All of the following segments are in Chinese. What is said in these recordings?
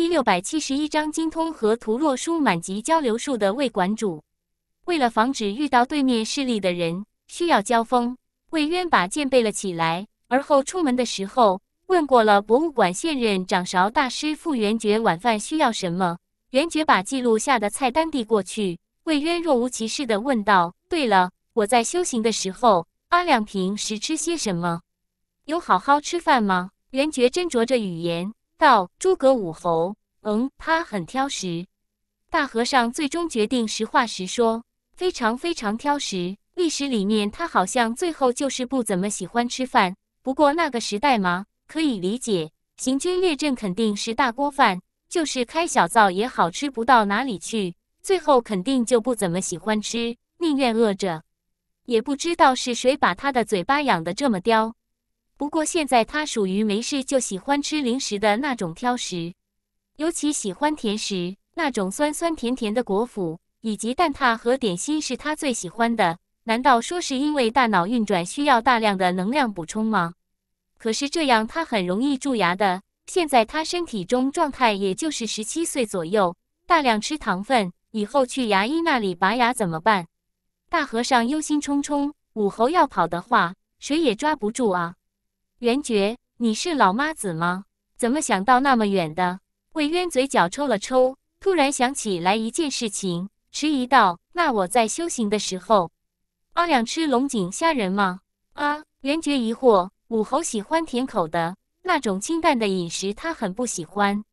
第六百七十一章精通和图若书满级交流术的魏馆主，为了防止遇到对面势力的人需要交锋，魏渊把剑备了起来。而后出门的时候，问过了博物馆现任掌勺大师傅元觉晚饭需要什么。元觉把记录下的菜单递过去，魏渊若无其事的问道：“对了，我在修行的时候，阿两平时吃些什么？有好好吃饭吗？”元觉斟酌着语言。道诸葛武侯，嗯，他很挑食。大和尚最终决定实话实说，非常非常挑食。历史里面他好像最后就是不怎么喜欢吃饭。不过那个时代嘛，可以理解。行军列阵肯定是大锅饭，就是开小灶也好吃不到哪里去。最后肯定就不怎么喜欢吃，宁愿饿着。也不知道是谁把他的嘴巴养得这么刁。不过现在他属于没事就喜欢吃零食的那种挑食，尤其喜欢甜食，那种酸酸甜甜的果脯以及蛋挞和点心是他最喜欢的。难道说是因为大脑运转需要大量的能量补充吗？可是这样他很容易蛀牙的。现在他身体中状态也就是十七岁左右，大量吃糖分以后去牙医那里拔牙怎么办？大和尚忧心忡忡，武侯要跑的话，谁也抓不住啊！元爵，你是老妈子吗？怎么想到那么远的？魏渊嘴角抽了抽，突然想起来一件事情，迟疑道：“那我在修行的时候，阿亮吃龙井虾仁吗？”啊！元爵疑惑，武侯喜欢甜口的，那种清淡的饮食他很不喜欢，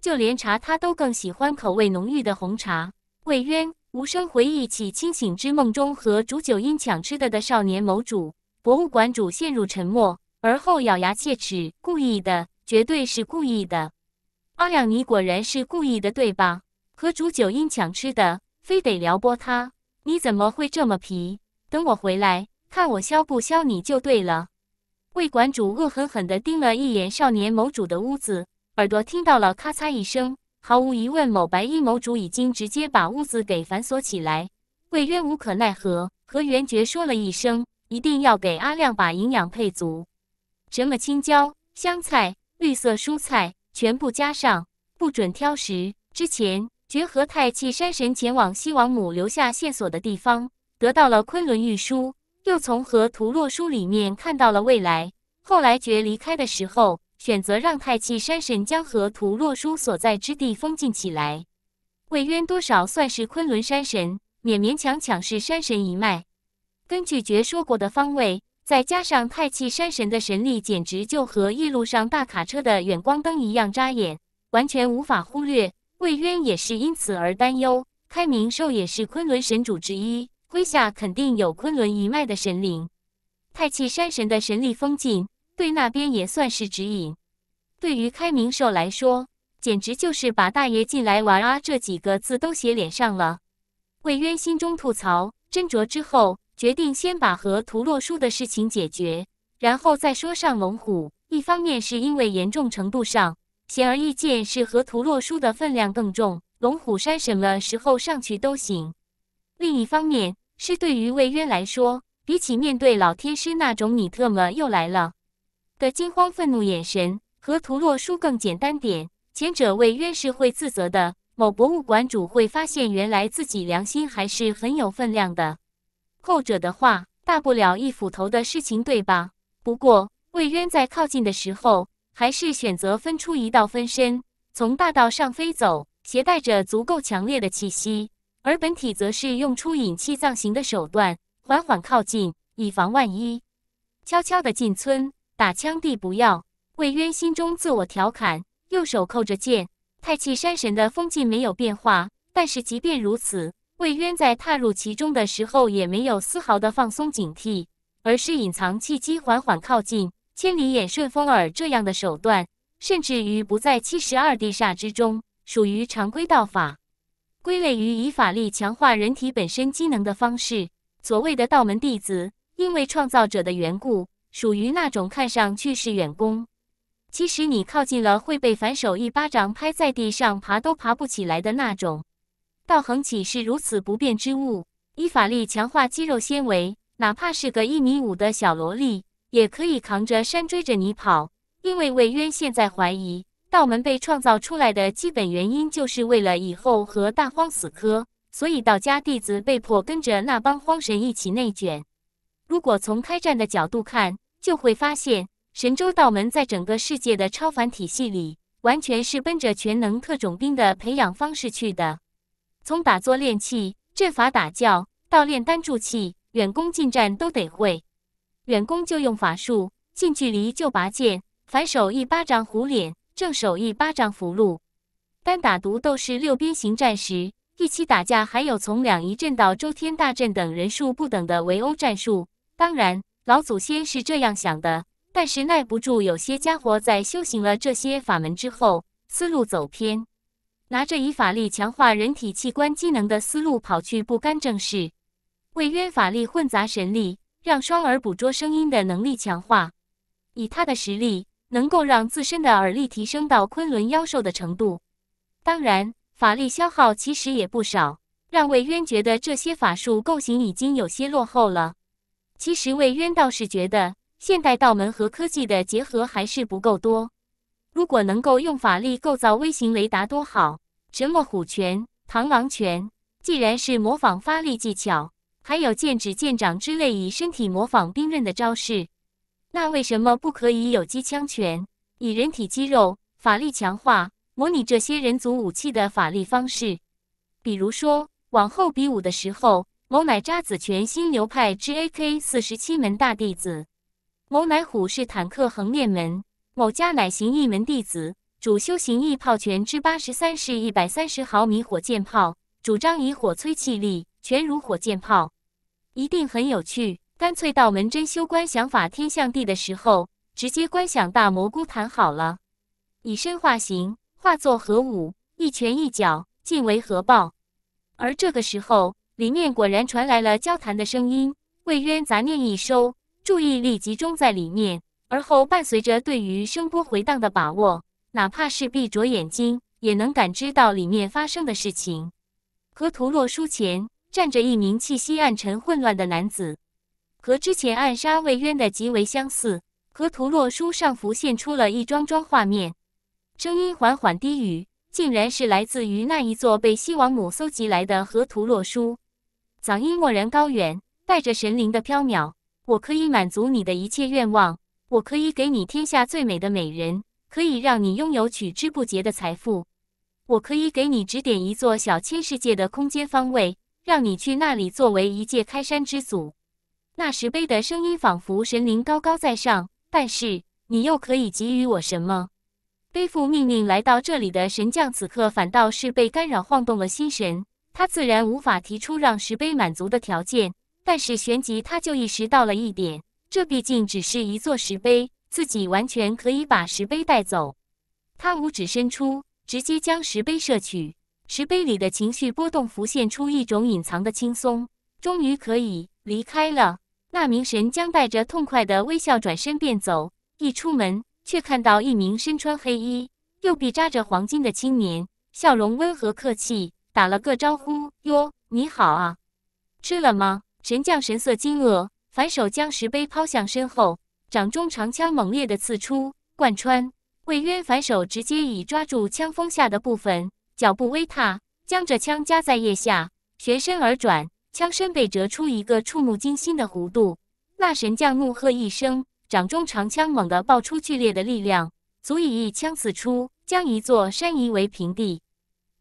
就连茶他都更喜欢口味浓郁的红茶。魏渊无声回忆起清醒之梦中和竹九阴抢吃的的少年某主，博物馆主陷入沉默。而后咬牙切齿，故意的，绝对是故意的。阿亮，你果然是故意的，对吧？和煮酒因抢吃的，非得撩拨他，你怎么会这么皮？等我回来，看我削不削你就对了。魏馆主恶狠狠地盯了一眼少年某主的屋子，耳朵听到了咔嚓一声，毫无疑问，某白衣某主已经直接把屋子给反锁起来。魏渊无可奈何，和元觉说了一声，一定要给阿亮把营养配足。什么青椒、香菜、绿色蔬菜全部加上，不准挑食。之前，绝和太气山神前往西王母留下线索的地方，得到了昆仑玉书，又从河图洛书里面看到了未来。后来，绝离开的时候，选择让太气山神将河图洛书所在之地封禁起来。魏渊多少算是昆仑山神，勉勉强强是山神一脉。根据绝说过的方位。再加上太气山神的神力，简直就和一路上大卡车的远光灯一样扎眼，完全无法忽略。魏渊也是因此而担忧。开明兽也是昆仑神主之一，麾下肯定有昆仑一脉的神灵。太气山神的神力封禁，对那边也算是指引。对于开明兽来说，简直就是把“大爷进来玩啊”这几个字都写脸上了。魏渊心中吐槽，斟酌之后。决定先把和图洛书的事情解决，然后再说上龙虎。一方面是因为严重程度上，显而易见是和图洛书的分量更重，龙虎山什么时候上去都行。另一方面是对于魏渊来说，比起面对老天师那种你特么又来了的惊慌愤怒眼神，和图洛书更简单点。前者魏渊是会自责的，某博物馆主会发现原来自己良心还是很有分量的。后者的话，大不了一斧头的事情，对吧？不过魏渊在靠近的时候，还是选择分出一道分身，从大道上飞走，携带着足够强烈的气息，而本体则是用出引气藏形的手段，缓缓靠近，以防万一。悄悄的进村，打枪地不要。魏渊心中自我调侃，右手扣着剑，太气山神的封禁没有变化，但是即便如此。魏渊在踏入其中的时候，也没有丝毫的放松警惕，而是隐藏契机，缓缓靠近。千里眼、顺风耳这样的手段，甚至于不在七十二地煞之中，属于常规道法，归类于以法力强化人体本身机能的方式。所谓的道门弟子，因为创造者的缘故，属于那种看上去是远攻，其实你靠近了会被反手一巴掌拍在地上，爬都爬不起来的那种。道恒岂是如此不变之物，依法力强化肌肉纤维，哪怕是个一米五的小萝莉，也可以扛着山追着你跑。因为魏渊现在怀疑，道门被创造出来的基本原因，就是为了以后和大荒死磕，所以道家弟子被迫跟着那帮荒神一起内卷。如果从开战的角度看，就会发现，神州道门在整个世界的超凡体系里，完全是奔着全能特种兵的培养方式去的。从打坐练气、阵法打教到炼丹助气，远攻近战都得会。远攻就用法术，近距离就拔剑，反手一巴掌糊脸，正手一巴掌俘虏。单打独斗是六边形战时，一起打架还有从两仪阵到周天大阵等人数不等的围殴战术。当然，老祖先是这样想的，但是耐不住有些家伙在修行了这些法门之后，思路走偏。拿着以法力强化人体器官机能的思路跑去不干正事，魏渊法力混杂神力，让双耳捕捉声音的能力强化。以他的实力，能够让自身的耳力提升到昆仑妖兽的程度。当然，法力消耗其实也不少，让魏渊觉得这些法术构型已经有些落后了。其实魏渊倒是觉得现代道门和科技的结合还是不够多，如果能够用法力构造微型雷达多好。什么虎拳、螳螂拳，既然是模仿发力技巧，还有剑指、剑掌之类以身体模仿兵刃的招式，那为什么不可以有机枪拳？以人体肌肉法力强化，模拟这些人族武器的法力方式？比如说，往后比武的时候，某乃扎子拳新流派之 AK 四十七门大弟子，某乃虎是坦克横练门，某家乃形意门弟子。主修行意炮拳之八十三式一百三十毫米火箭炮，主张以火催气力，拳如火箭炮，一定很有趣。干脆到门真修观想法天象地的时候，直接观想大蘑菇弹好了，以身化形，化作核武，一拳一脚尽为核爆。而这个时候，里面果然传来了交谈的声音。魏渊杂念一收，注意力集中在里面，而后伴随着对于声波回荡的把握。哪怕是闭着眼睛，也能感知到里面发生的事情。河图洛书前站着一名气息暗沉、混乱的男子，和之前暗杀魏渊的极为相似。河图洛书上浮现出了一桩桩画面，声音缓缓低语，竟然是来自于那一座被西王母搜集来的河图洛书。嗓音漠然高远，带着神灵的飘渺。我可以满足你的一切愿望，我可以给你天下最美的美人。可以让你拥有取之不竭的财富，我可以给你指点一座小千世界的空间方位，让你去那里作为一界开山之祖。那石碑的声音仿佛神灵高高在上，但是你又可以给予我什么？背负命令来到这里的神将，此刻反倒是被干扰，晃动了心神。他自然无法提出让石碑满足的条件，但是旋即他就意识到了一点：这毕竟只是一座石碑。自己完全可以把石碑带走。他五指伸出，直接将石碑摄取。石碑里的情绪波动浮现出一种隐藏的轻松。终于可以离开了。那名神将带着痛快的微笑转身便走。一出门，却看到一名身穿黑衣、右臂扎着黄金的青年，笑容温和客气，打了个招呼：“哟，你好啊，吃了吗？”神将神色惊愕，反手将石碑抛向身后。掌中长枪猛烈地刺出，贯穿魏渊反手直接已抓住枪锋下的部分，脚步微踏，将这枪夹在腋下，旋身而转，枪身被折出一个触目惊心的弧度。那神将怒喝一声，掌中长枪猛地爆出剧烈的力量，足以一枪刺出，将一座山夷为平地，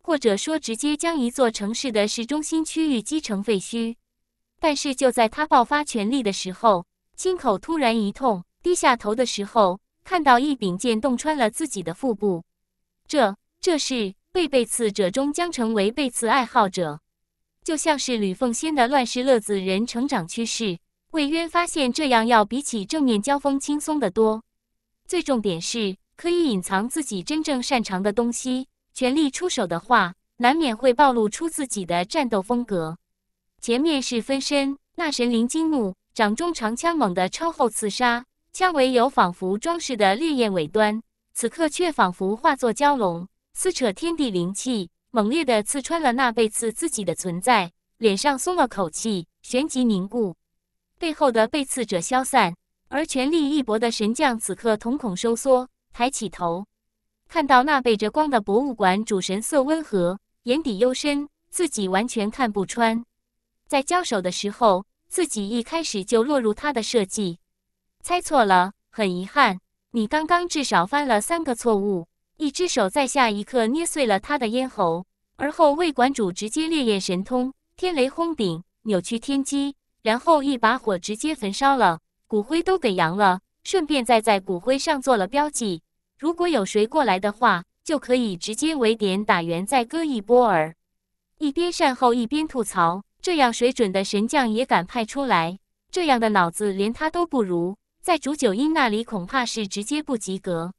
或者说直接将一座城市的市中心区域击成废墟。但是就在他爆发全力的时候。心口突然一痛，低下头的时候，看到一柄剑洞穿了自己的腹部。这，这是被被刺者终将成为被刺爱好者。就像是吕奉先的乱世乐子人成长趋势，魏渊发现这样要比起正面交锋轻松得多。最重点是，可以隐藏自己真正擅长的东西。全力出手的话，难免会暴露出自己的战斗风格。前面是分身，那神灵金木。掌中长枪猛地超后刺杀，枪尾有仿佛装饰的烈焰尾端，此刻却仿佛化作蛟龙，撕扯天地灵气，猛烈地刺穿了那被刺自己的存在。脸上松了口气，旋即凝固，背后的被刺者消散，而全力一搏的神将此刻瞳孔收缩，抬起头，看到那背着光的博物馆主神色温和，眼底幽深，自己完全看不穿。在交手的时候。自己一开始就落入他的设计，猜错了，很遗憾。你刚刚至少犯了三个错误，一只手在下一刻捏碎了他的咽喉，而后魏馆主直接烈焰神通，天雷轰顶，扭曲天机，然后一把火直接焚烧了，骨灰都给扬了，顺便再在骨灰上做了标记。如果有谁过来的话，就可以直接围点打援，再割一波儿。一边善后一边吐槽。这样水准的神将也敢派出来，这样的脑子连他都不如，在竹九阴那里恐怕是直接不及格。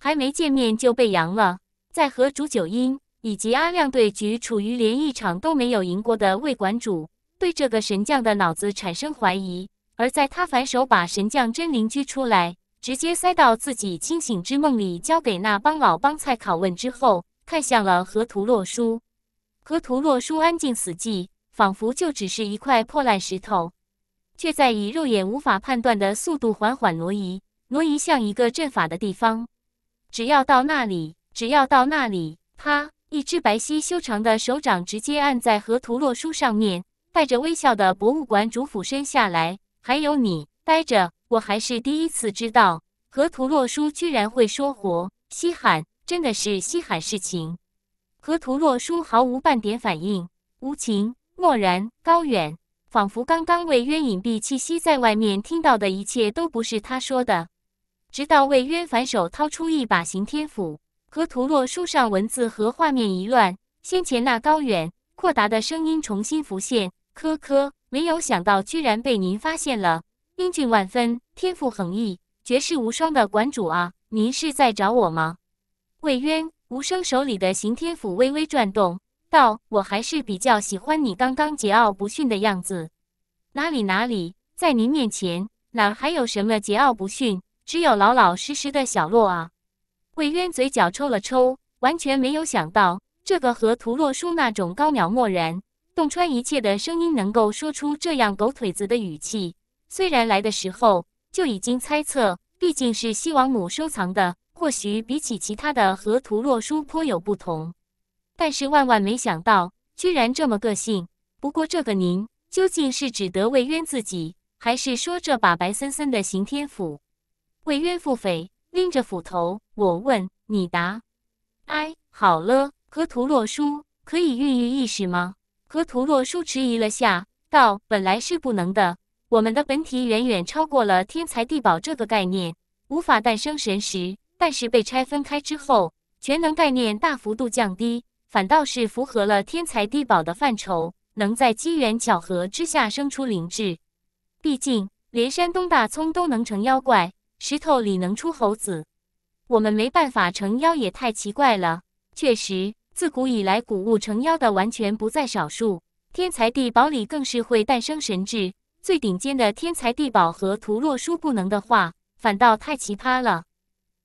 还没见面就被扬了，在和竹九阴以及阿亮对局处于连一场都没有赢过的魏馆主对这个神将的脑子产生怀疑，而在他反手把神将真灵居出来，直接塞到自己清醒之梦里交给那帮老帮菜拷问之后，看向了河图洛书，河图洛书安静死寂。仿佛就只是一块破烂石头，却在以肉眼无法判断的速度缓缓挪移。挪移向一个阵法的地方。只要到那里，只要到那里，啪！一只白皙修长的手掌直接按在河图洛书上面，带着微笑的博物馆主俯身下来。还有你，呆着！我还是第一次知道河图洛书居然会说活，稀罕，真的是稀罕事情。河图洛书毫无半点反应，无情。漠然高远，仿佛刚刚魏渊隐蔽气息在外面听到的一切都不是他说的。直到魏渊反手掏出一把刑天斧，和图洛书上文字和画面一乱，先前那高远阔达的声音重新浮现。科科，没有想到居然被您发现了，英俊万分，天赋横溢，绝世无双的馆主啊！您是在找我吗？魏渊无声，手里的刑天斧微微转动。道：“我还是比较喜欢你刚刚桀骜不驯的样子。”哪里哪里，在您面前哪还有什么桀骜不驯，只有老老实实的小洛啊！魏渊嘴角抽了抽，完全没有想到这个和图洛书那种高渺漠然、洞穿一切的声音，能够说出这样狗腿子的语气。虽然来的时候就已经猜测，毕竟是西王母收藏的，或许比起其他的和图洛书颇有不同。但是万万没想到，居然这么个性。不过这个您究竟是指得魏渊自己，还是说这把白森森的刑天斧？魏渊腹诽，拎着斧头，我问你答。哎，好了，河图洛书可以孕育意识吗？河图洛书迟疑了下，道：“本来是不能的，我们的本体远远超过了天才地宝这个概念，无法诞生神识。但是被拆分开之后，全能概念大幅度降低。”反倒是符合了天才地宝的范畴，能在机缘巧合之下生出灵智。毕竟，连山东大葱都能成妖怪，石头里能出猴子，我们没办法成妖也太奇怪了。确实，自古以来古物成妖的完全不在少数，天才地宝里更是会诞生神智。最顶尖的天才地宝和图若书不能的话，反倒太奇葩了。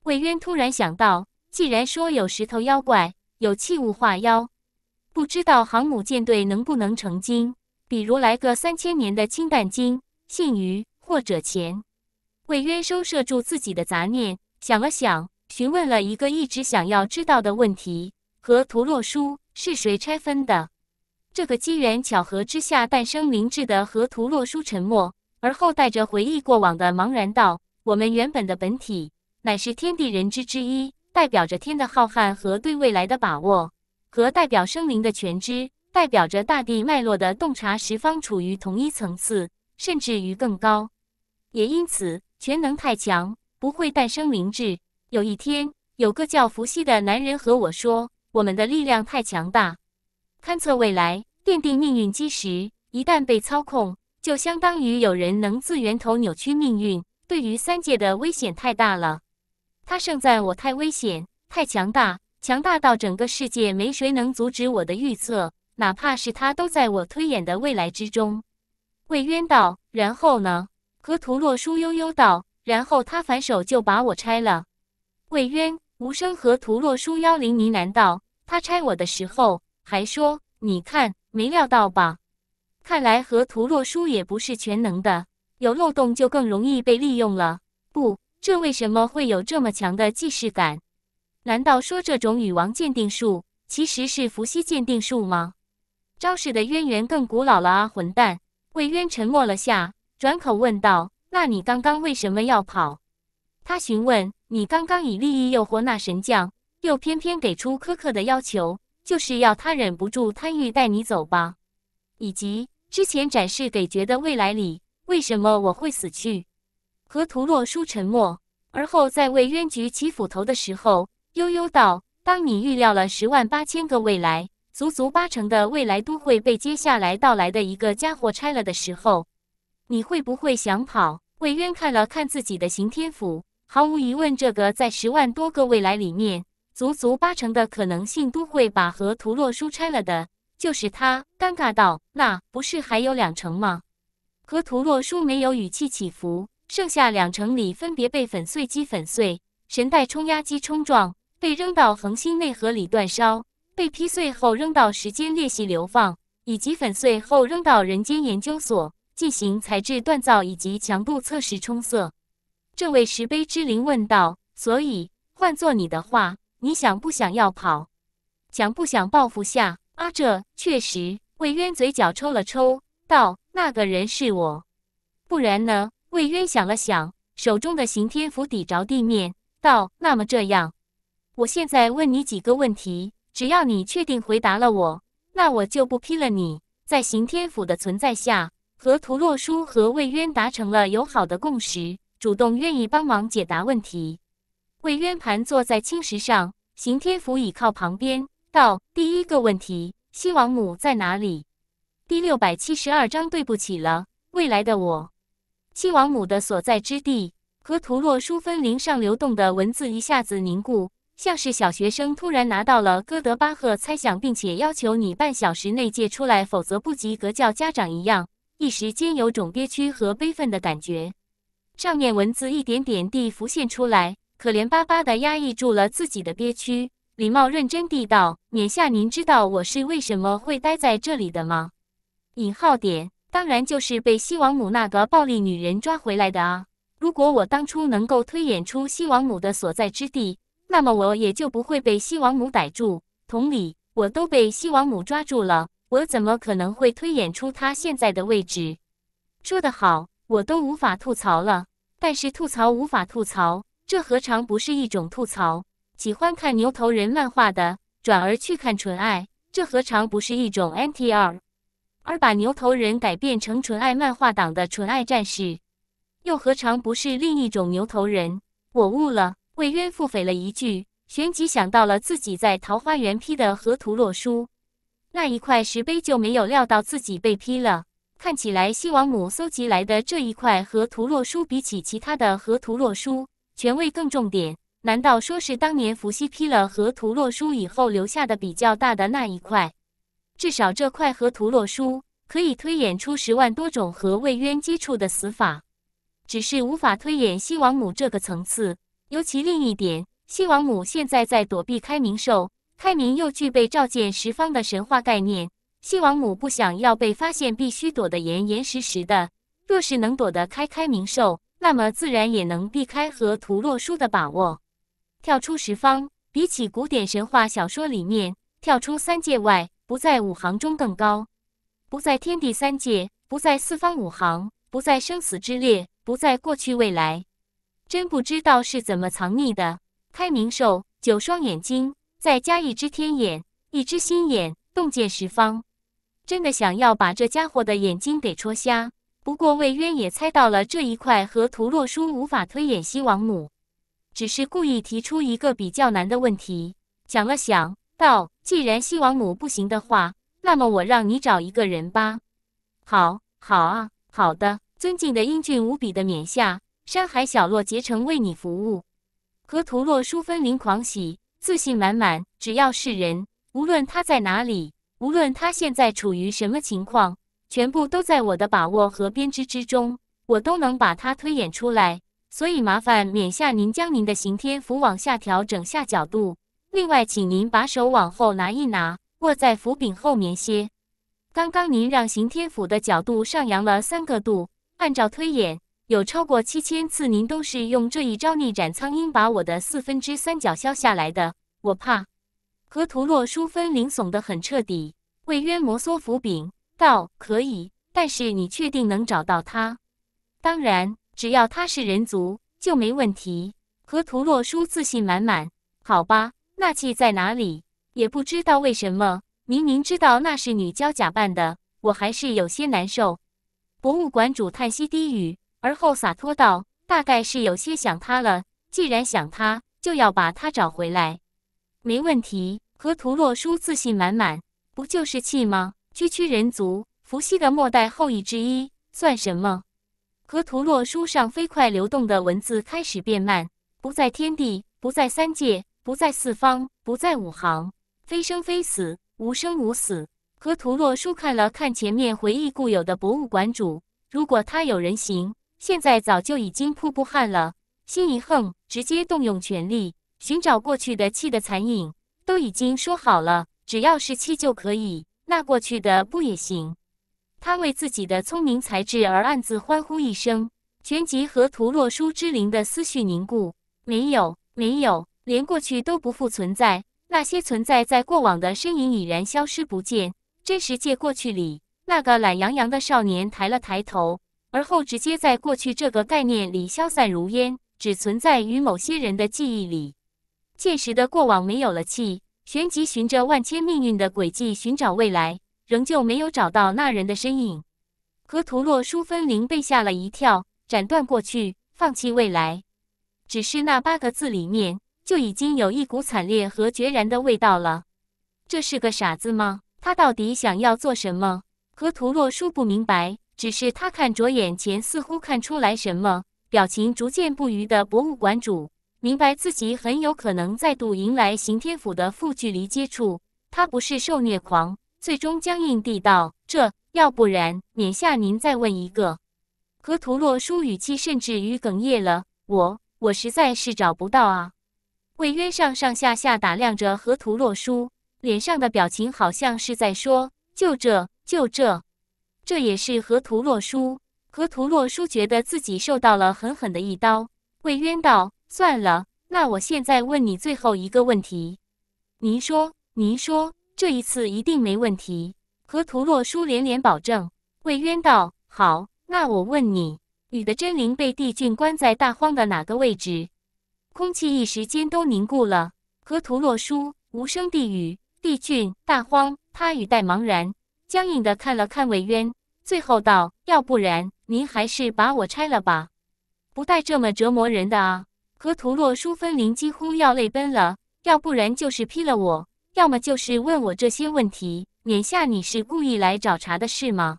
魏渊突然想到，既然说有石头妖怪。有器物化妖，不知道航母舰队能不能成精。比如来个三千年的氢弹精、信鱼或者钱。魏渊收摄住自己的杂念，想了想，询问了一个一直想要知道的问题：和图洛书是谁拆分的？这个机缘巧合之下诞生灵智的河图洛书沉默，而后带着回忆过往的茫然道：“我们原本的本体，乃是天地人之之一。”代表着天的浩瀚和对未来的把握，和代表生灵的全知，代表着大地脉络的洞察，十方处于同一层次，甚至于更高。也因此，全能太强，不会诞生灵智。有一天，有个叫伏羲的男人和我说：“我们的力量太强大，勘测未来，奠定命运基石。一旦被操控，就相当于有人能自源头扭曲命运，对于三界的危险太大了。”他胜在我太危险，太强大，强大到整个世界没谁能阻止我的预测，哪怕是他都在我推演的未来之中。魏渊道：“然后呢？”河图洛书悠悠道：“然后他反手就把我拆了。”魏渊、无声和图洛书幺零呢喃道：“他拆我的时候还说，你看没料到吧？看来河图洛书也不是全能的，有漏洞就更容易被利用了。”不。这为什么会有这么强的既视感？难道说这种禹王鉴定术其实是伏羲鉴定术吗？招式的渊源更古老了啊！混蛋！魏渊沉默了下，转口问道：“那你刚刚为什么要跑？”他询问：“你刚刚以利益诱惑那神将，又偏偏给出苛刻的要求，就是要他忍不住贪欲带你走吧？以及之前展示给觉得未来里，为什么我会死去？”河图洛书沉默，而后在为渊举起斧头的时候，悠悠道：“当你预料了十万八千个未来，足足八成的未来都会被接下来到来的一个家伙拆了的时候，你会不会想跑？”魏渊看了看自己的刑天斧，毫无疑问，这个在十万多个未来里面，足足八成的可能性都会把河图洛书拆了的，就是他。尴尬道：“那不是还有两成吗？”河图洛书没有语气起伏。剩下两成里，分别被粉碎机粉碎、神代冲压机冲撞，被扔到恒星内核里煅烧，被劈碎后扔到时间裂隙流放，以及粉碎后扔到人间研究所进行材质锻造以及强度测试冲色。这位石碑之灵问道：“所以换做你的话，你想不想要跑？想不想报复下？”啊，这确实，魏渊嘴角抽了抽，道：“那个人是我，不然呢？”魏渊想了想，手中的刑天府抵着地面，道：“那么这样，我现在问你几个问题，只要你确定回答了我，那我就不劈了你。”在刑天府的存在下，河图洛书和魏渊达成了友好的共识，主动愿意帮忙解答问题。魏渊盘坐在青石上，刑天府倚靠旁边，道：“第一个问题，西王母在哪里？”第六百七十二章，对不起了，未来的我。西王母的所在之地和图洛舒芬林上流动的文字一下子凝固，像是小学生突然拿到了哥德巴赫猜想，并且要求你半小时内借出来，否则不及格，叫家长一样。一时间有种憋屈和悲愤的感觉。上面文字一点点地浮现出来，可怜巴巴地压抑住了自己的憋屈，礼貌认真地道：“冕下，您知道我是为什么会待在这里的吗？”引号点。当然就是被西王母那个暴力女人抓回来的啊！如果我当初能够推演出西王母的所在之地，那么我也就不会被西王母逮住。同理，我都被西王母抓住了，我怎么可能会推演出她现在的位置？说得好，我都无法吐槽了。但是吐槽无法吐槽，这何尝不是一种吐槽？喜欢看牛头人漫画的，转而去看纯爱，这何尝不是一种 NTR？而把牛头人改变成纯爱漫画党的纯爱战士，又何尝不是另一种牛头人？我悟了，魏渊腹诽了一句，旋即想到了自己在桃花源批的河图洛书那一块石碑，就没有料到自己被劈了。看起来西王母搜集来的这一块河图洛书比起其他的河图洛书，权威更重点。难道说是当年伏羲批了河图洛书以后留下的比较大的那一块？至少这块河图洛书可以推演出十万多种和魏渊接触的死法，只是无法推演西王母这个层次。尤其另一点，西王母现在在躲避开明兽，开明又具备召见十方的神话概念，西王母不想要被发现，必须躲得严严实实的。若是能躲得开开明兽，那么自然也能避开和图洛书的把握。跳出十方，比起古典神话小说里面跳出三界外。不在五行中更高，不在天地三界，不在四方五行，不在生死之列，不在过去未来。真不知道是怎么藏匿的。开明兽九双眼睛，再加一只天眼，一只心眼，洞见十方。真的想要把这家伙的眼睛给戳瞎。不过魏渊也猜到了这一块，和图洛书无法推演西王母，只是故意提出一个比较难的问题。想了想。道：“既然西王母不行的话，那么我让你找一个人吧。”“好，好啊，好的，尊敬的英俊无比的冕下，山海小洛竭诚为你服务。”河图洛书分灵狂喜，自信满满。只要是人，无论他在哪里，无论他现在处于什么情况，全部都在我的把握和编织之中，我都能把他推演出来。所以麻烦冕下您将您的刑天符往下调整下角度。另外，请您把手往后拿一拿，握在斧柄后面些。刚刚您让刑天斧的角度上扬了三个度，按照推演，有超过七千次您都是用这一招逆斩苍鹰把我的四分之三角削下来的。我怕。河图洛书分灵怂得很彻底，魏渊摩挲斧柄道：“可以，但是你确定能找到他？当然，只要他是人族就没问题。”河图洛书自信满满。好吧。那气在哪里？也不知道为什么，明明知道那是女娇假扮的，我还是有些难受。博物馆主叹息低语，而后洒脱道：“大概是有些想他了。既然想他，就要把他找回来。”没问题。河图洛书自信满满：“不就是气吗？区区人族，伏羲的末代后裔之一，算什么？”河图洛书上飞快流动的文字开始变慢，不在天地，不在三界。不在四方，不在五行，非生非死，无生无死。河图洛书看了看前面回忆固有的博物馆主，如果他有人形，现在早就已经瀑布汗了。心一横，直接动用全力寻找过去的气的残影。都已经说好了，只要是气就可以，那过去的不也行？他为自己的聪明才智而暗自欢呼一声。全集河图洛书之灵的思绪凝固，没有，没有。连过去都不复存在，那些存在在过往的身影已然消失不见。真实界过去里，那个懒洋洋的少年抬了抬头，而后直接在过去这个概念里消散如烟，只存在于某些人的记忆里。现实的过往没有了气，旋即循着万千命运的轨迹寻找未来，仍旧没有找到那人的身影。和图洛舒芬林被吓了一跳，斩断过去，放弃未来。只是那八个字里面。就已经有一股惨烈和决然的味道了。这是个傻子吗？他到底想要做什么？河图洛书不明白，只是他看着眼前，似乎看出来什么，表情逐渐不愉的博物馆主明白自己很有可能再度迎来刑天府的负距离接触。他不是受虐狂，最终僵硬地道：“这要不然，免下您再问一个。”河图洛书语气甚至于哽咽了：“我我实在是找不到啊。”魏渊上上下下打量着河图洛书，脸上的表情好像是在说：“就这就这，这也是河图洛书。”河图洛书觉得自己受到了狠狠的一刀。魏渊道：“算了，那我现在问你最后一个问题，您说，您说，这一次一定没问题。”河图洛书连连保证。魏渊道：“好，那我问你，你的真灵被帝俊关在大荒的哪个位置？”空气一时间都凝固了。河图洛书无声地语帝俊大荒，他语带茫然，僵硬地看了看魏渊，最后道：“要不然您还是把我拆了吧，不带这么折磨人的啊！”河图洛书分灵几乎要泪奔了，要不然就是劈了我，要么就是问我这些问题。眼下你是故意来找茬的是吗？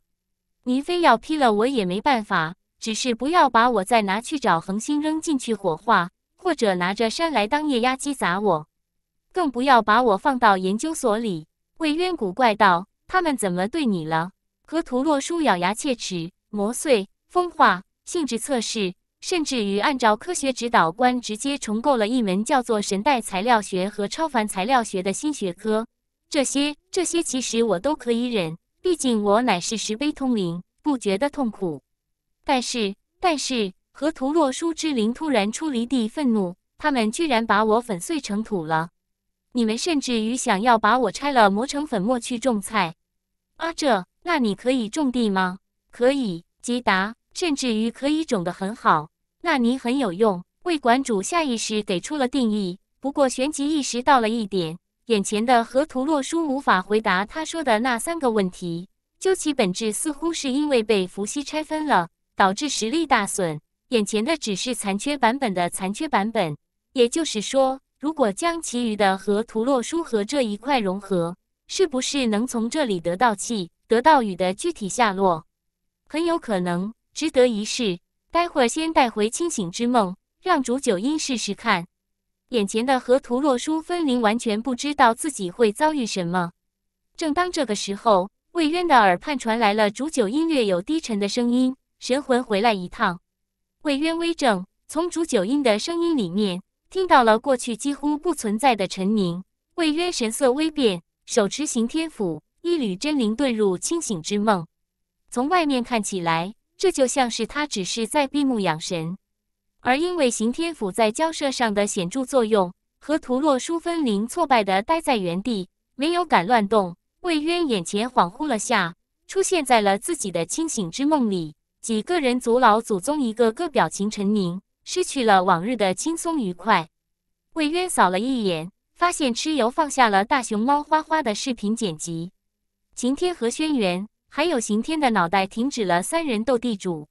您非要劈了我也没办法，只是不要把我再拿去找恒星扔进去火化。或者拿着山来当液压机砸我，更不要把我放到研究所里。魏渊古怪道：“他们怎么对你了？”河图洛书咬牙切齿：“磨碎、风化、性质测试，甚至于按照科学指导观直接重构了一门叫做‘神代材料学’和‘超凡材料学’的新学科。”这些这些其实我都可以忍，毕竟我乃是石碑通灵，不觉得痛苦。但是但是。河图洛书之灵突然出离地愤怒，他们居然把我粉碎成土了！你们甚至于想要把我拆了磨成粉末去种菜？啊，这那你可以种地吗？可以，吉达，甚至于可以种得很好。那你很有用。魏馆主下意识给出了定义，不过旋即意识到了一点：眼前的河图洛书无法回答他说的那三个问题。究其本质，似乎是因为被伏羲拆分了，导致实力大损。眼前的只是残缺版本的残缺版本，也就是说，如果将其余的和图洛书和这一块融合，是不是能从这里得到气、得到雨的具体下落？很有可能，值得一试。待会儿先带回清醒之梦，让竹九音试试看。眼前的和图洛书分灵完全不知道自己会遭遇什么。正当这个时候，魏渊的耳畔传来了主九音略有低沉的声音：“神魂回来一趟。”魏渊微怔，从烛九阴的声音里面听到了过去几乎不存在的沉凝。魏渊神色微变，手持刑天斧，一缕真灵遁入清醒之梦。从外面看起来，这就像是他只是在闭目养神。而因为刑天斧在交涉上的显著作用，和屠洛书分灵挫败的待在原地，没有敢乱动。魏渊眼前恍惚了下，出现在了自己的清醒之梦里。几个人族老祖宗一个个表情沉凝，失去了往日的轻松愉快。魏渊扫了一眼，发现蚩尤放下了大熊猫花花的视频剪辑，晴天和轩辕还有刑天的脑袋停止了三人斗地主。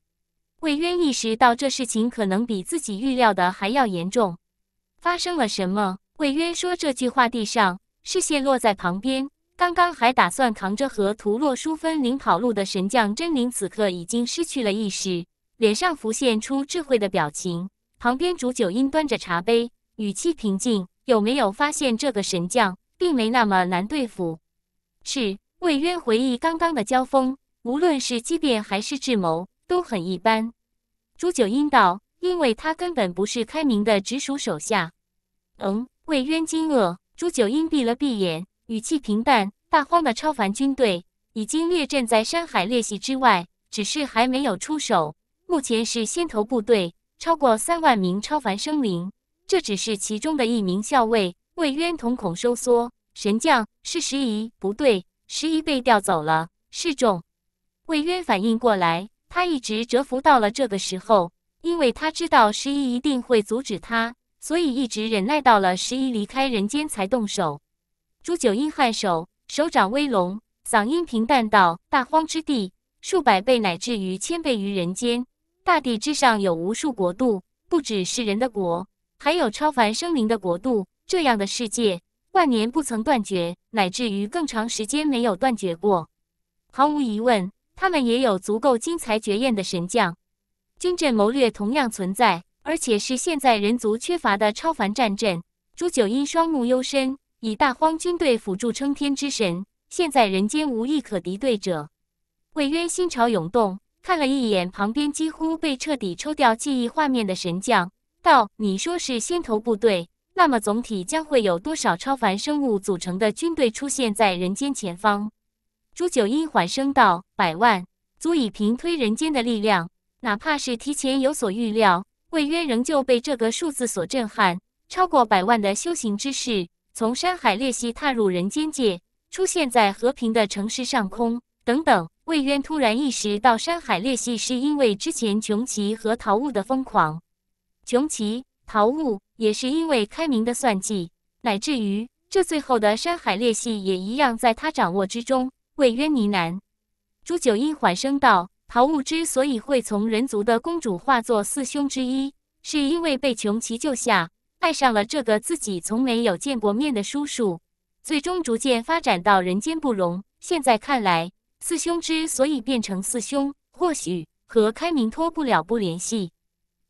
魏渊意识到这事情可能比自己预料的还要严重。发生了什么？魏渊说这句话地上视线落在旁边。刚刚还打算扛着和图洛舒分领跑路的神将真灵，此刻已经失去了意识，脸上浮现出智慧的表情。旁边朱九英端着茶杯，语气平静：“有没有发现这个神将，并没那么难对付？”是魏渊回忆刚刚的交锋，无论是机变还是智谋，都很一般。朱九英道：“因为他根本不是开明的直属手下。”嗯，魏渊惊愕。朱九英闭了闭眼。语气平淡。大荒的超凡军队已经列阵在山海裂隙之外，只是还没有出手。目前是先头部队，超过三万名超凡生灵。这只是其中的一名校尉。魏渊瞳孔收缩。神将是十一？不对，十一被调走了。是众。魏渊反应过来，他一直蛰伏到了这个时候，因为他知道十一一定会阻止他，所以一直忍耐到了十一离开人间才动手。朱九阴颔首，手掌微隆，嗓音平淡道：“大荒之地，数百倍乃至于千倍于人间。大地之上有无数国度，不只是人的国，还有超凡生灵的国度。这样的世界，万年不曾断绝，乃至于更长时间没有断绝过。毫无疑问，他们也有足够精彩绝艳的神将，军阵谋略同样存在，而且是现在人族缺乏的超凡战阵。”朱九阴双目幽深。以大荒军队辅助称天之神，现在人间无一可敌对者。魏渊心潮涌动，看了一眼旁边几乎被彻底抽掉记忆画面的神将，道：“你说是先头部队，那么总体将会有多少超凡生物组成的军队出现在人间前方？”朱九阴缓声道：“百万，足以平推人间的力量。哪怕是提前有所预料，魏渊仍旧被这个数字所震撼。超过百万的修行之士。”从山海裂隙踏入人间界，出现在和平的城市上空，等等。魏渊突然意识到，山海裂隙是因为之前穷奇和桃物的疯狂，穷奇、桃物也是因为开明的算计，乃至于这最后的山海裂隙也一样在他掌握之中。魏渊呢喃，朱九阴缓声道：“桃物之所以会从人族的公主化作四凶之一，是因为被穷奇救下。”爱上了这个自己从没有见过面的叔叔，最终逐渐发展到人间不容。现在看来，四兄之所以变成四兄，或许和开明脱不了不联系。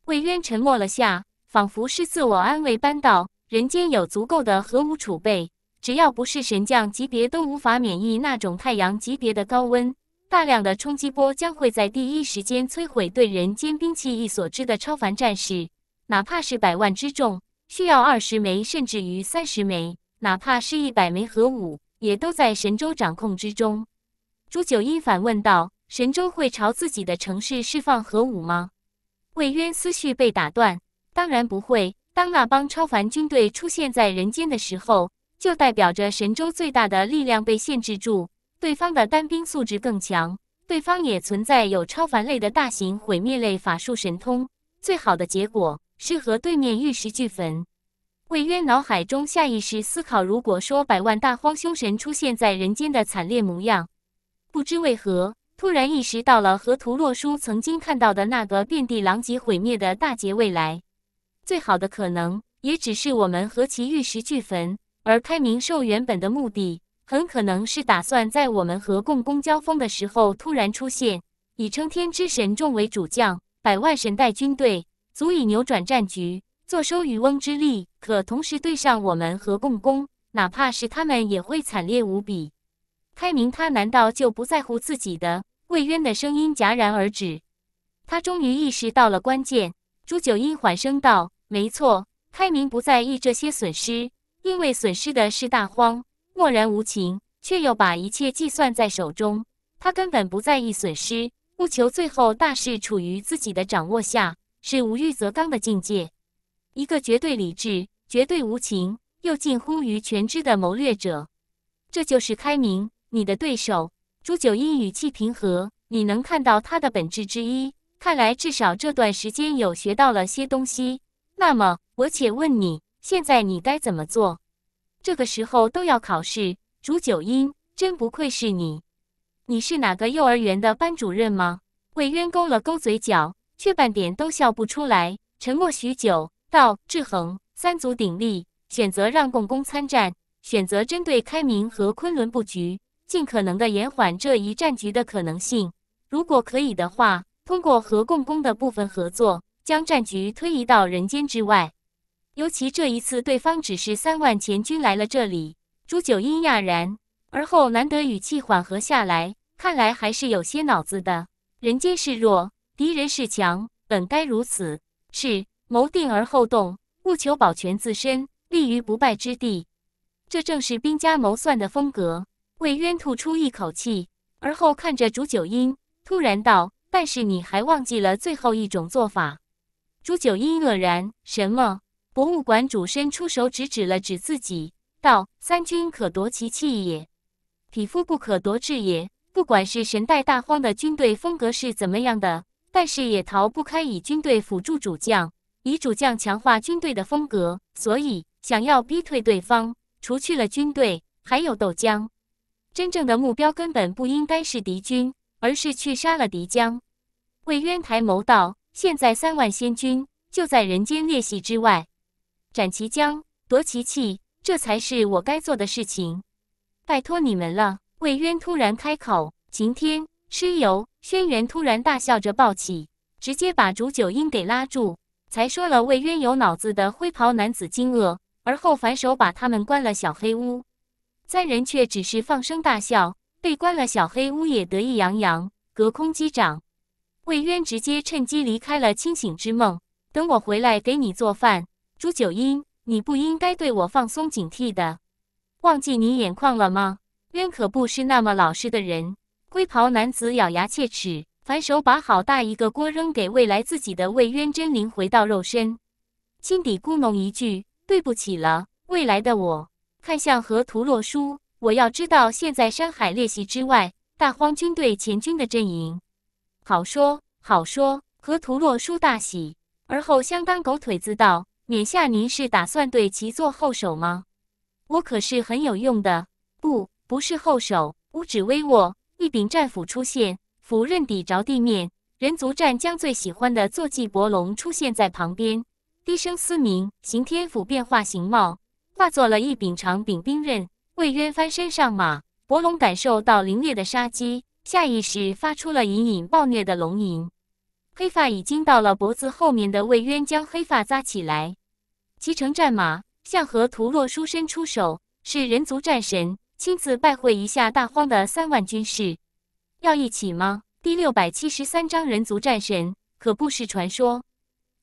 魏渊沉默了下，仿佛是自我安慰般道：“人间有足够的核武储备，只要不是神将级别，都无法免疫那种太阳级别的高温。大量的冲击波将会在第一时间摧毁对人间兵器一所知的超凡战士，哪怕是百万之众。”需要二十枚，甚至于三十枚，哪怕是一百枚核武，也都在神州掌控之中。朱九一反问道：“神州会朝自己的城市释放核武吗？”魏渊思绪被打断：“当然不会。当那帮超凡军队出现在人间的时候，就代表着神州最大的力量被限制住。对方的单兵素质更强，对方也存在有超凡类的大型毁灭类法术神通。最好的结果。”是和对面玉石俱焚。魏渊脑海中下意识思考：如果说百万大荒凶神出现在人间的惨烈模样，不知为何突然意识到了和图洛书曾经看到的那个遍地狼藉、毁灭的大劫未来。最好的可能也只是我们和其玉石俱焚。而开明兽原本的目的，很可能是打算在我们和共工交锋的时候突然出现，以称天之神众为主将，百万神代军队。足以扭转战局，坐收渔翁之利。可同时对上我们和共工，哪怕是他们也会惨烈无比。开明，他难道就不在乎自己的？魏渊的声音戛然而止。他终于意识到了关键。朱九英缓声道：“没错，开明不在意这些损失，因为损失的是大荒，漠然无情，却又把一切计算在手中。他根本不在意损失，务求最后大事处于自己的掌握下。”是无欲则刚的境界，一个绝对理智、绝对无情又近乎于全知的谋略者，这就是开明。你的对手朱九阴语气平和，你能看到他的本质之一。看来至少这段时间有学到了些东西。那么我且问你，现在你该怎么做？这个时候都要考试。朱九阴真不愧是你，你是哪个幼儿园的班主任吗？魏渊勾了勾嘴角。却半点都笑不出来，沉默许久，道：“制衡三足鼎立，选择让共工参战，选择针对开明和昆仑布局，尽可能的延缓这一战局的可能性。如果可以的话，通过和共工的部分合作，将战局推移到人间之外。尤其这一次，对方只是三万前军来了这里。”朱九英讶然，而后难得语气缓和下来，看来还是有些脑子的。人间示弱。敌人势强，本该如此。是谋定而后动，务求保全自身，立于不败之地。这正是兵家谋算的风格。魏渊吐出一口气，而后看着朱九阴，突然道：“但是你还忘记了最后一种做法。”朱九阴愕然：“什么？”博物馆主伸出手指指了指自己，道：“三军可夺其气也，匹夫不可夺志也。不管是神代大荒的军队风格是怎么样的。”但是也逃不开以军队辅助主将，以主将强化军队的风格。所以想要逼退对方，除去了军队，还有斗将。真正的目标根本不应该是敌军，而是去杀了敌将。魏渊台谋道：“现在三万仙军就在人间裂隙之外，斩其将，夺其器，这才是我该做的事情。拜托你们了。”魏渊突然开口：“晴天。”蚩尤、轩辕突然大笑着抱起，直接把朱九英给拉住，才说了魏渊有脑子的灰袍男子惊愕，而后反手把他们关了小黑屋。三人却只是放声大笑，被关了小黑屋也得意洋洋，隔空击掌。魏渊直接趁机离开了清醒之梦。等我回来给你做饭，朱九英，你不应该对我放松警惕的，忘记你眼眶了吗？渊可不是那么老实的人。龟袍男子咬牙切齿，反手把好大一个锅扔给未来自己的魏渊真灵，回到肉身，心底咕哝一句：“对不起了，未来的我。”看向河图洛书，我要知道现在山海裂隙之外，大荒军队前军的阵营。好说好说，河图洛书大喜，而后相当狗腿子道：“冕下，您是打算对其做后手吗？我可是很有用的。”不，不是后手，五指微握。一柄战斧出现，斧刃抵着地面。人族战将最喜欢的坐骑博龙出现在旁边，低声嘶鸣。刑天斧变化形貌，化作了一柄长柄兵刃。魏渊翻身上马，博龙感受到凌冽的杀机，下意识发出了隐隐暴虐的龙吟。黑发已经到了脖子后面的魏渊将黑发扎起来，骑乘战马向河图洛书伸出手，是人族战神。亲自拜会一下大荒的三万军士，要一起吗？第六百七十三章：人族战神可不是传说。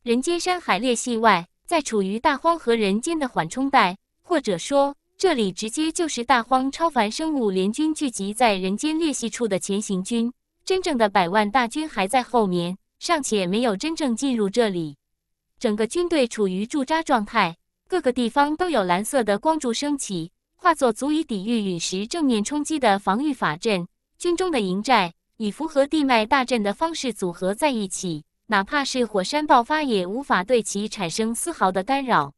人间山海裂隙外，在处于大荒和人间的缓冲带，或者说这里直接就是大荒超凡生物联军聚集在人间裂隙处的前行军，真正的百万大军还在后面，尚且没有真正进入这里。整个军队处于驻扎状态，各个地方都有蓝色的光柱升起。化作足以抵御陨石正面冲击的防御法阵，军中的营寨以符合地脉大阵的方式组合在一起，哪怕是火山爆发也无法对其产生丝毫的干扰。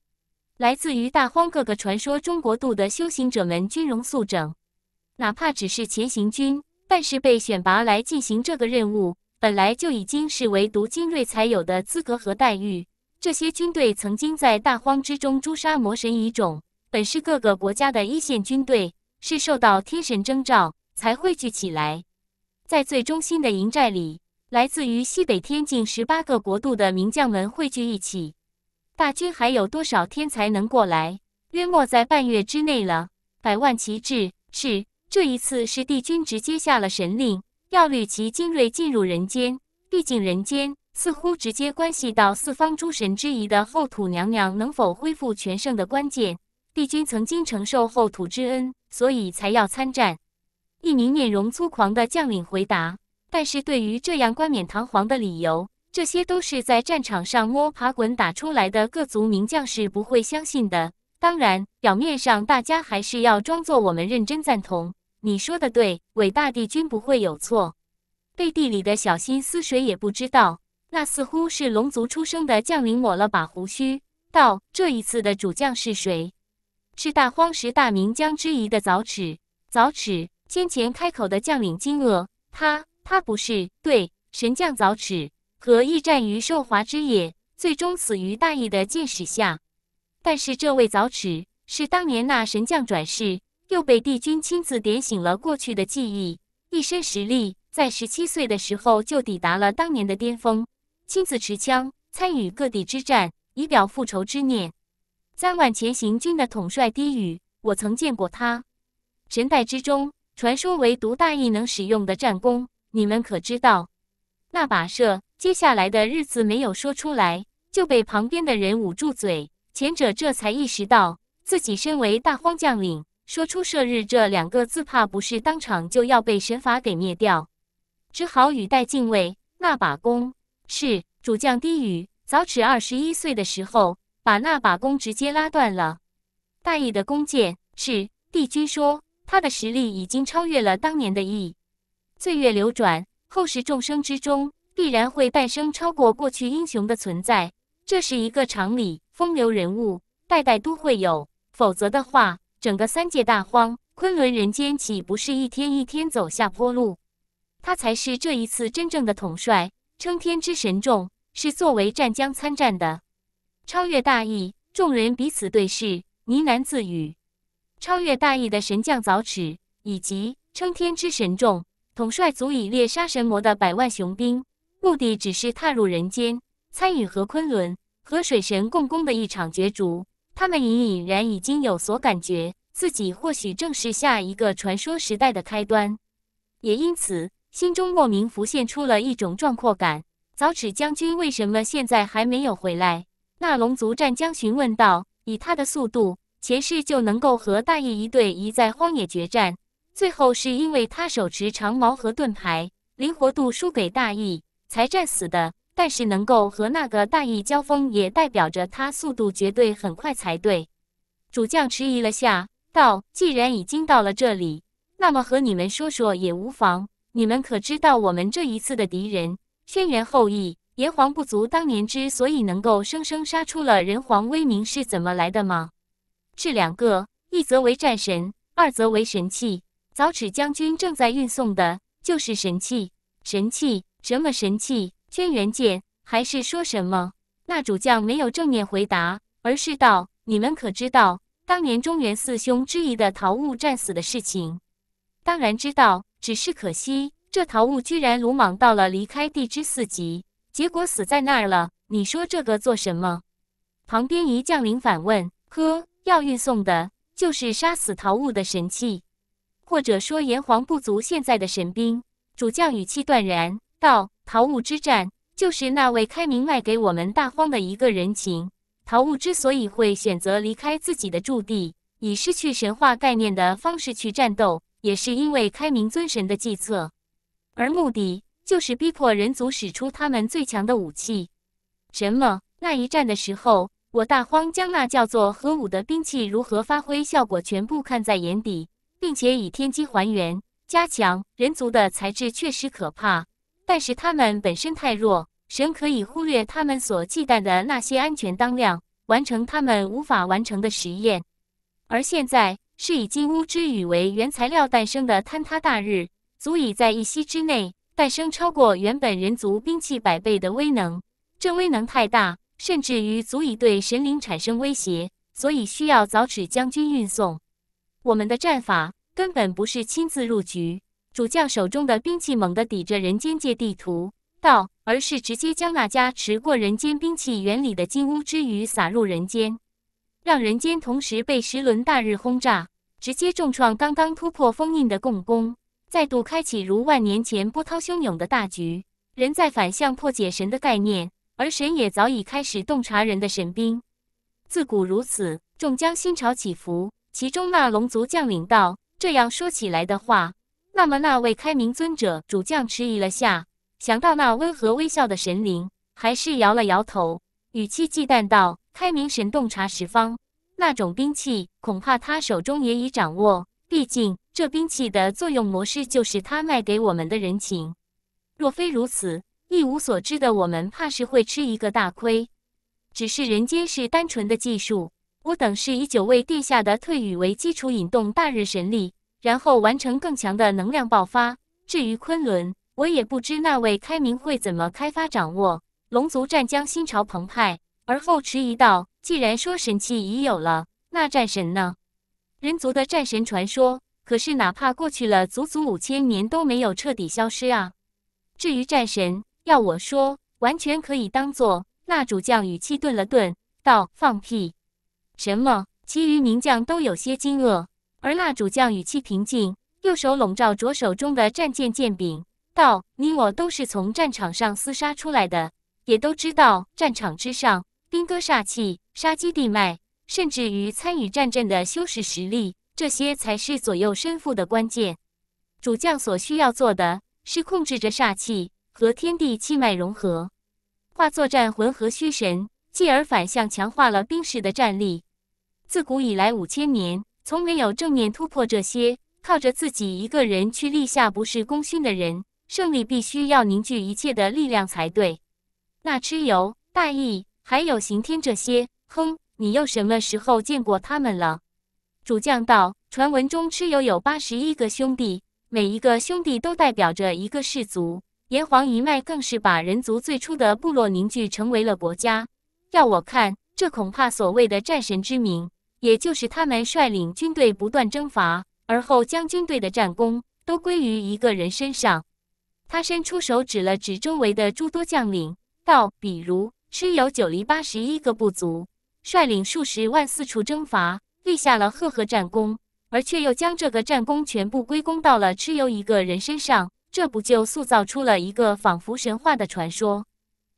来自于大荒各个传说中国度的修行者们军容肃整，哪怕只是前行军，但是被选拔来进行这个任务，本来就已经是唯独精锐才有的资格和待遇。这些军队曾经在大荒之中诛杀魔神遗种。本是各个国家的一线军队，是受到天神征召才汇聚起来。在最中心的营寨里，来自于西北天境十八个国度的名将们汇聚一起。大军还有多少天才能过来？约莫在半月之内了。百万旗帜是这一次是帝君直接下了神令，要率其精锐进入人间。毕竟人间似乎直接关系到四方诸神之一的后土娘娘能否恢复全盛的关键。帝君曾经承受后土之恩，所以才要参战。一名面容粗狂的将领回答：“但是对于这样冠冕堂皇的理由，这些都是在战场上摸爬滚打出来的各族名将是不会相信的。当然，表面上大家还是要装作我们认真赞同。你说的对，伟大帝君不会有错。背地里的小心思谁也不知道。”那似乎是龙族出生的将领抹了把胡须，道：“这一次的主将是谁？”是大荒十大名将之一的早齿。早齿先前开口的将领金鹅，他他不是对神将早齿，和驿战于寿华之野，最终死于大义的箭矢下。但是这位早齿是当年那神将转世，又被帝君亲自点醒了过去的记忆，一身实力在十七岁的时候就抵达了当年的巅峰，亲自持枪参与各地之战，以表复仇之念。三万前行军的统帅低语：“我曾见过他，神代之中传说唯独大义能使用的战功，你们可知道？”那把射，接下来的日子没有说出来，就被旁边的人捂住嘴。前者这才意识到自己身为大荒将领，说出‘射日’这两个字，怕不是当场就要被神罚给灭掉，只好语带敬畏。那把弓是主将低语，早只二十一岁的时候。把那把弓直接拉断了。大义的弓箭是帝君说他的实力已经超越了当年的义。岁月流转，后世众生之中必然会诞生超过过去英雄的存在，这是一个常理。风流人物，代代都会有。否则的话，整个三界大荒、昆仑人间岂不是一天一天走下坡路？他才是这一次真正的统帅，称天之神众是作为战将参战的。超越大义，众人彼此对视，呢喃自语。超越大义的神将早齿，以及称天之神众，统帅足以猎杀神魔的百万雄兵，目的只是踏入人间，参与和昆仑、和水神共工的一场角逐。他们隐隐然已经有所感觉，自己或许正是下一个传说时代的开端，也因此心中莫名浮现出了一种壮阔感。早齿将军为什么现在还没有回来？那龙族战将询问道：“以他的速度，前世就能够和大义一队一在荒野决战，最后是因为他手持长矛和盾牌，灵活度输给大义，才战死的。但是能够和那个大义交锋，也代表着他速度绝对很快才对。”主将迟疑了下，道：“既然已经到了这里，那么和你们说说也无妨。你们可知道我们这一次的敌人，轩辕后裔？”炎黄部族当年之所以能够生生杀出了人皇威名，是怎么来的吗？是两个，一则为战神，二则为神器。早齿将军正在运送的就是神器。神器？什么神器？轩辕剑？还是说什么？那主将没有正面回答，而是道：“你们可知道当年中原四兄之一的桃悟战死的事情？”当然知道，只是可惜，这桃悟居然鲁莽到了离开地之四极。结果死在那儿了，你说这个做什么？旁边一将领反问：“呵，要运送的就是杀死桃物的神器，或者说炎黄部族现在的神兵。”主将语气断然道：“桃物之战，就是那位开明卖给我们大荒的一个人情。桃物之所以会选择离开自己的驻地，以失去神话概念的方式去战斗，也是因为开明尊神的计策，而目的。”就是逼迫人族使出他们最强的武器。什么？那一战的时候，我大荒将那叫做核武的兵器如何发挥效果，全部看在眼底，并且以天机还原、加强。人族的材质确实可怕，但是他们本身太弱，神可以忽略他们所忌惮的那些安全当量，完成他们无法完成的实验。而现在是以金乌之羽为原材料诞生的坍塌大日，足以在一息之内。再生超过原本人族兵器百倍的威能，这威能太大，甚至于足以对神灵产生威胁，所以需要早指将军运送。我们的战法根本不是亲自入局，主将手中的兵器猛地抵着人间界地图道，而是直接将那家持过人间兵器原理的金乌之鱼撒入人间，让人间同时被十轮大日轰炸，直接重创刚刚突破封印的共工。再度开启如万年前波涛汹涌的大局，人在反向破解神的概念，而神也早已开始洞察人的神兵。自古如此，众将心潮起伏。其中那龙族将领道：“这样说起来的话，那么那位开明尊者主将迟疑了下，想到那温和微笑的神灵，还是摇了摇头，语气忌惮道：‘开明神洞察十方，那种兵器恐怕他手中也已掌握。’”毕竟，这兵器的作用模式就是他卖给我们的人情。若非如此，一无所知的我们，怕是会吃一个大亏。只是人间是单纯的技术，我等是以九位殿下的退羽为基础引动大日神力，然后完成更强的能量爆发。至于昆仑，我也不知那位开明会怎么开发掌握。龙族战将心潮澎湃，而后迟疑道：“既然说神器已有了，那战神呢？”人族的战神传说，可是哪怕过去了足足五千年都没有彻底消失啊！至于战神，要我说，完全可以当做蜡主将语气顿了顿，道：“放屁！”什么？其余名将都有些惊愕，而蜡主将语气平静，右手笼罩着手中的战舰剑柄，道：“你我都是从战场上厮杀出来的，也都知道战场之上兵戈煞气，杀机地脉。”甚至于参与战阵的修士实力，这些才是左右胜负的关键。主将所需要做的是控制着煞气和天地气脉融合，化作战魂和虚神，继而反向强化了兵士的战力。自古以来五千年，从没有正面突破这些靠着自己一个人去立下不是功勋的人。胜利必须要凝聚一切的力量才对。那蚩尤、大羿还有刑天这些，哼。你又什么时候见过他们了？主将道：“传闻中，蚩尤有八十一个兄弟，每一个兄弟都代表着一个氏族。炎黄一脉更是把人族最初的部落凝聚成为了国家。要我看，这恐怕所谓的战神之名，也就是他们率领军队不断征伐，而后将军队的战功都归于一个人身上。”他伸出手，指了指周围的诸多将领，道：“比如蚩尤九黎八十一个部族。”率领数十万四处征伐，立下了赫赫战功，而却又将这个战功全部归功到了蚩尤一个人身上，这不就塑造出了一个仿佛神话的传说？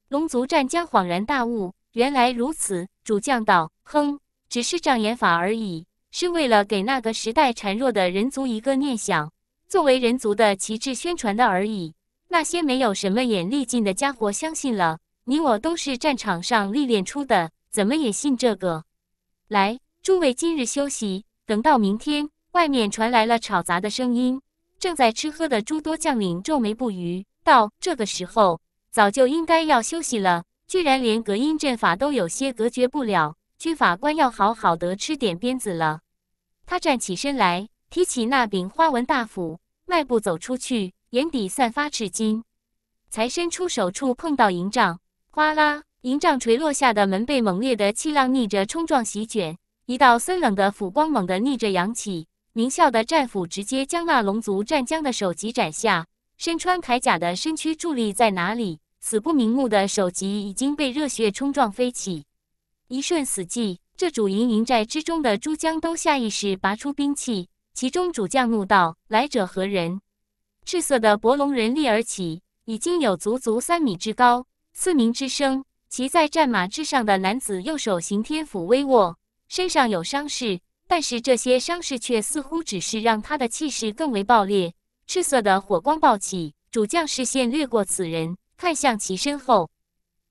龙族战将恍然大悟：“原来如此。”主将道：“哼，只是障眼法而已，是为了给那个时代孱弱的人族一个念想，作为人族的旗帜宣传的而已。那些没有什么眼力劲的家伙相信了。你我都是战场上历练出的。”怎么也信这个？来，诸位今日休息，等到明天。外面传来了吵杂的声音，正在吃喝的诸多将领皱眉不语，道：“这个时候早就应该要休息了，居然连隔音阵法都有些隔绝不了，军法官要好好的吃点鞭子了。”他站起身来，提起那柄花纹大斧，迈步走出去，眼底散发赤金。才伸出手触碰到营帐，哗啦。营帐垂落下的门被猛烈的气浪逆着冲撞席卷，一道森冷的斧光猛地逆着扬起，明孝的战斧直接将那龙族战将的首级斩下。身穿铠甲的身躯伫立在哪里，死不瞑目的首级已经被热血冲撞飞起。一瞬死寂，这主营营寨之中的诸将都下意识拔出兵器，其中主将怒道：“来者何人？”赤色的博龙人立而起，已经有足足三米之高，嘶鸣之声。骑在战马之上的男子右手擎天斧，微握，身上有伤势，但是这些伤势却似乎只是让他的气势更为爆裂。赤色的火光暴起，主将视线掠过此人，看向其身后。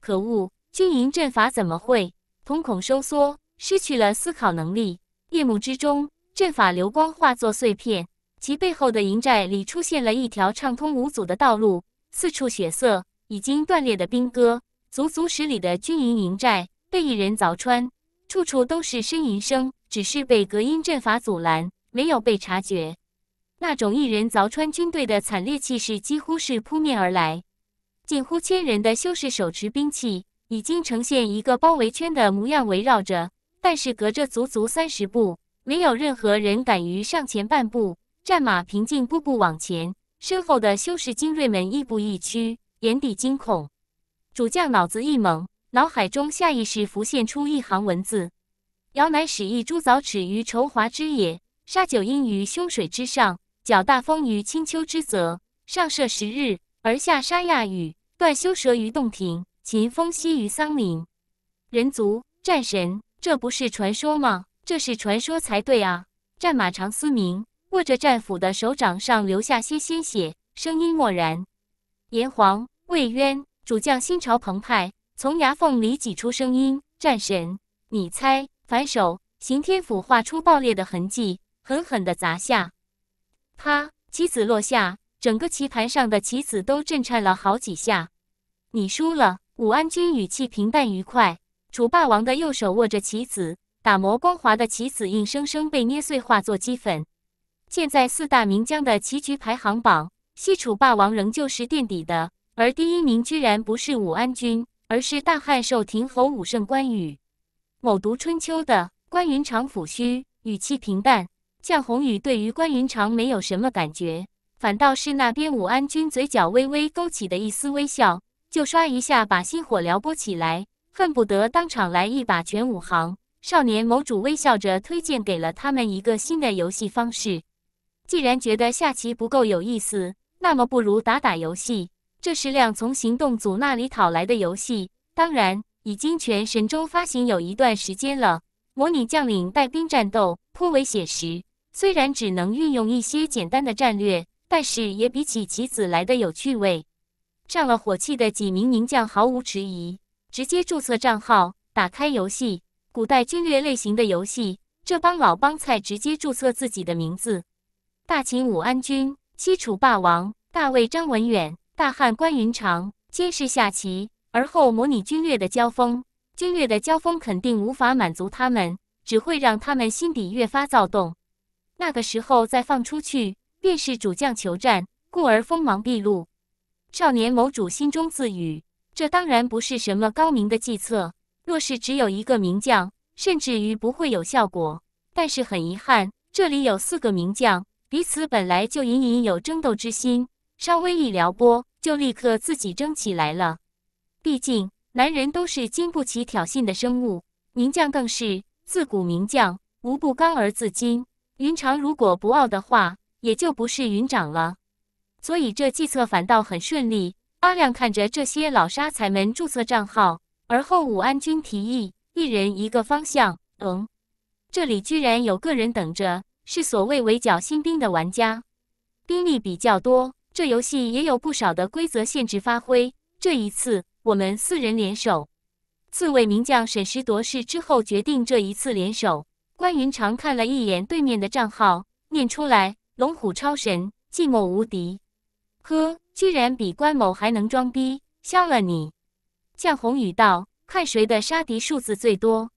可恶，军营阵法怎么会？瞳孔收缩，失去了思考能力。夜幕之中，阵法流光化作碎片，其背后的营寨里出现了一条畅通无阻的道路，四处血色，已经断裂的兵戈。足足十里的军营营寨被一人凿穿，处处都是呻吟声，只是被隔音阵法阻拦，没有被察觉。那种一人凿穿军队的惨烈气势，几乎是扑面而来。近乎千人的修士手持兵器，已经呈现一个包围圈的模样，围绕着。但是隔着足足三十步，没有任何人敢于上前半步。战马平静，步步往前，身后的修士精锐们亦步亦趋，眼底惊恐。主将脑子一猛，脑海中下意识浮现出一行文字：“尧乃始一诛凿齿于愁华之野，杀九婴于凶水之上，搅大风于青丘之泽，上射十日而下杀亚雨，断修蛇于洞庭，秦封息于桑林。”人族战神，这不是传说吗？这是传说才对啊！战马长嘶鸣，握着战斧的手掌上留下些鲜血，声音漠然：“炎黄魏渊。”主将心潮澎湃，从牙缝里挤出声音：“战神，你猜！”反手刑天府画出爆裂的痕迹，狠狠地砸下。啪！棋子落下，整个棋盘上的棋子都震颤了好几下。你输了。武安君语气平淡愉快。楚霸王的右手握着棋子，打磨光滑的棋子硬生生被捏碎，化作齑粉。现在四大名将的棋局排行榜，西楚霸王仍旧是垫底的。而第一名居然不是武安君，而是大汉寿亭侯武圣关羽。某读春秋的关云长抚须，语气平淡。向宏宇对于关云长没有什么感觉，反倒是那边武安君嘴角微微勾起的一丝微笑，就刷一下把心火撩拨起来，恨不得当场来一把全武行。少年某主微笑着推荐给了他们一个新的游戏方式：既然觉得下棋不够有意思，那么不如打打游戏。这是辆从行动组那里讨来的游戏，当然已经全神州发行有一段时间了。模拟将领带兵战斗颇为写实，虽然只能运用一些简单的战略，但是也比起棋子来的有趣味。上了火气的几名名将毫无迟疑，直接注册账号，打开游戏。古代军略类型的游戏，这帮老帮菜直接注册自己的名字：大秦武安君、西楚霸王、大魏张文远。大汉关云长监是下棋，而后模拟军略的交锋。军略的交锋肯定无法满足他们，只会让他们心底越发躁动。那个时候再放出去，便是主将求战，故而锋芒毕露。少年某主心中自语：“这当然不是什么高明的计策。若是只有一个名将，甚至于不会有效果。但是很遗憾，这里有四个名将，彼此本来就隐隐有争斗之心。”稍微一撩拨，就立刻自己争起来了。毕竟男人都是经不起挑衅的生物，名将更是自古名将无不刚而自矜。云长如果不傲的话，也就不是云长了。所以这计策反倒很顺利。阿亮看着这些老沙才们注册账号，而后武安君提议一人一个方向。嗯，这里居然有个人等着，是所谓围剿新兵的玩家，兵力比较多。这游戏也有不少的规则限制发挥。这一次，我们四人联手，四位名将审时度势之后，决定这一次联手。关云长看了一眼对面的账号，念出来：“龙虎超神，寂寞无敌。”呵，居然比关某还能装逼，笑了你。向宏宇道：“看谁的杀敌数字最多。”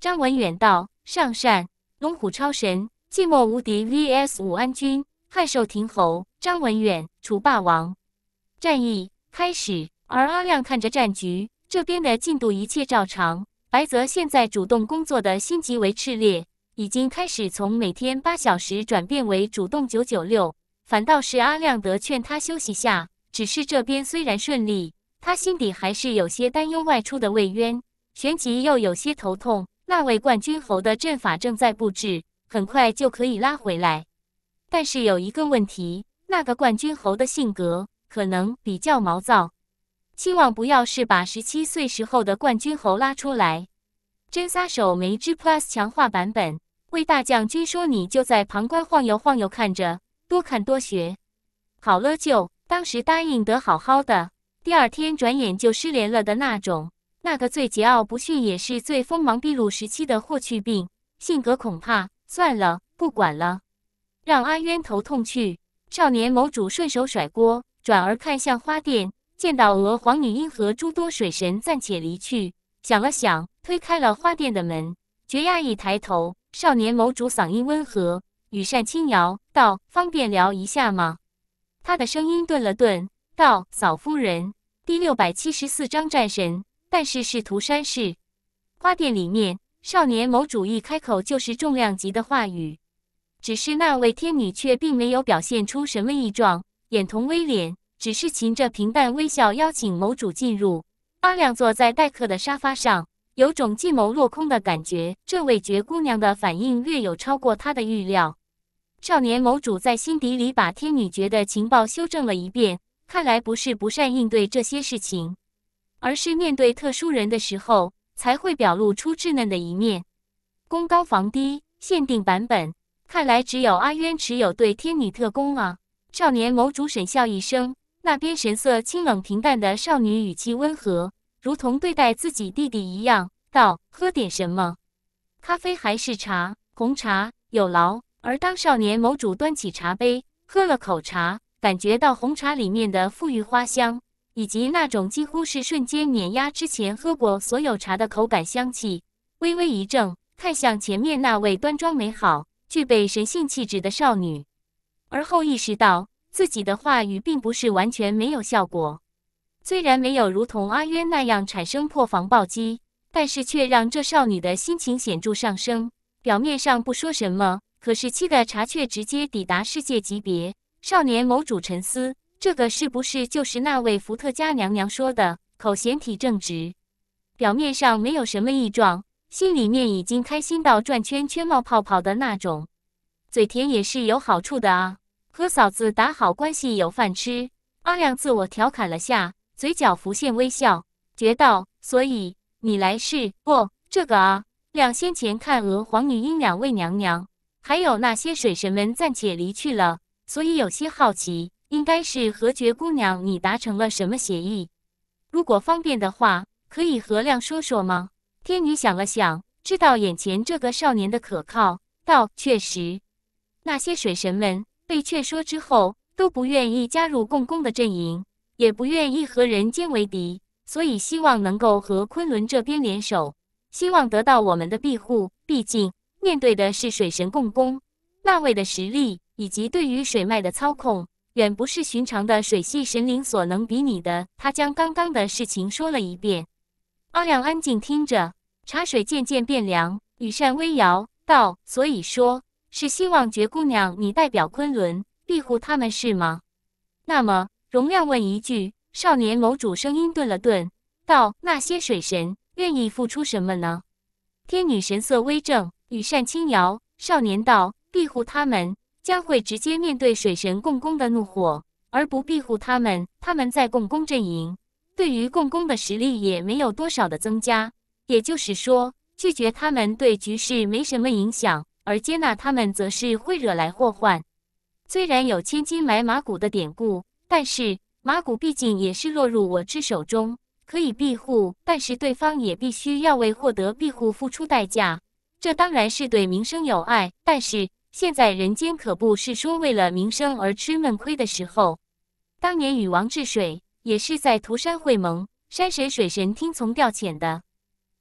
张文远道：“上善，龙虎超神，寂寞无敌 VS 武安君。”汉寿亭侯张文远，楚霸王。战役开始，而阿亮看着战局这边的进度，一切照常。白泽现在主动工作的心极为炽烈，已经开始从每天八小时转变为主动九九六，反倒是阿亮得劝他休息下。只是这边虽然顺利，他心底还是有些担忧外出的魏渊。旋即又有些头痛，那位冠军侯的阵法正在布置，很快就可以拉回来。但是有一个问题，那个冠军侯的性格可能比较毛躁，希望不要是把十七岁时候的冠军侯拉出来。真杀手没之 Plus 强化版本，魏大将军说你就在旁观晃悠晃悠，看着多看多学，好了就当时答应得好好的，第二天转眼就失联了的那种。那个最桀骜不驯也是最锋芒毕露时期的霍去病，性格恐怕算了，不管了。让阿渊头痛去。少年某主顺手甩锅，转而看向花店，见到娥皇女英和诸多水神暂且离去，想了想，推开了花店的门。绝亚一抬头，少年某主嗓音温和，羽扇轻摇，道：“方便聊一下吗？”他的声音顿了顿，道：“嫂夫人。”第六百七十四章战神。但是是涂山氏。花店里面，少年某主一开口就是重量级的话语。只是那位天女却并没有表现出什么异状，眼瞳微敛，只是噙着平淡微笑邀请某主进入。阿亮坐在待客的沙发上，有种计谋落空的感觉。这位绝姑娘的反应略有超过他的预料。少年某主在心底里把天女诀的情报修正了一遍，看来不是不善应对这些事情，而是面对特殊人的时候才会表露出稚嫩的一面。攻高防低，限定版本。看来只有阿渊持有对天女特工了。少年某主沈笑一声，那边神色清冷平淡的少女语气温和，如同对待自己弟弟一样，道：“喝点什么？咖啡还是茶？红茶有劳。”而当少年某主端起茶杯，喝了口茶，感觉到红茶里面的馥郁花香，以及那种几乎是瞬间碾压之前喝过所有茶的口感香气，微微一怔，看向前面那位端庄美好。具备神性气质的少女，而后意识到自己的话语并不是完全没有效果。虽然没有如同阿渊那样产生破防暴击，但是却让这少女的心情显著上升。表面上不说什么，可是七的茶却直接抵达世界级别。少年某主沉思：这个是不是就是那位伏特加娘娘说的“口嫌体正直”？表面上没有什么异状。心里面已经开心到转圈圈冒泡泡的那种，嘴甜也是有好处的啊。和嫂子打好关系有饭吃。阿亮自我调侃了下，嘴角浮现微笑，觉道：“所以你来是不这个啊？”亮先前看娥皇女英两位娘娘，还有那些水神们暂且离去了，所以有些好奇，应该是和爵姑娘你达成了什么协议？如果方便的话，可以和亮说说吗？天女想了想，知道眼前这个少年的可靠，道：“确实，那些水神们被劝说之后，都不愿意加入共工的阵营，也不愿意和人间为敌，所以希望能够和昆仑这边联手，希望得到我们的庇护。毕竟面对的是水神共工，那位的实力以及对于水脉的操控，远不是寻常的水系神灵所能比拟的。”他将刚刚的事情说了一遍。阿亮安静听着，茶水渐渐变凉，羽扇微摇，道：“所以说是希望绝姑娘你代表昆仑庇护他们是吗？”那么，容量问一句，少年某主声音顿了顿，道：“那些水神愿意付出什么呢？”天女神色微正，羽扇轻摇，少年道：“庇护他们，将会直接面对水神共工的怒火；而不庇护他们，他们在共工阵营。”对于共工的实力也没有多少的增加，也就是说，拒绝他们对局势没什么影响，而接纳他们则是会惹来祸患。虽然有千金买马骨的典故，但是马骨毕竟也是落入我之手中，可以庇护，但是对方也必须要为获得庇护付出代价。这当然是对民生有爱，但是现在人间可不是说为了民生而吃闷亏的时候。当年禹王治水。也是在涂山会盟，山神、水神听从调遣的。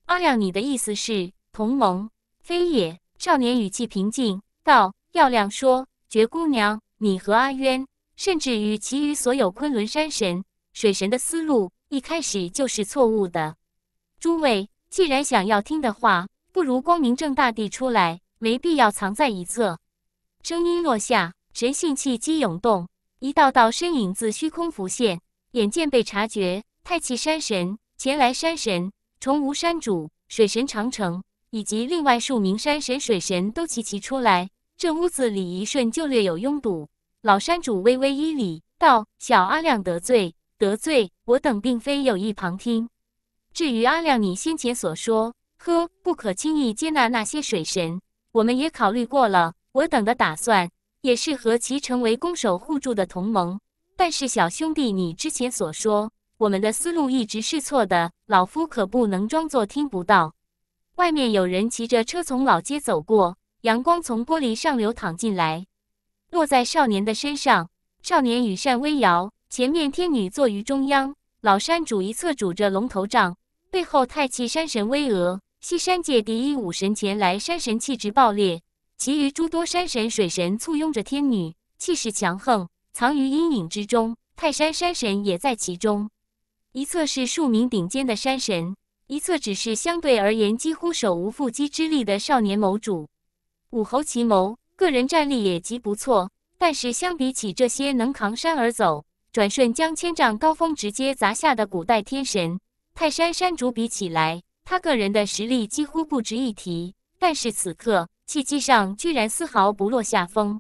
阿亮，你的意思是同盟？非也。少年语气平静道：“要亮说，绝姑娘，你和阿渊，甚至与其余所有昆仑山神、水神的思路，一开始就是错误的。诸位，既然想要听的话，不如光明正大地出来，没必要藏在一侧。”声音落下，神性气机涌动，一道道身影自虚空浮现。眼见被察觉，太岐山神前来，山神崇吾山主、水神长城以及另外数名山神、水神都齐齐出来。这屋子里一瞬就略有拥堵。老山主微微一礼，道：“小阿亮得罪得罪，我等并非有意旁听。至于阿亮你先前所说，呵，不可轻易接纳那些水神。我们也考虑过了，我等的打算也是和其成为攻守互助的同盟。”但是小兄弟，你之前所说，我们的思路一直是错的。老夫可不能装作听不到。外面有人骑着车从老街走过，阳光从玻璃上流淌进来，落在少年的身上。少年羽扇微摇，前面天女坐于中央，老山主一侧拄着龙头杖，背后太气山神巍峨，西山界第一武神前来，山神气质爆裂，其余诸多山神水神簇拥着天女，气势强横。藏于阴影之中，泰山山神也在其中。一侧是数名顶尖的山神，一侧只是相对而言几乎手无缚鸡之力的少年谋主武侯奇谋。个人战力也极不错，但是相比起这些能扛山而走，转瞬将千丈高峰直接砸下的古代天神泰山山主比起来，他个人的实力几乎不值一提。但是此刻契机上居然丝毫不落下风。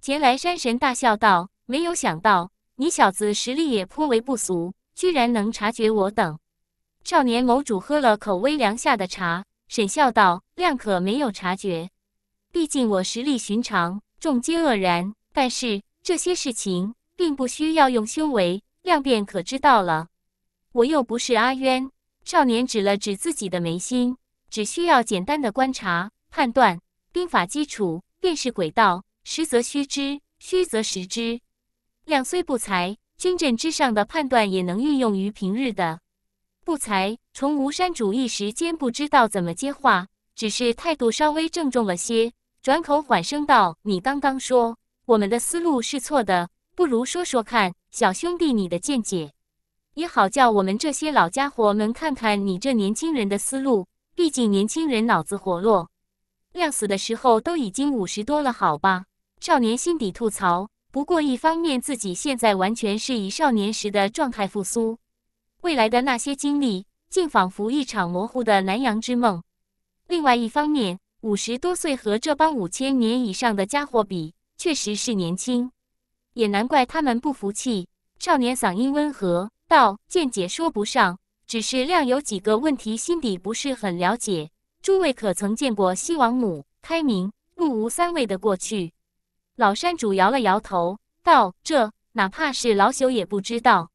前来山神大笑道。没有想到，你小子实力也颇为不俗，居然能察觉我等。少年某主喝了口微凉下的茶，沈笑道：“量可没有察觉，毕竟我实力寻常。”众皆愕然。但是这些事情并不需要用修为量便可知道了。我又不是阿渊。少年指了指自己的眉心，只需要简单的观察判断，兵法基础便是轨道，实则虚之，虚则实之。亮虽不才，军阵之上的判断也能运用于平日的。不才，崇吾山主一时间不知道怎么接话，只是态度稍微郑重了些，转口缓声道：“你刚刚说我们的思路是错的，不如说说看，小兄弟你的见解也好，叫我们这些老家伙们看看你这年轻人的思路。毕竟年轻人脑子活络。亮死的时候都已经五十多了，好吧？”少年心底吐槽。不过，一方面自己现在完全是以少年时的状态复苏，未来的那些经历竟仿佛一场模糊的南洋之梦；另外一方面，五十多岁和这帮五千年以上的家伙比，确实是年轻，也难怪他们不服气。少年嗓音温和道：“见解说不上，只是亮有几个问题，心底不是很了解。诸位可曾见过西王母、开明、陆无三位的过去？”老山主摇了摇头，道：“这哪怕是老朽也不知道，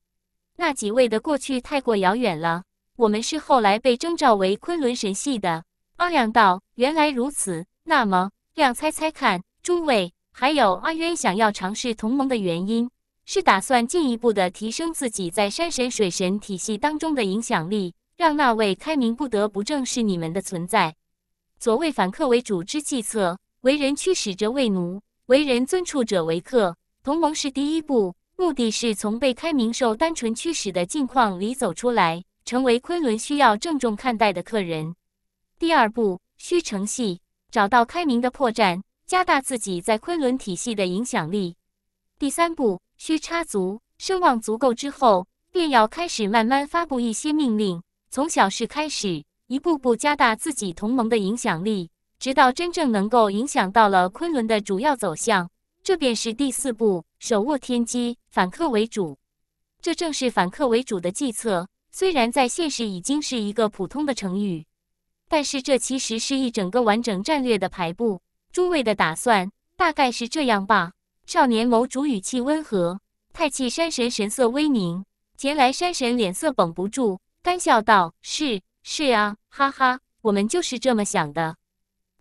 那几位的过去太过遥远了。我们是后来被征召为昆仑神系的。”阿亮道：“原来如此。那么，亮猜猜看，诸位还有阿渊想要尝试同盟的原因，是打算进一步的提升自己在山神水神体系当中的影响力，让那位开明不得不正视你们的存在。所谓反客为主之计策，为人驱使者为奴。”为人尊处者为客，同盟是第一步，目的是从被开明受单纯驱使的境况里走出来，成为昆仑需要郑重看待的客人。第二步需成系，找到开明的破绽，加大自己在昆仑体系的影响力。第三步需插足，声望足够之后，便要开始慢慢发布一些命令，从小事开始，一步步加大自己同盟的影响力。直到真正能够影响到了昆仑的主要走向，这便是第四步，手握天机，反客为主。这正是反客为主的计策。虽然在现实已经是一个普通的成语，但是这其实是一整个完整战略的排布。诸位的打算大概是这样吧。少年谋主语气温和，太气山神神色微凝。前来山神脸色绷不住，干笑道：“是是啊，哈哈，我们就是这么想的。”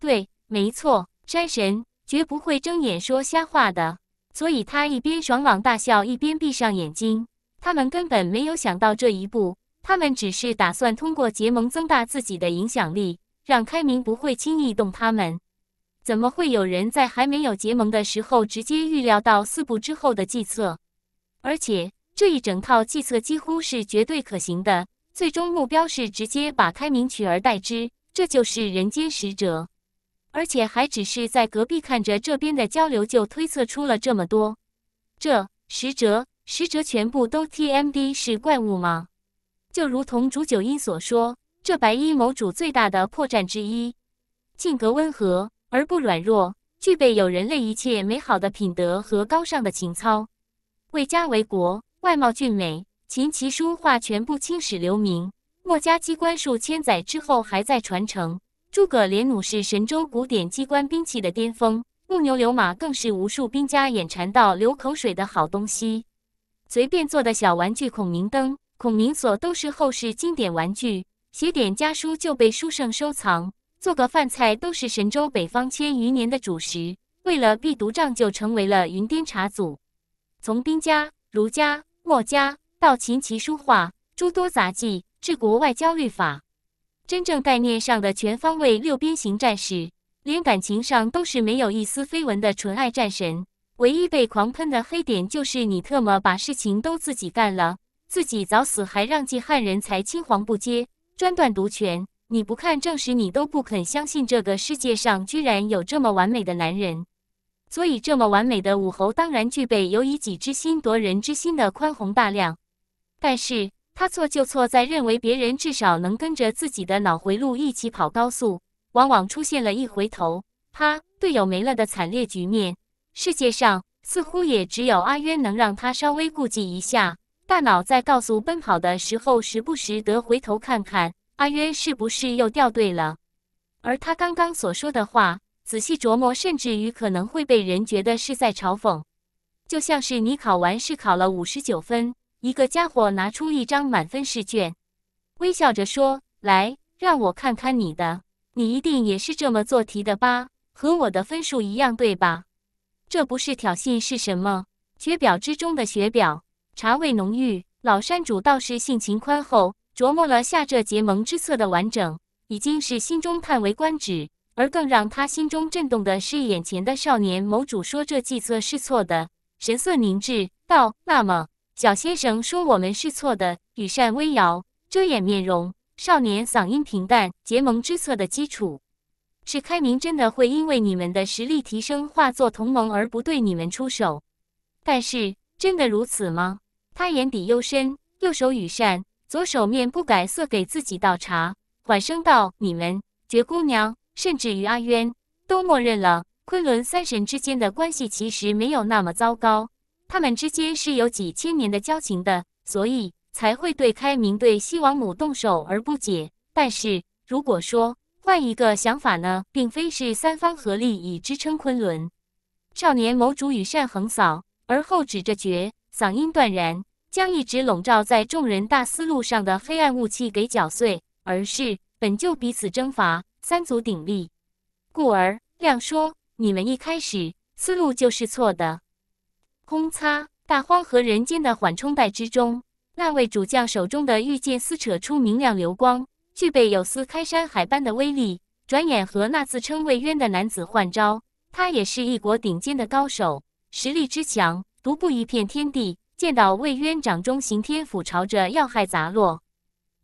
对，没错，山神绝不会睁眼说瞎话的，所以他一边爽朗大笑，一边闭上眼睛。他们根本没有想到这一步，他们只是打算通过结盟增大自己的影响力，让开明不会轻易动他们。怎么会有人在还没有结盟的时候直接预料到四步之后的计策？而且这一整套计策几乎是绝对可行的，最终目标是直接把开明取而代之。这就是人间使者。而且还只是在隔壁看着这边的交流，就推测出了这么多。这十者，十者全部都 TMD 是怪物吗？就如同竹九音所说，这白衣某主最大的破绽之一：性格温和而不软弱，具备有人类一切美好的品德和高尚的情操，为家为国，外貌俊美，琴棋书画全部青史留名，墨家机关数千载之后还在传承。诸葛连弩是神州古典机关兵器的巅峰，木牛流马更是无数兵家眼馋到流口水的好东西。随便做的小玩具，孔明灯、孔明锁都是后世经典玩具。写点家书就被书圣收藏，做个饭菜都是神州北方千余年的主食。为了避毒障，就成为了云滇茶祖。从兵家、儒家、墨家到琴棋书画诸多杂技，治国外交律法。真正概念上的全方位六边形战士，连感情上都是没有一丝绯闻的纯爱战神。唯一被狂喷的黑点就是你特么把事情都自己干了，自己早死还让季汉人才青黄不接，专断独权。你不看正史，你都不肯相信这个世界上居然有这么完美的男人。所以这么完美的武侯，当然具备有以己之心夺人之心的宽宏大量。但是。他错就错在认为别人至少能跟着自己的脑回路一起跑高速，往往出现了一回头，啪，队友没了的惨烈局面。世界上似乎也只有阿渊能让他稍微顾忌一下。大脑在告诉奔跑的时候，时不时得回头看看阿渊是不是又掉队了。而他刚刚所说的话，仔细琢磨，甚至于可能会被人觉得是在嘲讽，就像是你考完试考了五十九分。一个家伙拿出一张满分试卷，微笑着说：“来，让我看看你的，你一定也是这么做题的吧？和我的分数一样，对吧？这不是挑衅是什么？学表之中的学表，茶味浓郁。老山主倒是性情宽厚，琢磨了下这结盟之策的完整，已经是心中叹为观止。而更让他心中震动的是，眼前的少年某主说这计策是错的，神色凝滞道：‘那么。’”小先生说：“我们是错的。”羽扇微摇，遮掩面容。少年嗓音平淡：“结盟之策的基础，是开明真的会因为你们的实力提升化作同盟而不对你们出手？但是，真的如此吗？”他眼底幽深，右手羽扇，左手面不改色，给自己倒茶，缓声道：“你们、绝姑娘，甚至于阿渊，都默认了昆仑三神之间的关系其实没有那么糟糕。”他们之间是有几千年的交情的，所以才会对开明对西王母动手而不解。但是如果说换一个想法呢，并非是三方合力以支撑昆仑少年，眸主羽扇横扫，而后指着诀，嗓音断然，将一直笼罩在众人大思路上的黑暗雾气给搅碎，而是本就彼此征伐，三足鼎立，故而亮说：“你们一开始思路就是错的。”轰！擦！大荒和人间的缓冲带之中，那位主将手中的玉剑撕扯出明亮流光，具备有撕开山海般的威力。转眼和那自称魏渊的男子换招，他也是一国顶尖的高手，实力之强，独步一片天地。见到魏渊掌中刑天斧朝着要害砸落，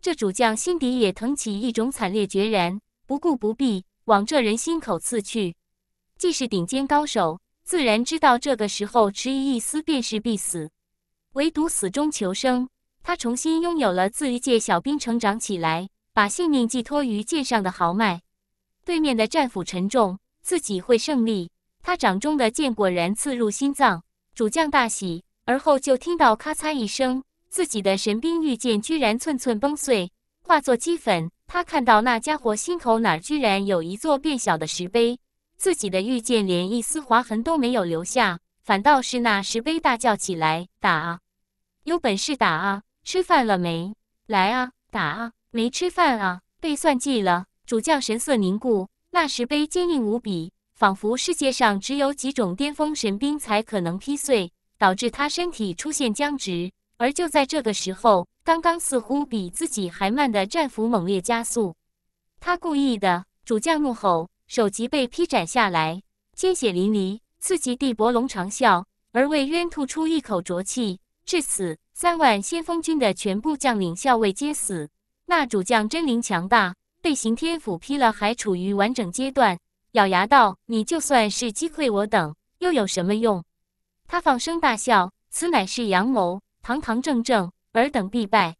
这主将心底也腾起一种惨烈决然，不顾不避，往这人心口刺去。既是顶尖高手。自然知道这个时候迟疑一丝便是必死，唯独死中求生。他重新拥有了自愈界小兵成长起来，把性命寄托于剑上的豪迈。对面的战斧沉重，自己会胜利。他掌中的剑果然刺入心脏，主将大喜，而后就听到咔嚓一声，自己的神兵御剑居然寸寸崩碎，化作齑粉。他看到那家伙心口哪儿居然有一座变小的石碑。自己的御剑连一丝划痕都没有留下，反倒是那石碑大叫起来：“打啊！有本事打啊！吃饭了没？来啊！打啊！没吃饭啊？被算计了！”主将神色凝固，那石碑坚硬无比，仿佛世界上只有几种巅峰神兵才可能劈碎，导致他身体出现僵直。而就在这个时候，刚刚似乎比自己还慢的战斧猛烈加速，他故意的。主将怒吼。首级被劈斩下来，鲜血淋漓，刺激地伯龙长啸，而魏渊吐出一口浊气。至此，三万先锋军的全部将领、校尉皆死。那主将真灵强大，被刑天府劈了，还处于完整阶段，咬牙道：“你就算是击溃我等，又有什么用？”他放声大笑：“此乃是阳谋，堂堂正正，尔等必败，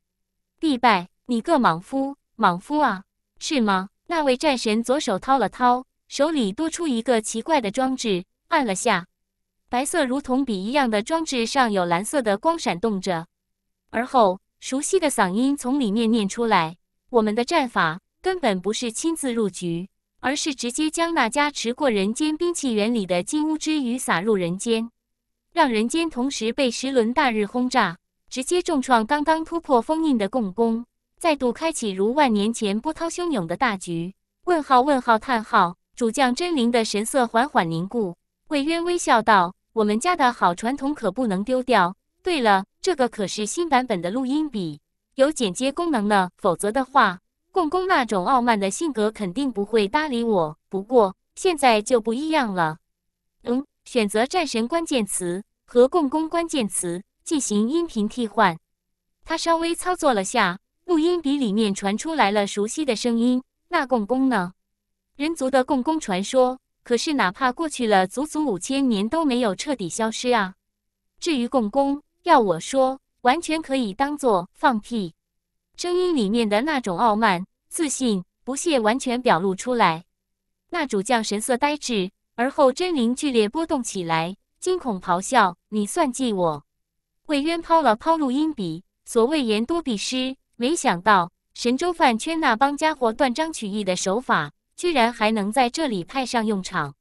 必败！你个莽夫，莽夫啊，是吗？”那位战神左手掏了掏，手里多出一个奇怪的装置，按了下，白色如同笔一样的装置上有蓝色的光闪动着，而后熟悉的嗓音从里面念出来：“我们的战法根本不是亲自入局，而是直接将那加持过人间兵器原理的金乌之雨洒入人间，让人间同时被十轮大日轰炸，直接重创刚刚突破封印的共工。”再度开启如万年前波涛汹涌的大局。问号问号叹号，主将真灵的神色缓缓凝固。魏渊微笑道：“我们家的好传统可不能丢掉。对了，这个可是新版本的录音笔，有剪接功能呢。否则的话，共工那种傲慢的性格肯定不会搭理我。不过现在就不一样了。嗯，选择战神关键词和共工关键词进行音频替换。他稍微操作了下。”录音笔里面传出来了熟悉的声音。那共工呢？人族的共工传说，可是哪怕过去了足足五千年都没有彻底消失啊。至于共工，要我说，完全可以当做放屁。声音里面的那种傲慢、自信、不屑，完全表露出来。那主将神色呆滞，而后真灵剧烈波动起来，惊恐咆哮：“你算计我！”魏渊抛了抛录音笔，所谓言多必失。没想到神州饭圈那帮家伙断章取义的手法，居然还能在这里派上用场。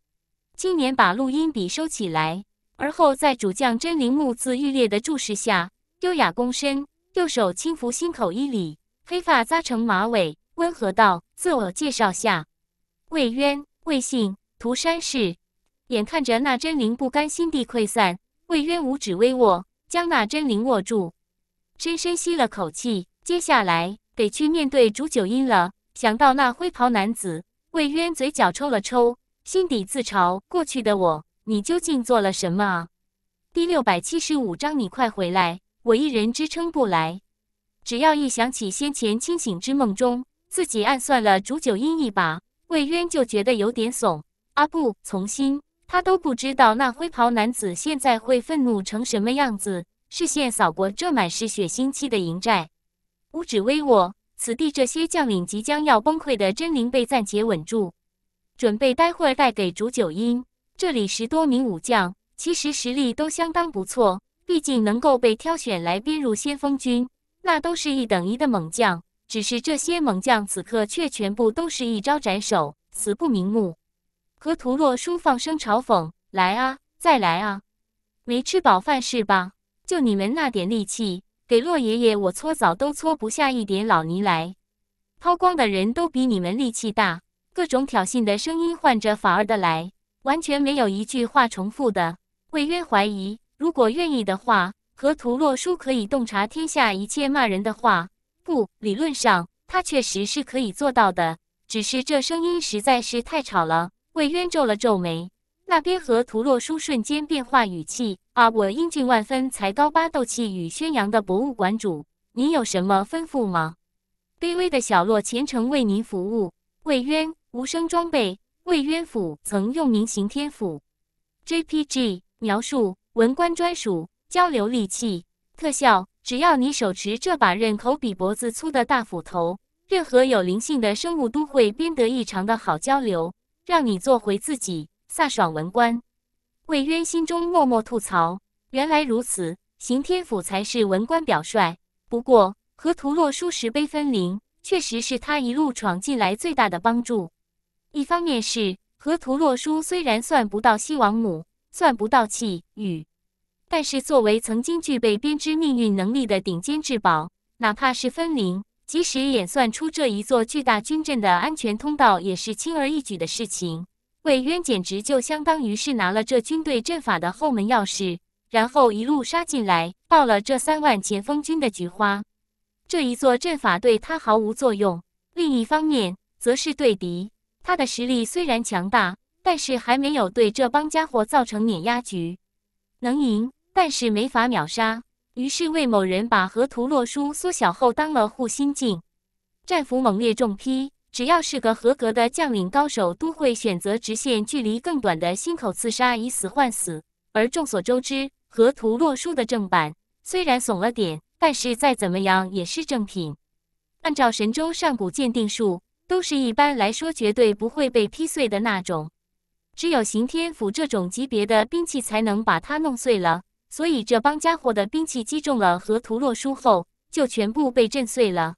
青年把录音笔收起来，而后在主将真灵目眦欲裂的注视下，优雅躬身，右手轻抚心口一礼，黑发扎成马尾，温和道：“自我介绍下，魏渊，魏姓，涂山氏。”眼看着那真灵不甘心地溃散，魏渊五指微握，将那真灵握住，深深吸了口气。接下来得去面对竹九阴了。想到那灰袍男子，魏渊嘴角抽了抽，心底自嘲：过去的我，你究竟做了什么啊？第六百七十五章，你快回来，我一人支撑不来。只要一想起先前清醒之梦中自己暗算了竹九阴一把，魏渊就觉得有点怂。阿不从心，他都不知道那灰袍男子现在会愤怒成什么样子。视线扫过这满是血腥气的营寨。五指微握，此地这些将领即将要崩溃的真灵被暂且稳住，准备待会带给竹九阴。这里十多名武将，其实实力都相当不错，毕竟能够被挑选来编入先锋军，那都是一等一的猛将。只是这些猛将此刻却全部都是一招斩首，死不瞑目。河图洛书放声嘲讽：“来啊，再来啊，没吃饱饭是吧？就你们那点力气！”给洛爷爷我搓澡都搓不下一点老泥来，抛光的人都比你们力气大。各种挑衅的声音换着法儿的来，完全没有一句话重复的。魏渊怀疑，如果愿意的话，河图洛书可以洞察天下一切骂人的话。不，理论上他确实是可以做到的，只是这声音实在是太吵了。魏渊皱了皱眉。那边和图洛书瞬间变化语气啊！我英俊万分，才高八斗，气宇轩扬的博物馆主，你有什么吩咐吗？卑微的小洛虔诚为您服务。魏渊，无声装备，魏渊府曾用名刑天府。JPG 描述：文官专属交流利器，特效。只要你手持这把刃口比脖子粗的大斧头，任何有灵性的生物都会编得异常的好交流，让你做回自己。飒爽文官魏渊心中默默吐槽：“原来如此，刑天府才是文官表率。不过，河图洛书石碑分灵，确实是他一路闯进来最大的帮助。一方面是河图洛书虽然算不到西王母，算不到气宇，但是作为曾经具备编织命运能力的顶尖至宝，哪怕是分灵，即使演算出这一座巨大军阵的安全通道，也是轻而易举的事情。”魏渊简直就相当于是拿了这军队阵法的后门钥匙，然后一路杀进来，爆了这三万前锋军的菊花。这一座阵法对他毫无作用。另一方面，则是对敌，他的实力虽然强大，但是还没有对这帮家伙造成碾压局，能赢，但是没法秒杀。于是魏某人把河图洛书缩小后当了护心镜，战斧猛烈重劈。只要是个合格的将领高手，都会选择直线距离更短的心口刺杀，以死换死。而众所周知，河图洛书的正版虽然怂了点，但是再怎么样也是正品。按照神州上古鉴定术，都是一般来说绝对不会被劈碎的那种。只有刑天府这种级别的兵器才能把它弄碎了。所以这帮家伙的兵器击中了河图洛书后，就全部被震碎了。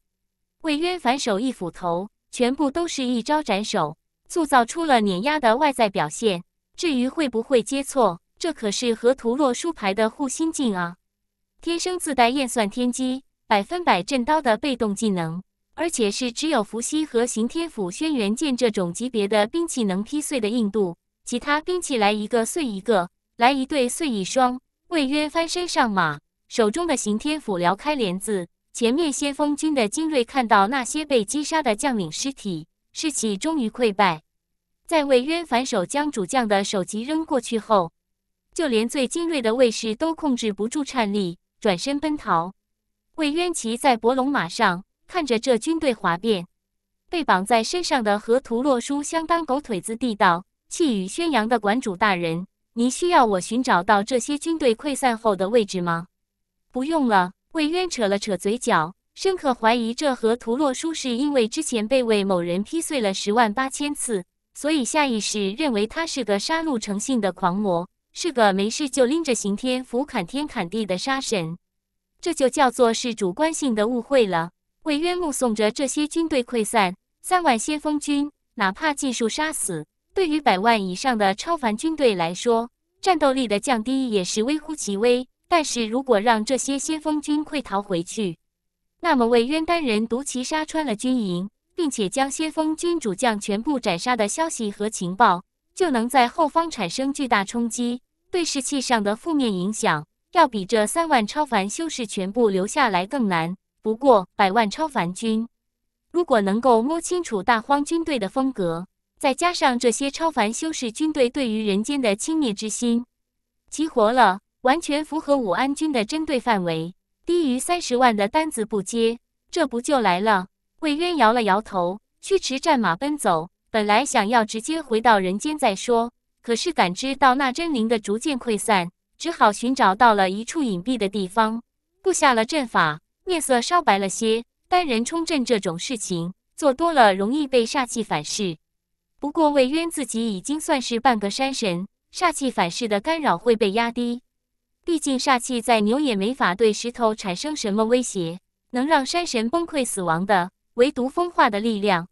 魏渊反手一斧头。全部都是一招斩首，塑造出了碾压的外在表现。至于会不会接错，这可是河图洛书牌的护心镜啊！天生自带验算天机、百分百震刀的被动技能，而且是只有伏羲和刑天府轩辕剑这种级别的兵器能劈碎的硬度，其他兵器来一个碎一个，来一对碎一双。魏渊翻身上马，手中的刑天斧撩开帘子。前面先锋军的精锐看到那些被击杀的将领尸体，士气终于溃败。在魏渊反手将主将的首级扔过去后，就连最精锐的卫士都控制不住颤栗，转身奔逃。魏渊骑在伯龙马上，看着这军队哗变，被绑在身上的河图洛书相当狗腿子地道，气宇轩扬的馆主大人，您需要我寻找到这些军队溃散后的位置吗？不用了。魏渊扯了扯嘴角，深刻怀疑这和图洛书是因为之前被魏某人劈碎了十万八千次，所以下意识认为他是个杀戮成性的狂魔，是个没事就拎着刑天斧砍天砍地的杀神。这就叫做是主观性的误会了。魏渊目送着这些军队溃散，三万先锋军哪怕尽数杀死，对于百万以上的超凡军队来说，战斗力的降低也是微乎其微。但是如果让这些先锋军溃逃回去，那么为渊丹人独骑杀穿了军营，并且将先锋军主将全部斩杀的消息和情报，就能在后方产生巨大冲击，对士气上的负面影响，要比这三万超凡修士全部留下来更难。不过百万超凡军，如果能够摸清楚大荒军队的风格，再加上这些超凡修士军队对于人间的轻蔑之心，齐活了。完全符合武安军的针对范围，低于三十万的单子不接，这不就来了？魏渊摇了摇头，驱驰战马奔走。本来想要直接回到人间再说，可是感知到那真灵的逐渐溃散，只好寻找到了一处隐蔽的地方，布下了阵法，面色稍白了些。单人冲阵这种事情做多了，容易被煞气反噬。不过魏渊自己已经算是半个山神，煞气反噬的干扰会被压低。毕竟煞气再牛也没法对石头产生什么威胁，能让山神崩溃死亡的，唯独风化的力量。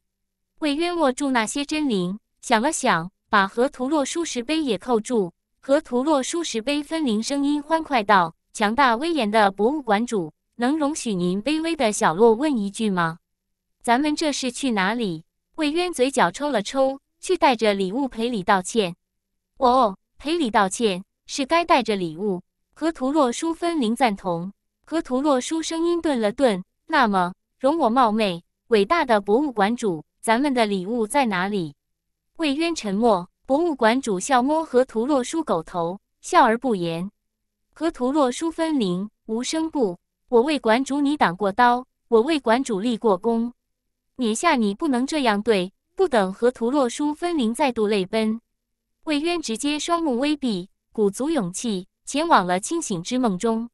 魏渊握住那些真灵，想了想，把河图洛书石碑也扣住。河图洛书石碑分灵声音欢快道：“强大威严的博物馆主，能容许您卑微的小洛问一句吗？咱们这是去哪里？”魏渊嘴角抽了抽，去带着礼物赔礼道歉。哦，赔礼道歉是该带着礼物。河图洛书分灵赞同。河图洛书声音顿了顿，那么容我冒昧，伟大的博物馆主，咱们的礼物在哪里？魏渊沉默。博物馆主笑摸河图洛书狗头，笑而不言。河图洛书分灵无声不，我为馆主你挡过刀，我为馆主立过功，冕下你不能这样对。不等河图洛书分灵再度泪奔，魏渊直接双目微闭，鼓足勇气。前往了清醒之梦中，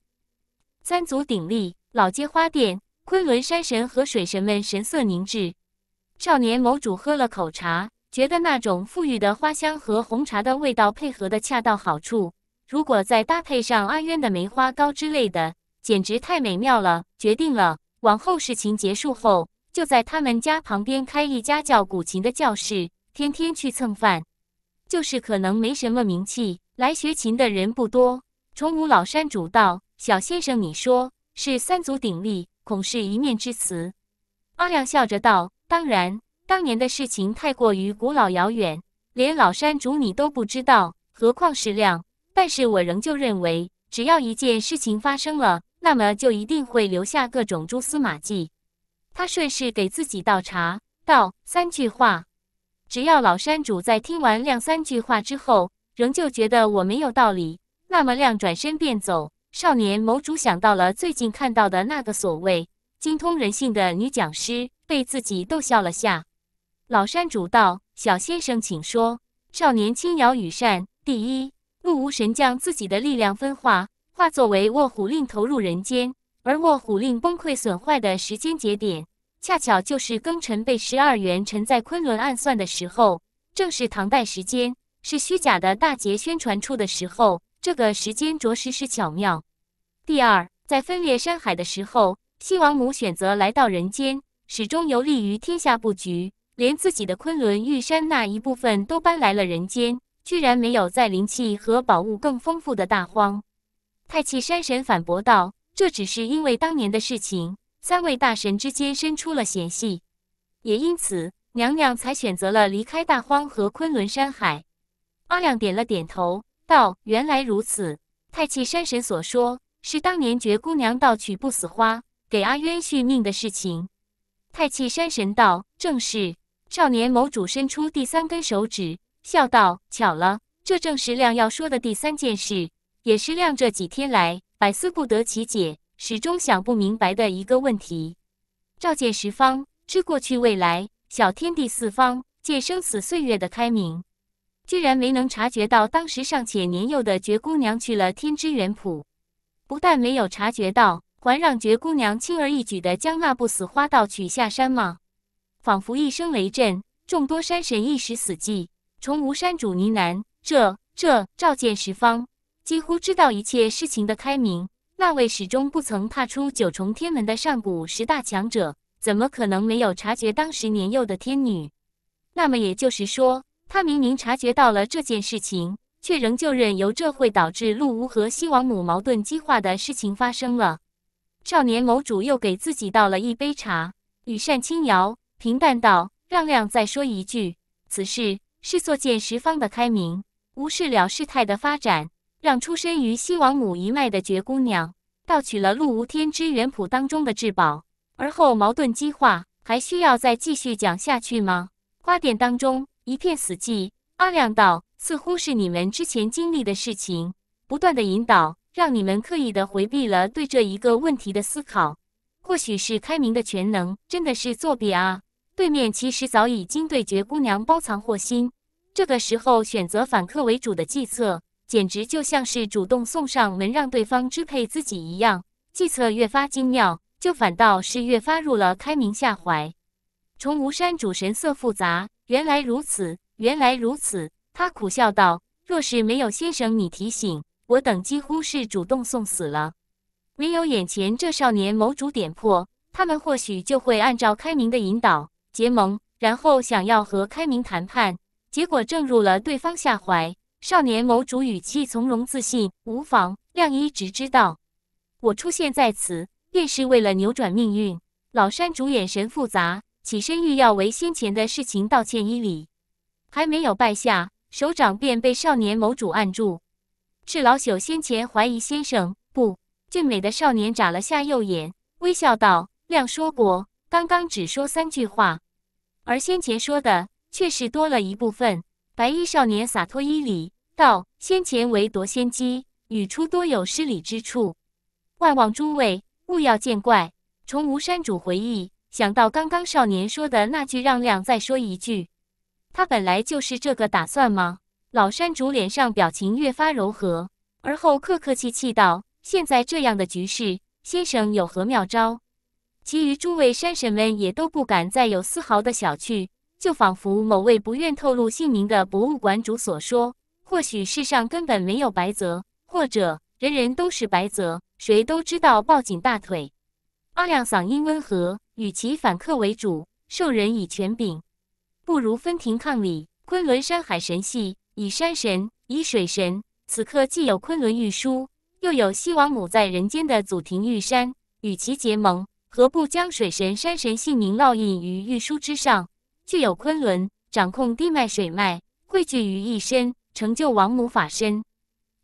三足鼎立，老街花店，昆仑山神和水神们神色凝滞。少年某主喝了口茶，觉得那种馥郁的花香和红茶的味道配合的恰到好处。如果再搭配上阿渊的梅花糕之类的，简直太美妙了。决定了，往后事情结束后，就在他们家旁边开一家叫古琴的教室，天天去蹭饭，就是可能没什么名气。来学琴的人不多。崇武老山主道：“小先生，你说是三足鼎立，恐是一面之词。”阿亮笑着道：“当然，当年的事情太过于古老遥远，连老山主你都不知道，何况是亮。但是我仍旧认为，只要一件事情发生了，那么就一定会留下各种蛛丝马迹。”他顺势给自己倒茶，道：“三句话，只要老山主在听完亮三句话之后。”仍旧觉得我没有道理，那么亮转身便走。少年某主想到了最近看到的那个所谓精通人性的女讲师，被自己逗笑了下。老山主道：“小先生，请说。”少年轻摇羽扇：“第一，陆无神将自己的力量分化，化作为卧虎令投入人间，而卧虎令崩溃损坏的时间节点，恰巧就是庚辰被十二元辰在昆仑暗算的时候，正是唐代时间。”是虚假的大劫宣传出的时候，这个时间着实是巧妙。第二，在分裂山海的时候，西王母选择来到人间，始终游历于天下布局，连自己的昆仑玉山那一部分都搬来了人间，居然没有在灵气和宝物更丰富的大荒。太气山神反驳道：“这只是因为当年的事情，三位大神之间生出了嫌隙，也因此娘娘才选择了离开大荒和昆仑山海。”阿亮点了点头，道：“原来如此，太气山神所说是当年绝姑娘盗取不死花给阿渊续命的事情。”太气山神道：“正是。”少年某主伸出第三根手指，笑道：“巧了，这正是亮要说的第三件事，也是亮这几天来百思不得其解、始终想不明白的一个问题。照见十方，知过去未来，晓天地四方，借生死岁月的开明。”居然没能察觉到当时尚且年幼的绝姑娘去了天之远谱，不但没有察觉到，还让绝姑娘轻而易举地将那不死花盗取下山吗？仿佛一声雷震，众多山神一时死寂。重无山主呢喃：“这、这……召见十方，几乎知道一切事情的开明，那位始终不曾踏出九重天门的上古十大强者，怎么可能没有察觉当时年幼的天女？那么也就是说……”他明明察觉到了这件事情，却仍旧任由这会导致陆吾和西王母矛盾激化的事情发生了。少年某主又给自己倒了一杯茶，羽扇轻摇，平淡道：“让亮再说一句，此事是作见十方的开明无视了事态的发展，让出身于西王母一脉的绝姑娘盗取了陆无天之元谱当中的至宝，而后矛盾激化，还需要再继续讲下去吗？”花店当中。一片死寂。阿亮道：“似乎是你们之前经历的事情，不断的引导，让你们刻意的回避了对这一个问题的思考。或许是开明的全能，真的是作弊啊！对面其实早已经对决姑娘包藏祸心，这个时候选择反客为主的计策，简直就像是主动送上门让对方支配自己一样。计策越发精妙，就反倒是越发入了开明下怀。”崇吾山主神色复杂。原来如此，原来如此。他苦笑道：“若是没有先生你提醒，我等几乎是主动送死了。唯有眼前这少年谋主点破，他们或许就会按照开明的引导结盟，然后想要和开明谈判，结果正入了对方下怀。”少年谋主语气从容自信：“无妨，亮一直知道，我出现在此，便是为了扭转命运。”老山主眼神复杂。起身欲要为先前的事情道歉一礼，还没有拜下，手掌便被少年某主按住。是老朽先前怀疑先生不。俊美的少年眨了下右眼，微笑道：“亮说过，刚刚只说三句话，而先前说的却是多了一部分。”白衣少年洒脱一礼道：“先前为夺先机，语出多有失礼之处，万望诸位勿要见怪。”从吴山主回忆。想到刚刚少年说的那句“让亮再说一句”，他本来就是这个打算吗？老山主脸上表情越发柔和，而后客客气气道：“现在这样的局势，先生有何妙招？”其余诸位山神们也都不敢再有丝毫的小觑，就仿佛某位不愿透露姓名的博物馆主所说：“或许世上根本没有白泽，或者人人都是白泽，谁都知道抱紧大腿。”阿亮嗓音温和，与其反客为主，授人以权柄，不如分庭抗礼。昆仑山海神系以山神、以水神，此刻既有昆仑玉书，又有西王母在人间的祖庭玉山，与其结盟，何不将水神、山神姓名烙印于玉书之上？具有昆仑掌控地脉、水脉，汇聚于一身，成就王母法身，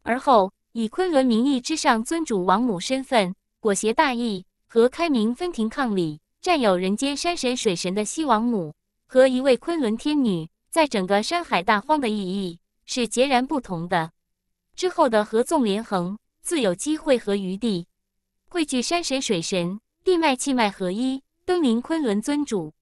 而后以昆仑名义之上尊主王母身份，裹挟大义。和开明分庭抗礼，占有人间山神水神的西王母和一位昆仑天女，在整个山海大荒的意义是截然不同的。之后的合纵连横，自有机会和余地，汇聚山神水神、地脉气脉合一，登临昆仑尊主，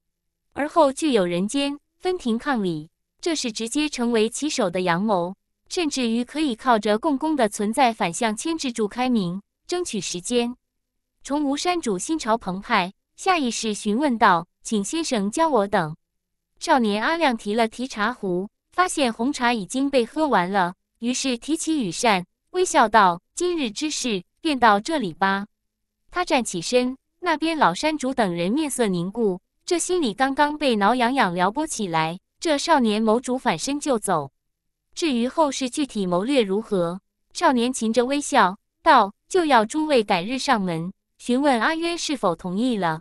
而后聚有人间，分庭抗礼，这是直接成为棋手的阳谋，甚至于可以靠着共工的存在反向牵制住开明，争取时间。崇吾山主心潮澎湃，下意识询问道：“请先生教我等。”少年阿亮提了提茶壶，发现红茶已经被喝完了，于是提起羽扇，微笑道：“今日之事便到这里吧。”他站起身，那边老山主等人面色凝固，这心里刚刚被挠痒痒撩拨起来，这少年谋主反身就走。至于后事具体谋略如何，少年噙着微笑道：“就要诸位改日上门。”询问阿渊是否同意了，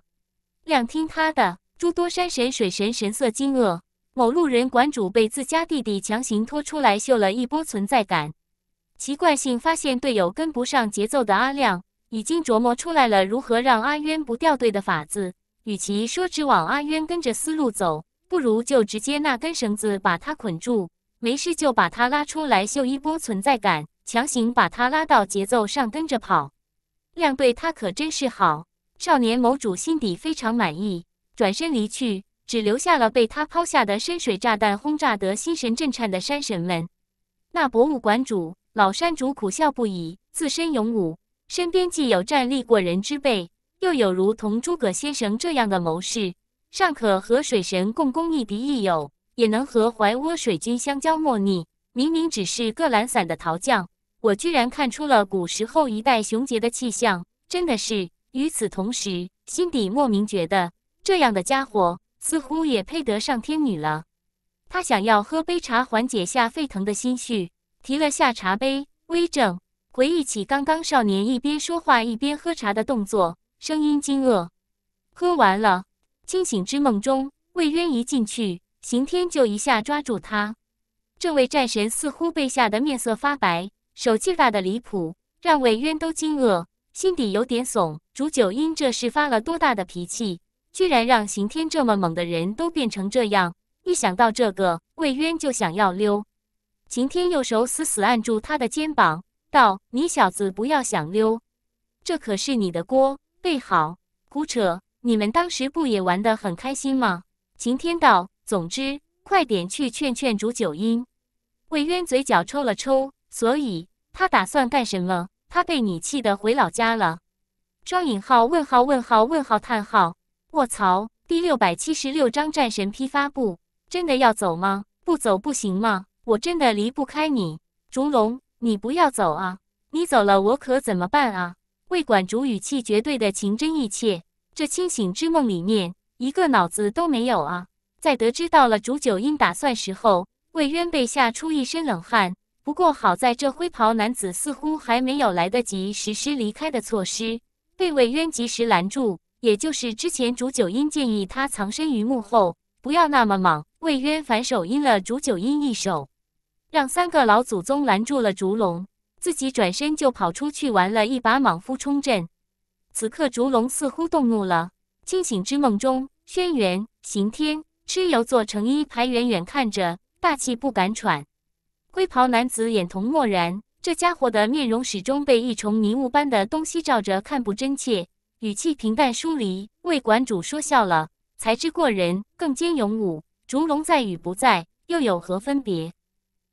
亮听他的。诸多山神水神神色惊愕。某路人馆主被自家弟弟强行拖出来秀了一波存在感。习惯性发现队友跟不上节奏的阿亮，已经琢磨出来了如何让阿渊不掉队的法子。与其说只往阿渊跟着思路走，不如就直接那根绳子把他捆住，没事就把他拉出来秀一波存在感，强行把他拉到节奏上跟着跑。亮对他可真是好，少年某主心底非常满意，转身离去，只留下了被他抛下的深水炸弹轰炸得心神震颤的山神们。那博物馆主老山主苦笑不已，自身勇武，身边既有战力过人之辈，又有如同诸葛先生这样的谋士，尚可和水神共攻一敌一友，也能和淮窝水军相交莫逆。明明只是个懒散的逃将。我居然看出了古时候一代雄杰的气象，真的是。与此同时，心底莫名觉得这样的家伙似乎也配得上天女了。他想要喝杯茶缓解下沸腾的心绪，提了下茶杯，微怔，回忆起刚刚少年一边说话一边喝茶的动作，声音惊愕。喝完了，清醒之梦中，魏渊一进去，刑天就一下抓住他。这位战神似乎被吓得面色发白。手气大的离谱，让魏渊都惊愕，心底有点怂。竹九阴这事发了多大的脾气，居然让刑天这么猛的人都变成这样？一想到这个，魏渊就想要溜。刑天右手死死按住他的肩膀，道：“你小子不要想溜，这可是你的锅。备好，胡扯！你们当时不也玩得很开心吗？”刑天道：“总之，快点去劝劝竹九阴。”魏渊嘴角抽了抽。所以他打算干什么？他被你气得回老家了。双引号问号问号问号叹号卧槽！第六百七十六章战神批发部真的要走吗？不走不行吗？我真的离不开你，烛龙，你不要走啊！你走了我可怎么办啊？魏管主语气绝对的情真意切，这清醒之梦里面一个脑子都没有啊！在得知到了烛九阴打算时候，魏渊被吓出一身冷汗。不过好在，这灰袍男子似乎还没有来得及实施离开的措施，被魏渊及时拦住。也就是之前竹九阴建议他藏身于幕后，不要那么莽。魏渊反手阴了竹九阴一手，让三个老祖宗拦住了竹龙，自己转身就跑出去玩了一把莽夫冲阵。此刻竹龙似乎动怒了，清醒之梦中，轩辕、刑天、蚩尤坐成一排，远远看着，大气不敢喘。灰袍男子眼瞳漠然，这家伙的面容始终被一重迷雾般的东西罩着，看不真切。语气平淡疏离：“魏馆主说笑了，才智过人，更兼勇武，烛龙在与不在，又有何分别？”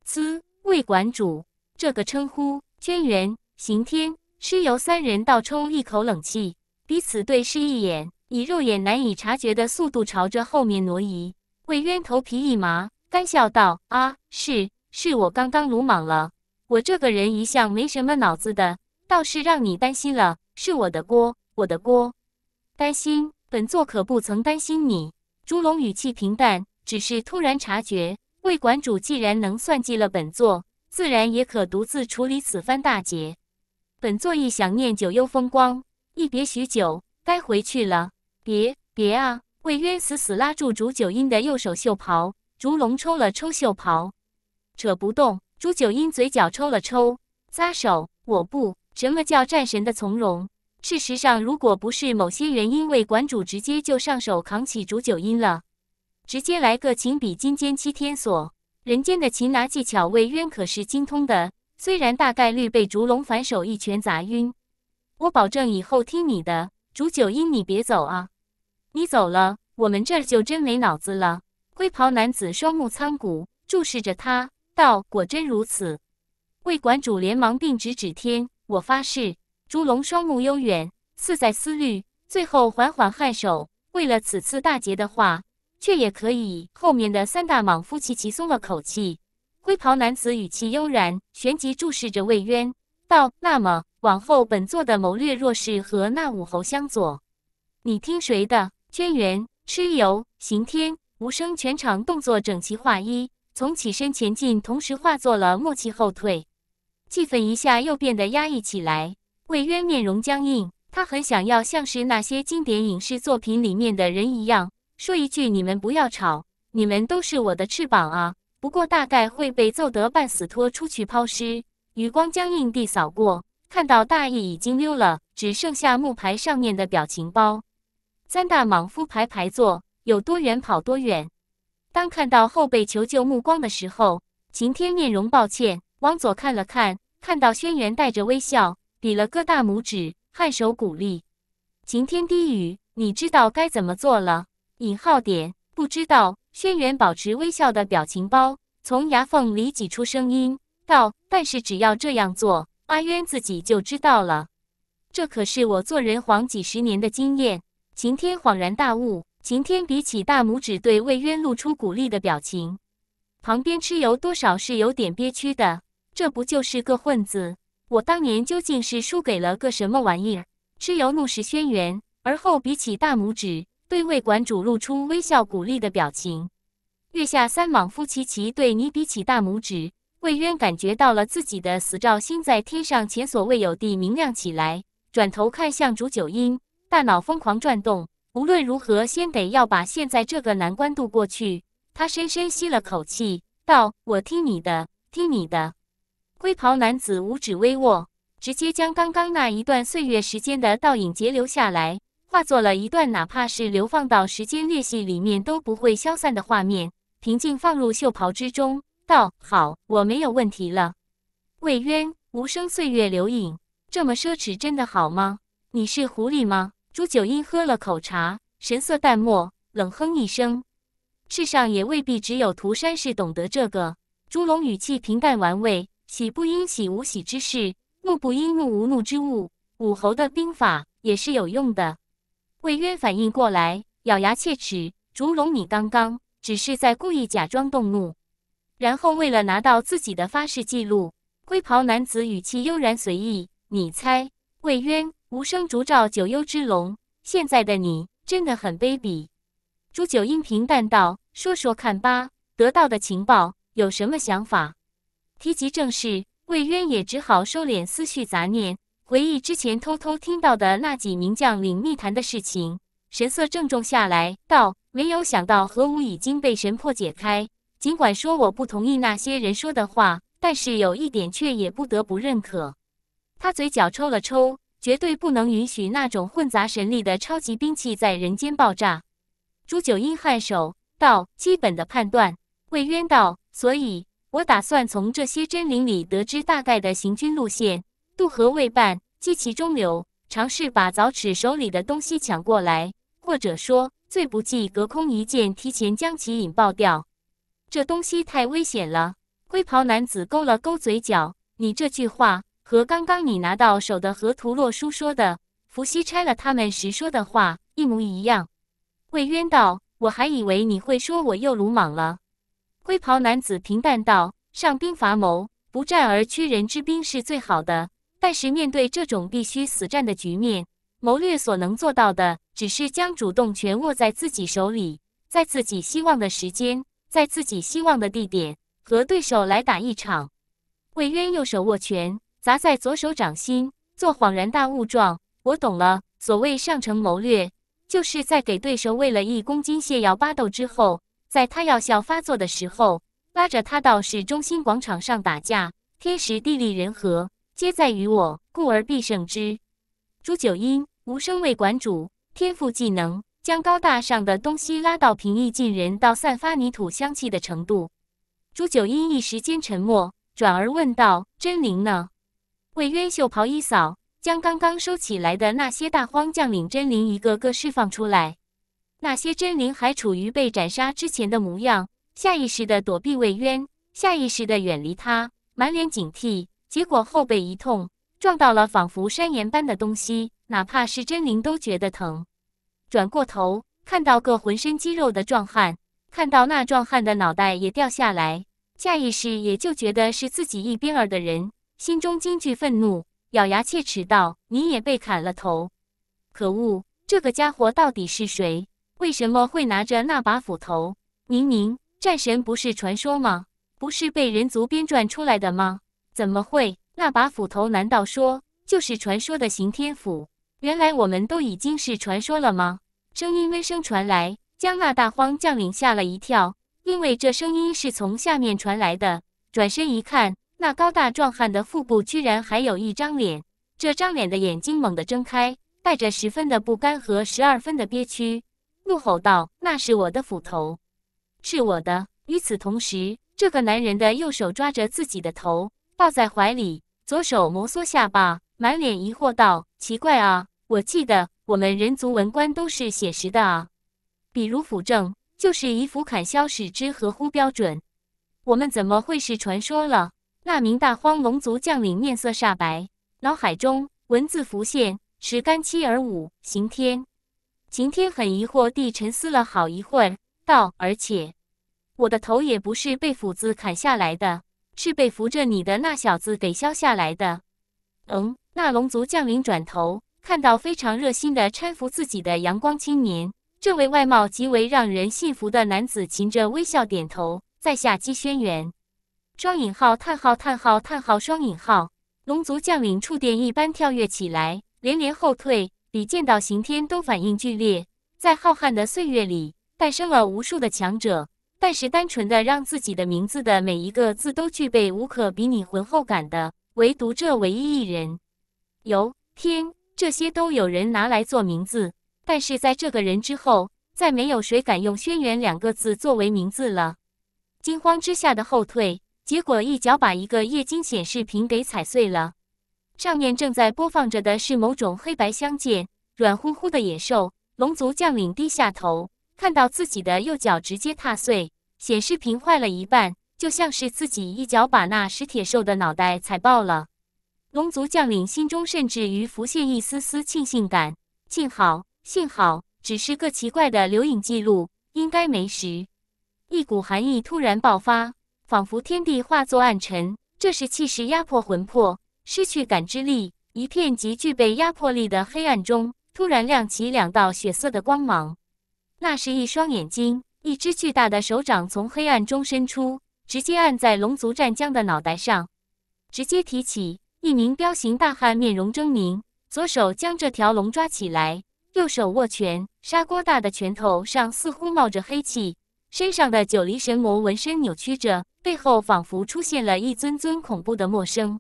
嘶！魏馆主这个称呼，轩辕、刑天、蚩尤三人倒抽一口冷气，彼此对视一眼，以肉眼难以察觉的速度朝着后面挪移。魏渊头皮一麻，干笑道：“啊，是。”是我刚刚鲁莽了，我这个人一向没什么脑子的，倒是让你担心了，是我的锅，我的锅。担心？本座可不曾担心你。烛龙语气平淡，只是突然察觉，魏馆主既然能算计了本座，自然也可独自处理此番大劫。本座亦想念九幽风光，一别许久，该回去了。别别啊！魏渊死死拉住烛九阴的右手袖袍，烛龙抽了抽袖袍。扯不动，朱九阴嘴角抽了抽，撒手，我不。什么叫战神的从容？事实上，如果不是某些原因，为馆主直接就上手扛起朱九阴了，直接来个擒笔金坚七天锁。人间的擒拿技巧，魏渊可是精通的。虽然大概率被烛龙反手一拳砸晕，我保证以后听你的。竹九阴，你别走啊！你走了，我们这就真没脑子了。灰袍男子双目苍古，注视着他。道果真如此，魏馆主连忙并指指天，我发誓。烛龙双目悠远，似在思虑，最后缓缓颔首。为了此次大劫的话，却也可以。后面的三大莽夫齐齐松了口气。灰袍男子语气悠然，旋即注视着魏渊道：“那么往后，本座的谋略若是和那五侯相左，你听谁的？”轩辕、蚩尤、刑天、无声，全场动作整齐划一。从起身前进，同时化作了默契后退，气氛一下又变得压抑起来。魏渊面容僵硬，他很想要像是那些经典影视作品里面的人一样，说一句：“你们不要吵，你们都是我的翅膀啊！”不过大概会被揍得半死，拖出去抛尸。余光僵硬地扫过，看到大义已经溜了，只剩下木牌上面的表情包。三大莽夫排排坐，有多远跑多远。当看到后辈求救目光的时候，晴天面容抱歉，往左看了看，看到轩辕带着微笑，比了个大拇指，颔首鼓励。晴天低语：“你知道该怎么做了。”引号点不知道。轩辕保持微笑的表情包，从牙缝里挤出声音道：“但是只要这样做，阿渊自己就知道了。这可是我做人皇几十年的经验。”晴天恍然大悟。刑天比起大拇指，对魏渊露出鼓励的表情。旁边蚩尤多少是有点憋屈的，这不就是个混子？我当年究竟是输给了个什么玩意儿？蚩尤怒视轩辕，而后比起大拇指，对魏馆主露出微笑鼓励的表情。月下三莽夫齐齐对你比起大拇指，魏渊感觉到了自己的死兆星在天上前所未有地明亮起来，转头看向竹九阴，大脑疯狂转动。无论如何，先得要把现在这个难关渡过去。他深深吸了口气，道：“我听你的，听你的。”龟袍男子五指微握，直接将刚刚那一段岁月时间的倒影截留下来，化作了一段哪怕是流放到时间裂隙里面都不会消散的画面，平静放入袖袍之中，道：“好，我没有问题了。”魏渊无声岁月留影，这么奢侈，真的好吗？你是狐狸吗？朱九英喝了口茶，神色淡漠，冷哼一声：“世上也未必只有涂山氏懂得这个。”朱龙语气平淡玩味：“喜不因喜无喜之事，怒不因怒无怒之物。武侯的兵法也是有用的。”魏渊反应过来，咬牙切齿：“朱龙，你刚刚只是在故意假装动怒，然后为了拿到自己的发誓记录。”灰袍男子语气悠然随意：“你猜，魏渊？”无声烛照九幽之龙，现在的你真的很卑鄙。朱九英平淡道：“说说看吧，得到的情报有什么想法？”提及正事，魏渊也只好收敛思绪杂念，回忆之前偷偷听到的那几名将领密谈的事情，神色郑重下来道：“没有想到，何武已经被神魄解开。尽管说我不同意那些人说的话，但是有一点却也不得不认可。”他嘴角抽了抽。绝对不能允许那种混杂神力的超级兵器在人间爆炸。朱九阴颔首道：“基本的判断。”魏渊道：“所以我打算从这些真灵里得知大概的行军路线，渡河未半，击其中流，尝试把早齿手里的东西抢过来，或者说，最不济，隔空一剑提前将其引爆掉。这东西太危险了。”灰袍男子勾了勾嘴角：“你这句话。”和刚刚你拿到手的河图洛书说的伏羲拆了他们时说的话一模一样。魏渊道：“我还以为你会说我又鲁莽了。”灰袍男子平淡道：“上兵伐谋，不战而屈人之兵是最好的。但是面对这种必须死战的局面，谋略所能做到的，只是将主动权握在自己手里，在自己希望的时间，在自己希望的地点，和对手来打一场。”魏渊右手握拳。砸在左手掌心，做恍然大悟状。我懂了，所谓上乘谋略，就是在给对手喂了一公斤泻药巴豆之后，在他药效发作的时候，拉着他到市中心广场上打架。天时地利人和，皆在于我，故而必胜之。朱九阴无声为馆主天赋技能，将高大上的东西拉到平易近人到散发泥土香气的程度。朱九阴一时间沉默，转而问道：“真灵呢？”魏渊袖袍一扫，将刚刚收起来的那些大荒将领真灵一个个释放出来。那些真灵还处于被斩杀之前的模样，下意识的躲避魏渊，下意识的远离他，满脸警惕。结果后背一痛，撞到了仿佛山岩般的东西，哪怕是真灵都觉得疼。转过头，看到个浑身肌肉的壮汉，看到那壮汉的脑袋也掉下来，下意识也就觉得是自己一边儿的人。心中惊惧、愤怒，咬牙切齿道：“你也被砍了头！可恶，这个家伙到底是谁？为什么会拿着那把斧头？明明战神不是传说吗？不是被人族编撰出来的吗？怎么会？那把斧头难道说就是传说的刑天斧？原来我们都已经是传说了吗？”声音微声传来，将那大荒将领吓了一跳，因为这声音是从下面传来的。转身一看。那高大壮汉的腹部居然还有一张脸，这张脸的眼睛猛地睁开，带着十分的不甘和十二分的憋屈，怒吼道：“那是我的斧头，是我的！”与此同时，这个男人的右手抓着自己的头抱在怀里，左手摩挲下巴，满脸疑惑道：“奇怪啊，我记得我们人族文官都是写实的啊，比如斧正，就是以斧砍削使之合乎标准，我们怎么会是传说了？”那名大荒龙族将领面色煞白，脑海中文字浮现：持干七而五，刑天。刑天很疑惑地沉思了好一会儿，道：“而且我的头也不是被斧子砍下来的，是被扶着你的那小子给削下来的。”嗯，那龙族将领转头看到非常热心的搀扶自己的阳光青年，这位外貌极为让人信服的男子，噙着微笑点头：“在下姬轩辕。”双引号叹号叹号叹号双引号，龙族将领触电一般跳跃起来，连连后退，比见到刑天都反应剧烈。在浩瀚的岁月里，诞生了无数的强者，但是单纯的让自己的名字的每一个字都具备无可比拟浑厚感的，唯独这唯一一人。由天这些都有人拿来做名字，但是在这个人之后，再没有谁敢用轩辕两个字作为名字了。惊慌之下的后退。结果一脚把一个液晶显示屏给踩碎了，上面正在播放着的是某种黑白相间、软乎乎的野兽。龙族将领低下头，看到自己的右脚直接踏碎，显示屏坏了一半，就像是自己一脚把那石铁兽的脑袋踩爆了。龙族将领心中甚至于浮现一丝丝庆幸感：幸好，幸好，只是个奇怪的留影记录，应该没事。一股寒意突然爆发。仿佛天地化作暗沉，这时气势压迫魂魄，失去感知力。一片极具备压迫力的黑暗中，突然亮起两道血色的光芒。那是一双眼睛，一只巨大的手掌从黑暗中伸出，直接按在龙族战将的脑袋上，直接提起。一名彪形大汉，面容狰狞，左手将这条龙抓起来，右手握拳，砂锅大的拳头上似乎冒着黑气，身上的九黎神魔纹身扭曲着。背后仿佛出现了一尊尊恐怖的陌生。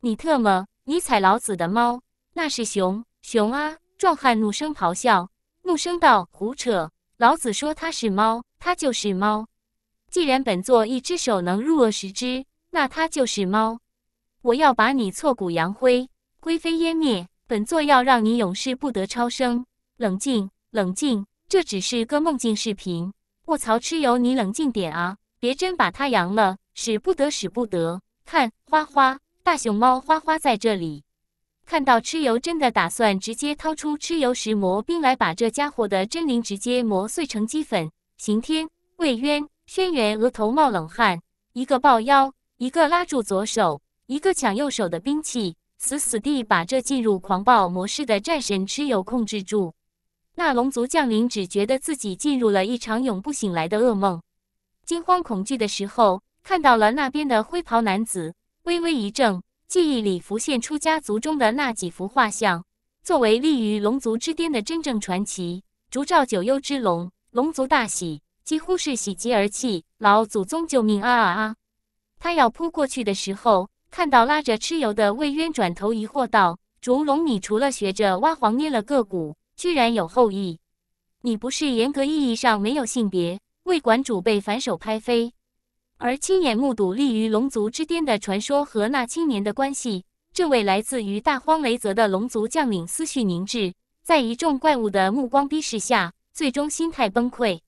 你特么，你踩老子的猫？那是熊熊啊！壮汉怒声咆哮，怒声道：“胡扯！老子说它是猫，它就是猫。既然本座一只手能入恶十只，那它就是猫。我要把你挫骨扬灰，灰飞烟灭。本座要让你永世不得超生。冷静，冷静，这只是个梦境视频。卧槽，蚩尤，你冷静点啊！”别真把他扬了，使不得，使不得！看花花，大熊猫花花在这里。看到蚩尤真的打算直接掏出蚩尤石磨冰来，把这家伙的真灵直接磨碎成齑粉。刑天、魏渊、轩辕额头冒冷汗，一个抱腰，一个拉住左手，一个抢右手的兵器，死死地把这进入狂暴模式的战神蚩尤控制住。那龙族将领只觉得自己进入了一场永不醒来的噩梦。惊慌恐惧的时候，看到了那边的灰袍男子，微微一怔，记忆里浮现出家族中的那几幅画像。作为立于龙族之巅的真正传奇，烛照九幽之龙，龙族大喜，几乎是喜极而泣：“老祖宗救命啊啊！”啊！他要扑过去的时候，看到拉着蚩尤的魏渊，转头疑惑道：“烛龙，你除了学着挖黄捏了个骨，居然有后裔？你不是严格意义上没有性别？”魏馆主被反手拍飞，而亲眼目睹立于龙族之巅的传说和那青年的关系，这位来自于大荒雷泽的龙族将领思绪凝滞，在一众怪物的目光逼视下，最终心态崩溃。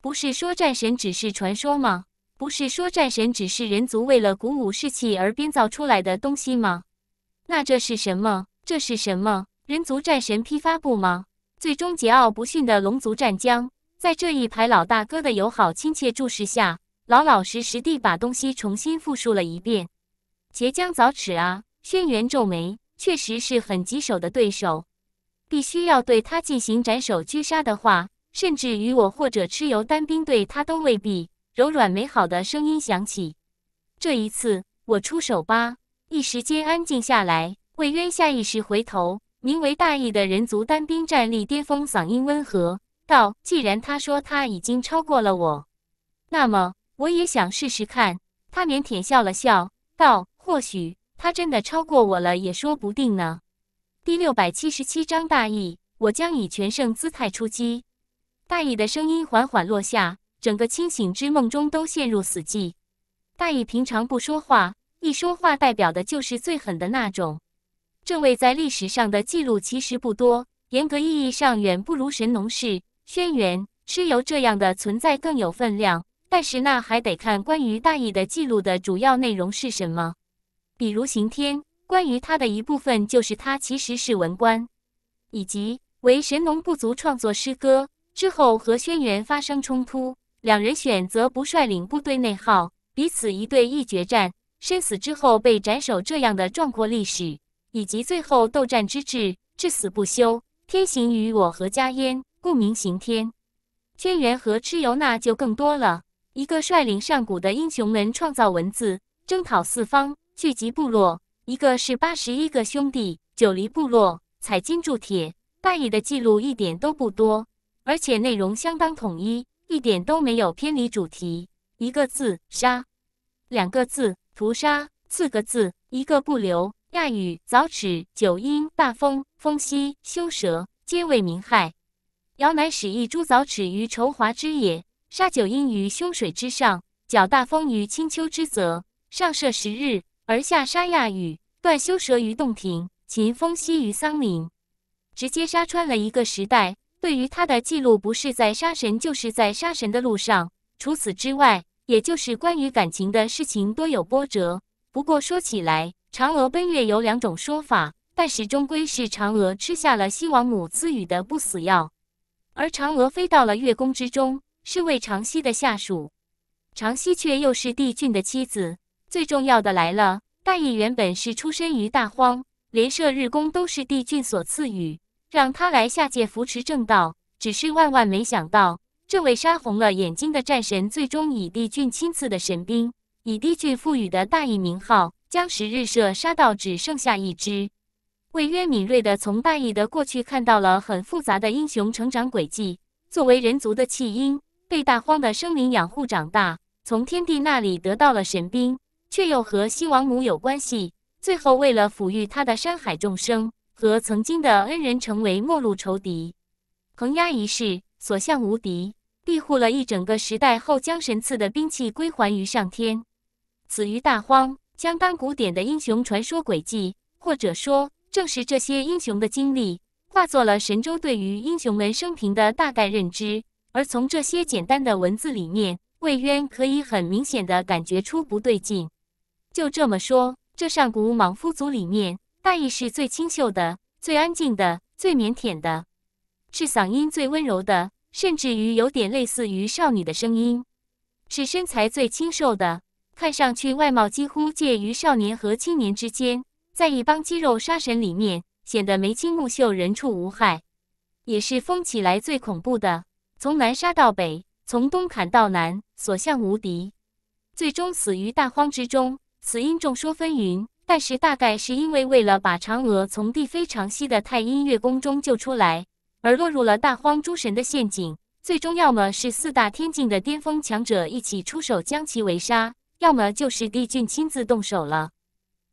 不是说战神只是传说吗？不是说战神只是人族为了鼓舞士气而编造出来的东西吗？那这是什么？这是什么？人族战神批发部吗？最终桀骜不驯的龙族战将。在这一排老大哥的友好亲切注视下，老老实实地把东西重新复述了一遍。截江凿齿啊！轩辕皱眉，确实是很棘手的对手。必须要对他进行斩首狙杀的话，甚至于我或者蚩尤单兵对他都未必。柔软美好的声音响起：“这一次我出手吧。”一时间安静下来。魏渊下意识回头，名为大义的人族单兵战力巅峰，嗓音温和。道：“既然他说他已经超过了我，那么我也想试试看。”他腼腆笑了笑，道：“或许他真的超过我了，也说不定呢。”第六百七十七章大意，我将以全胜姿态出击。大意的声音缓缓落下，整个清醒之梦中都陷入死寂。大意平常不说话，一说话代表的就是最狠的那种。正位在历史上的记录其实不多，严格意义上远不如神农氏。轩辕、蚩尤这样的存在更有分量，但是那还得看关于大义的记录的主要内容是什么。比如刑天，关于他的一部分就是他其实是文官，以及为神农部族创作诗歌，之后和轩辕发生冲突，两人选择不率领部队内耗，彼此一对一决战，生死之后被斩首这样的壮阔历史，以及最后斗战之志，至死不休，天行于我何家焉？故名刑天，轩辕和蚩尤那就更多了。一个率领上古的英雄们创造文字、征讨四方、聚集部落；一个是八十一个兄弟九黎部落，采金铸铁。大禹的记录一点都不多，而且内容相当统一，一点都没有偏离主题。一个字杀，两个字屠杀，四个字一个不留。亚禹凿齿、九阴、大风、风息、修蛇，皆为民害。尧乃使一诛凿齿于愁华之野，杀九阴于凶水之上，搅大风于青丘之泽，上射十日而下杀亚雨，断修蛇于洞庭，秦风息于桑林。直接杀穿了一个时代，对于他的记录，不是在杀神，就是在杀神的路上。除此之外，也就是关于感情的事情多有波折。不过说起来，嫦娥奔月有两种说法，但始终归是嫦娥吃下了西王母赐予的不死药。而嫦娥飞到了月宫之中，是为长息的下属。长息却又是帝俊的妻子。最重要的来了，大羿原本是出身于大荒，连射日宫都是帝俊所赐予，让他来下界扶持正道。只是万万没想到，这位杀红了眼睛的战神，最终以帝俊亲赐的神兵，以帝俊赋予的大羿名号，将十日射杀到只剩下一只。魏渊敏锐地从大羿的过去看到了很复杂的英雄成长轨迹。作为人族的弃婴，被大荒的生灵养护长大，从天帝那里得到了神兵，却又和西王母有关系。最后为了抚育他的山海众生，和曾经的恩人成为陌路仇敌，横压一世，所向无敌，庇护了一整个时代后，将神赐的兵器归还于上天，此于大荒，相当古典的英雄传说轨迹，或者说。正是这些英雄的经历，化作了神州对于英雄们生平的大概认知。而从这些简单的文字里面，魏渊可以很明显的感觉出不对劲。就这么说，这上古莽夫族里面，大意是最清秀的，最安静的，最腼腆的，是嗓音最温柔的，甚至于有点类似于少女的声音，是身材最清瘦的，看上去外貌几乎介于少年和青年之间。在一帮肌肉杀神里面，显得眉清目秀、人畜无害，也是疯起来最恐怖的。从南杀到北，从东砍到南，所向无敌，最终死于大荒之中。死因众说纷纭，但是大概是因为为了把嫦娥从地非常西的太阴月宫中救出来，而落入了大荒诸神的陷阱。最终要么是四大天境的巅峰强者一起出手将其围杀，要么就是帝俊亲自动手了。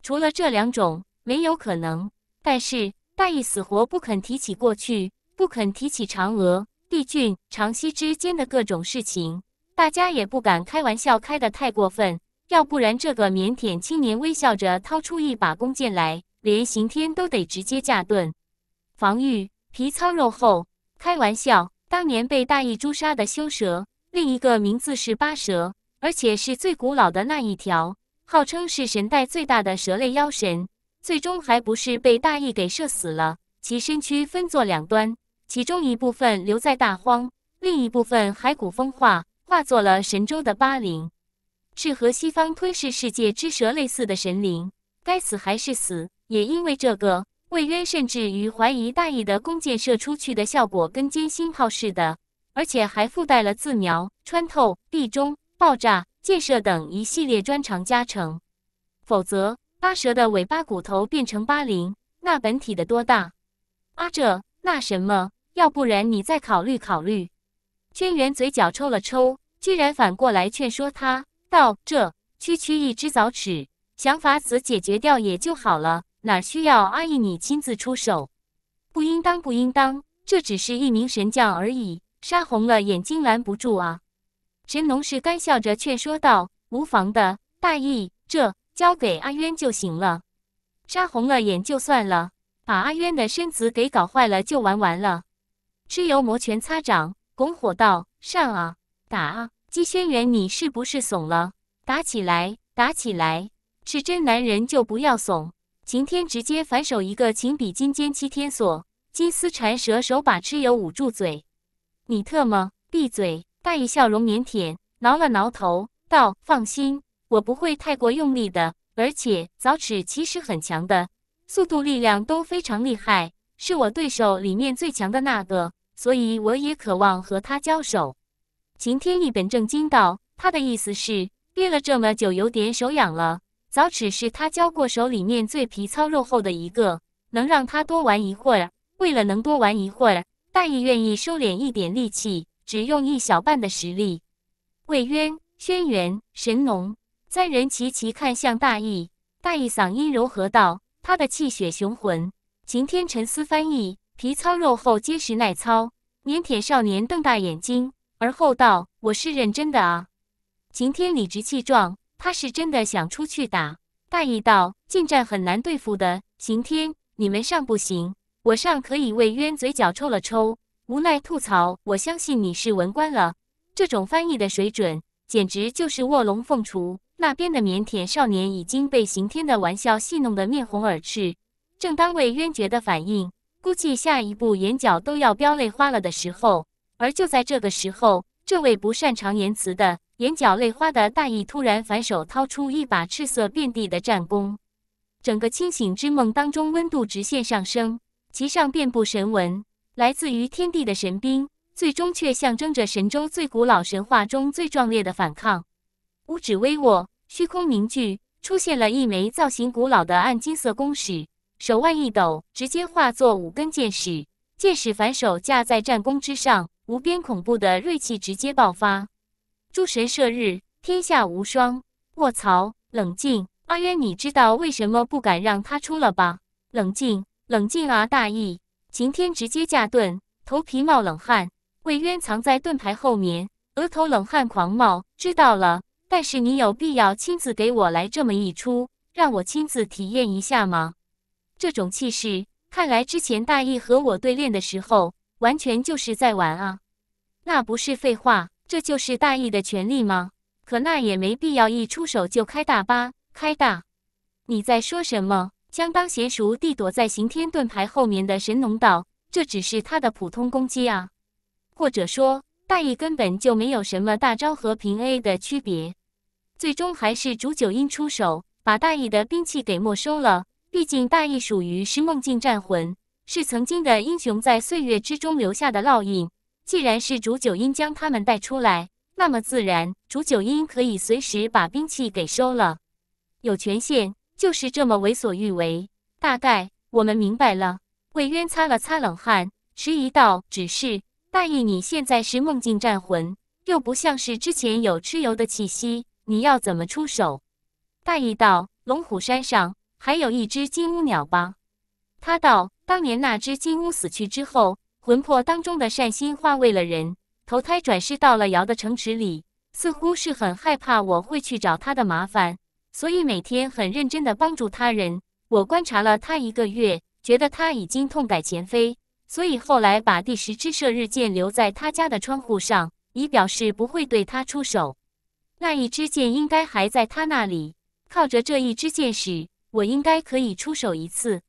除了这两种，没有可能。但是大羿死活不肯提起过去，不肯提起嫦娥、帝俊、长息之间的各种事情。大家也不敢开玩笑开的太过分，要不然这个腼腆青年微笑着掏出一把弓箭来，连刑天都得直接架盾防御，皮糙肉厚。开玩笑，当年被大羿诛杀的修蛇，另一个名字是八蛇，而且是最古老的那一条。号称是神代最大的蛇类妖神，最终还不是被大羿给射死了。其身躯分作两端，其中一部分留在大荒，另一部分骸骨风化，化作了神州的巴陵，是和西方吞噬世界之蛇类似的神灵。该死还是死！也因为这个，魏渊甚至于怀疑大羿的弓箭射出去的效果跟尖心炮似的，而且还附带了自瞄、穿透、地中。爆炸建设等一系列专长加成，否则八蛇的尾巴骨头变成八零，那本体的多大？啊这那什么？要不然你再考虑考虑。轩辕嘴角抽了抽，居然反过来劝说他道：“这区区一只凿齿，想法子解决掉也就好了，哪需要阿易你亲自出手？不应当，不应当，这只是一名神将而已，杀红了眼睛拦不住啊。”神农氏干笑着劝说道：“无妨的，大义，这交给阿渊就行了。杀红了眼就算了，把阿渊的身子给搞坏了就玩完了。”蚩尤摩拳擦掌，拱火道：“上啊，打啊！姬轩辕，你是不是怂了？打起来，打起来！是真男人就不要怂！”晴天直接反手一个“情比金坚七天锁”，金丝缠蛇手把蚩尤捂住嘴：“你特么闭嘴！”大义笑容腼腆，挠了挠头，道：“放心，我不会太过用力的。而且早齿其实很强的，速度、力量都非常厉害，是我对手里面最强的那个。所以我也渴望和他交手。”秦天一本正经道：“他的意思是，憋了这么久，有点手痒了。早齿是他交过手里面最皮糙肉厚的一个，能让他多玩一会儿。为了能多玩一会儿，大义愿意收敛一点力气。”只用一小半的实力，魏渊、轩辕、神农三人齐齐看向大义。大义嗓音柔和道：“他的气血雄浑。”晴天沉思翻译：“皮糙肉厚，结实耐操。”腼腆少年瞪大眼睛，而后道：“我是认真的啊！”晴天理直气壮：“他是真的想出去打。”大义道：“近战很难对付的，晴天，你们上不行，我上可以。”魏渊嘴角抽了抽。无奈吐槽，我相信你是文官了。这种翻译的水准，简直就是卧龙凤雏。那边的腼腆少年已经被刑天的玩笑戏弄得面红耳赤。正当魏渊觉的反应，估计下一步眼角都要飙泪花了的时候，而就在这个时候，这位不擅长言辞的眼角泪花的大义突然反手掏出一把赤色遍地的战弓，整个清醒之梦当中温度直线上升，其上遍布神纹。来自于天地的神兵，最终却象征着神州最古老神话中最壮烈的反抗。五指微握，虚空凝聚，出现了一枚造型古老的暗金色弓矢。手腕一抖，直接化作五根箭矢，箭矢反手架在战弓之上，无边恐怖的锐气直接爆发。诸神射日，天下无双。卧槽！冷静，阿渊，你知道为什么不敢让他出了吧？冷静，冷静啊，大意。晴天直接架盾，头皮冒冷汗。魏渊藏在盾牌后面，额头冷汗狂冒。知道了，但是你有必要亲自给我来这么一出，让我亲自体验一下吗？这种气势，看来之前大义和我对练的时候，完全就是在玩啊。那不是废话，这就是大义的权利吗？可那也没必要一出手就开大吧？开大？你在说什么？相当娴熟地躲在刑天盾牌后面的神农道，这只是他的普通攻击啊，或者说大意根本就没有什么大招和平 A 的区别。最终还是烛九阴出手，把大意的兵器给没收了。毕竟大意属于是梦境战魂，是曾经的英雄在岁月之中留下的烙印。既然是烛九阴将他们带出来，那么自然烛九阴可以随时把兵器给收了，有权限。就是这么为所欲为。大概我们明白了。魏渊擦了擦冷汗，迟疑道：“只是，大意，你现在是梦境战魂，又不像是之前有蚩尤的气息，你要怎么出手？”大意道：“龙虎山上还有一只金乌鸟吧？”他道：“当年那只金乌死去之后，魂魄当中的善心化为了人，投胎转世到了尧的城池里，似乎是很害怕我会去找他的麻烦。”所以每天很认真地帮助他人。我观察了他一个月，觉得他已经痛改前非。所以后来把第十支射日箭留在他家的窗户上，以表示不会对他出手。那一支箭应该还在他那里。靠着这一支箭矢，我应该可以出手一次。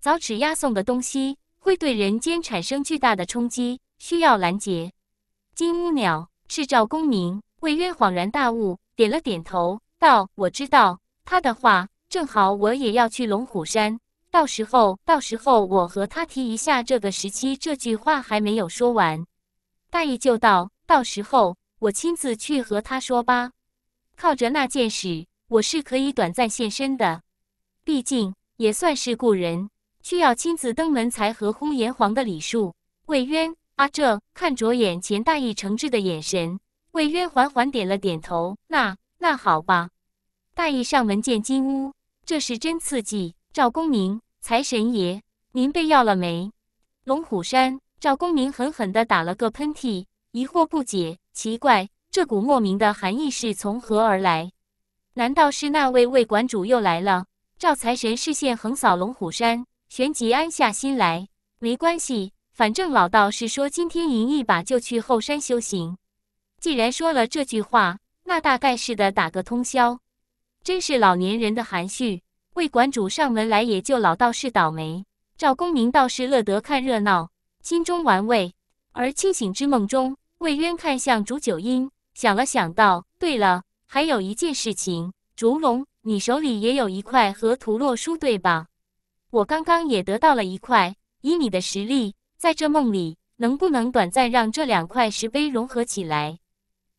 早齿押送的东西会对人间产生巨大的冲击，需要拦截。金乌鸟，赤照公明，魏渊恍然大悟，点了点头。道：“我知道他的话，正好我也要去龙虎山。到时候，到时候我和他提一下这个时期。”这句话还没有说完，大意就道：“到时候我亲自去和他说吧。靠着那件事，我是可以短暂现身的。毕竟也算是故人，需要亲自登门才合乎炎黄的礼数。”魏渊啊，这看着眼前大义诚挚的眼神，魏渊缓缓点了点头。那。那好吧，大义上门见金屋，这是真刺激。赵公明，财神爷，您被要了没？龙虎山，赵公明狠狠地打了个喷嚏，疑惑不解，奇怪，这股莫名的寒意是从何而来？难道是那位魏馆主又来了？赵财神视线横扫龙虎山，旋即安下心来，没关系，反正老道士说今天赢一把就去后山修行。既然说了这句话。那大概是的，打个通宵，真是老年人的含蓄。魏馆主上门来，也就老道士倒霉。赵公明倒是乐得看热闹，心中玩味。而清醒之梦中，魏渊看向竹九阴，想了想，道：“对了，还有一件事情，竹龙，你手里也有一块河图洛书，对吧？我刚刚也得到了一块。以你的实力，在这梦里，能不能短暂让这两块石碑融合起来？”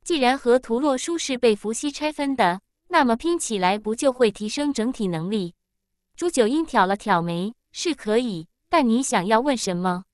既然和图洛书是被伏羲拆分的，那么拼起来不就会提升整体能力？朱九阴挑了挑眉，是可以，但你想要问什么？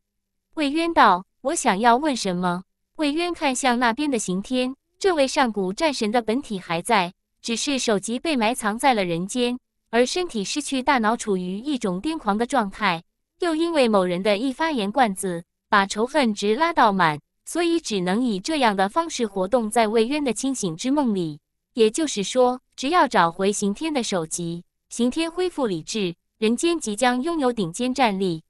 魏渊道：“我想要问什么？”魏渊看向那边的刑天，这位上古战神的本体还在，只是首级被埋藏在了人间，而身体失去大脑，处于一种癫狂的状态，又因为某人的一发言罐子，把仇恨值拉到满。所以只能以这样的方式活动在魏渊的清醒之梦里。也就是说，只要找回刑天的首级，刑天恢复理智，人间即将拥有顶尖战力。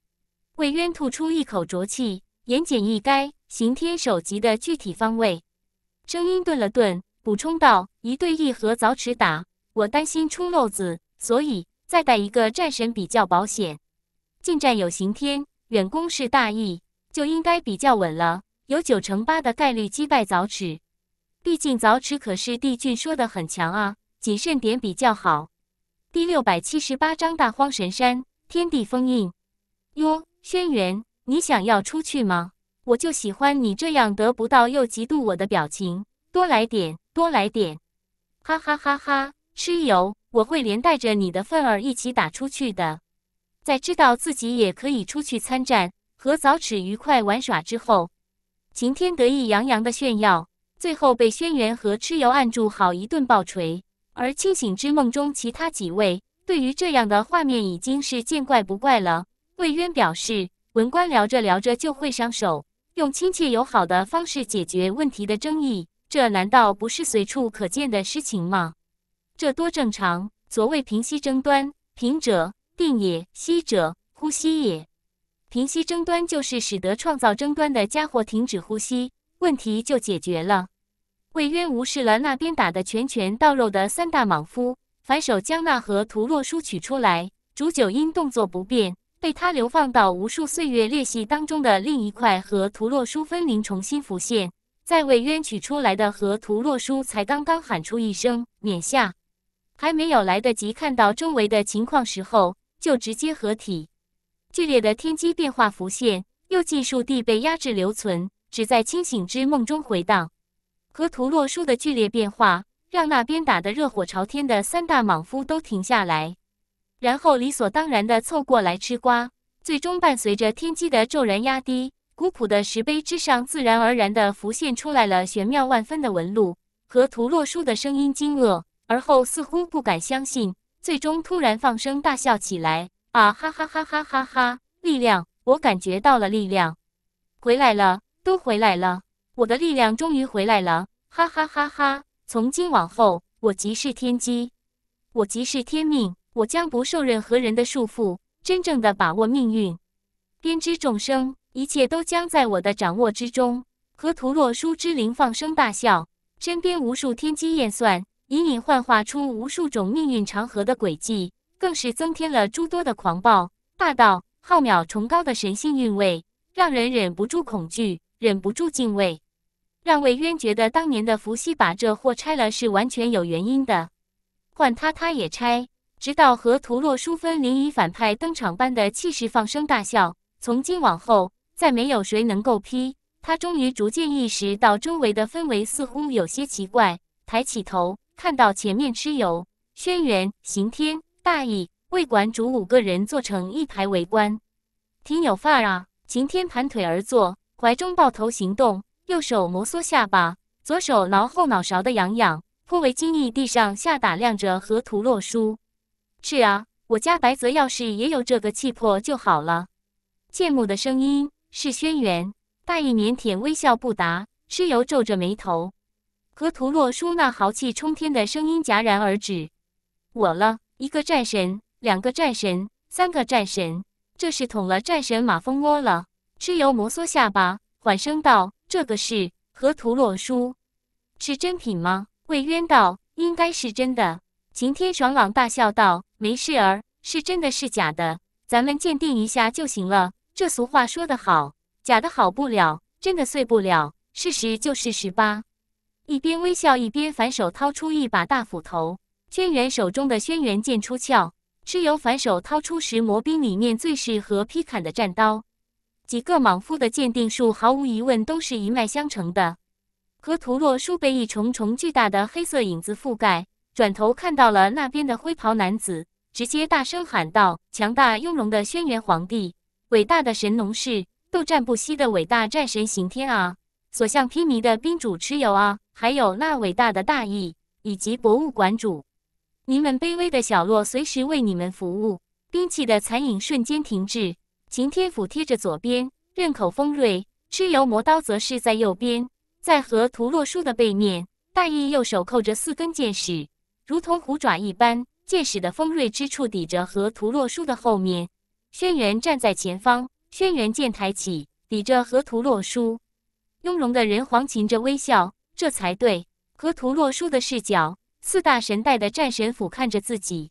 魏渊吐出一口浊气，言简意赅，刑天首级的具体方位。声音顿了顿，补充道：“一对一和凿齿打，我担心出漏子，所以再带一个战神比较保险。近战有刑天，远攻是大义，就应该比较稳了。”有九成八的概率击败早齿，毕竟早齿可是帝俊说的很强啊，谨慎点比较好。第六百七十八章大荒神山天地封印哟，轩辕，你想要出去吗？我就喜欢你这样得不到又嫉妒我的表情，多来点多来点，哈哈哈哈！蚩尤，我会连带着你的份儿一起打出去的。在知道自己也可以出去参战和早齿愉快玩耍之后。晴天得意洋洋的炫耀，最后被轩辕和蚩尤按住，好一顿暴锤。而清醒之梦中，其他几位对于这样的画面已经是见怪不怪了。魏渊表示，文官聊着聊着就会上手，用亲切友好的方式解决问题的争议，这难道不是随处可见的事情吗？这多正常！所谓平息争端，平者定也，息者呼吸也。平息争端，就是使得创造争端的家伙停止呼吸，问题就解决了。魏渊无视了那边打的拳拳到肉的三大莽夫，反手将那盒图洛书取出来。主九因动作不便，被他流放到无数岁月裂隙当中的另一块和图洛书分灵重新浮现。在魏渊取出来的和图洛书才刚刚喊出一声“冕下”，还没有来得及看到周围的情况时候，就直接合体。剧烈的天机变化浮现，又尽数地被压制留存，只在清醒之梦中回荡。和图洛书的剧烈变化，让那边打得热火朝天的三大莽夫都停下来，然后理所当然地凑过来吃瓜。最终伴随着天机的骤然压低，古朴的石碑之上自然而然地浮现出来了玄妙万分的纹路。和图洛书的声音惊愕，而后似乎不敢相信，最终突然放声大笑起来。啊，哈哈哈哈哈哈！力量，我感觉到了力量，回来了，都回来了，我的力量终于回来了！哈哈哈哈！从今往后，我即是天机，我即是天命，我将不受任何人的束缚，真正的把握命运，编织众生，一切都将在我的掌握之中。河图洛书之灵放声大笑，身边无数天机验算，隐隐幻化出无数种命运长河的轨迹。更是增添了诸多的狂暴、霸道、浩渺、崇高的神性韵味，让人忍不住恐惧，忍不住敬畏。让魏渊觉得当年的伏羲把这货拆了是完全有原因的，换他他也拆。直到和图洛书分林以反派登场般的气势放声大笑，从今往后再没有谁能够批他。终于逐渐意识到周围的氛围似乎有些奇怪，抬起头看到前面蚩尤、轩辕、刑天。大义、魏馆主五个人坐成一排围观，挺有范儿啊！晴天盘腿而坐，怀中抱头，行动右手摩挲下巴，左手挠后脑勺的痒痒，颇为惊异，地上下打量着河图洛书。是啊，我家白泽要是也有这个气魄就好了。剑木的声音是轩辕，大义腼腆微笑不答。蚩尤皱着眉头，河图洛书那豪气冲天的声音戛然而止。我了。一个战神，两个战神，三个战神，这是捅了战神马蜂窝了。蚩尤摩挲下巴，缓声道：“这个是河图洛书，是真品吗？”魏渊道：“应该是真的。”晴天爽朗大笑道：“没事儿，是真的是假的，咱们鉴定一下就行了。这俗话说得好，假的好不了，真的碎不了。事实就是十八。”一边微笑，一边反手掏出一把大斧头。轩辕手中的轩辕剑出鞘，蚩尤反手掏出石魔兵里面最适合劈砍的战刀。几个莽夫的鉴定术毫无疑问都是一脉相承的。河图洛书被一重重巨大的黑色影子覆盖，转头看到了那边的灰袍男子，直接大声喊道：“强大雍容的轩辕皇帝，伟大的神农氏，斗战不息的伟大战神刑天啊，所向披靡的兵主蚩尤啊，还有那伟大的大义，以及博物馆主。”你们卑微的小洛随时为你们服务。兵器的残影瞬间停滞。擎天斧贴着左边，刃口锋锐；蚩尤磨刀则是在右边，在和图洛书的背面。大逸右手扣着四根箭矢，如同虎爪一般，箭矢的锋锐之处抵着和图洛书的后面。轩辕站在前方，轩辕剑抬起，抵着和图洛书。雍容的人皇噙着微笑，这才对。和图洛书的视角。四大神代的战神俯瞰着自己，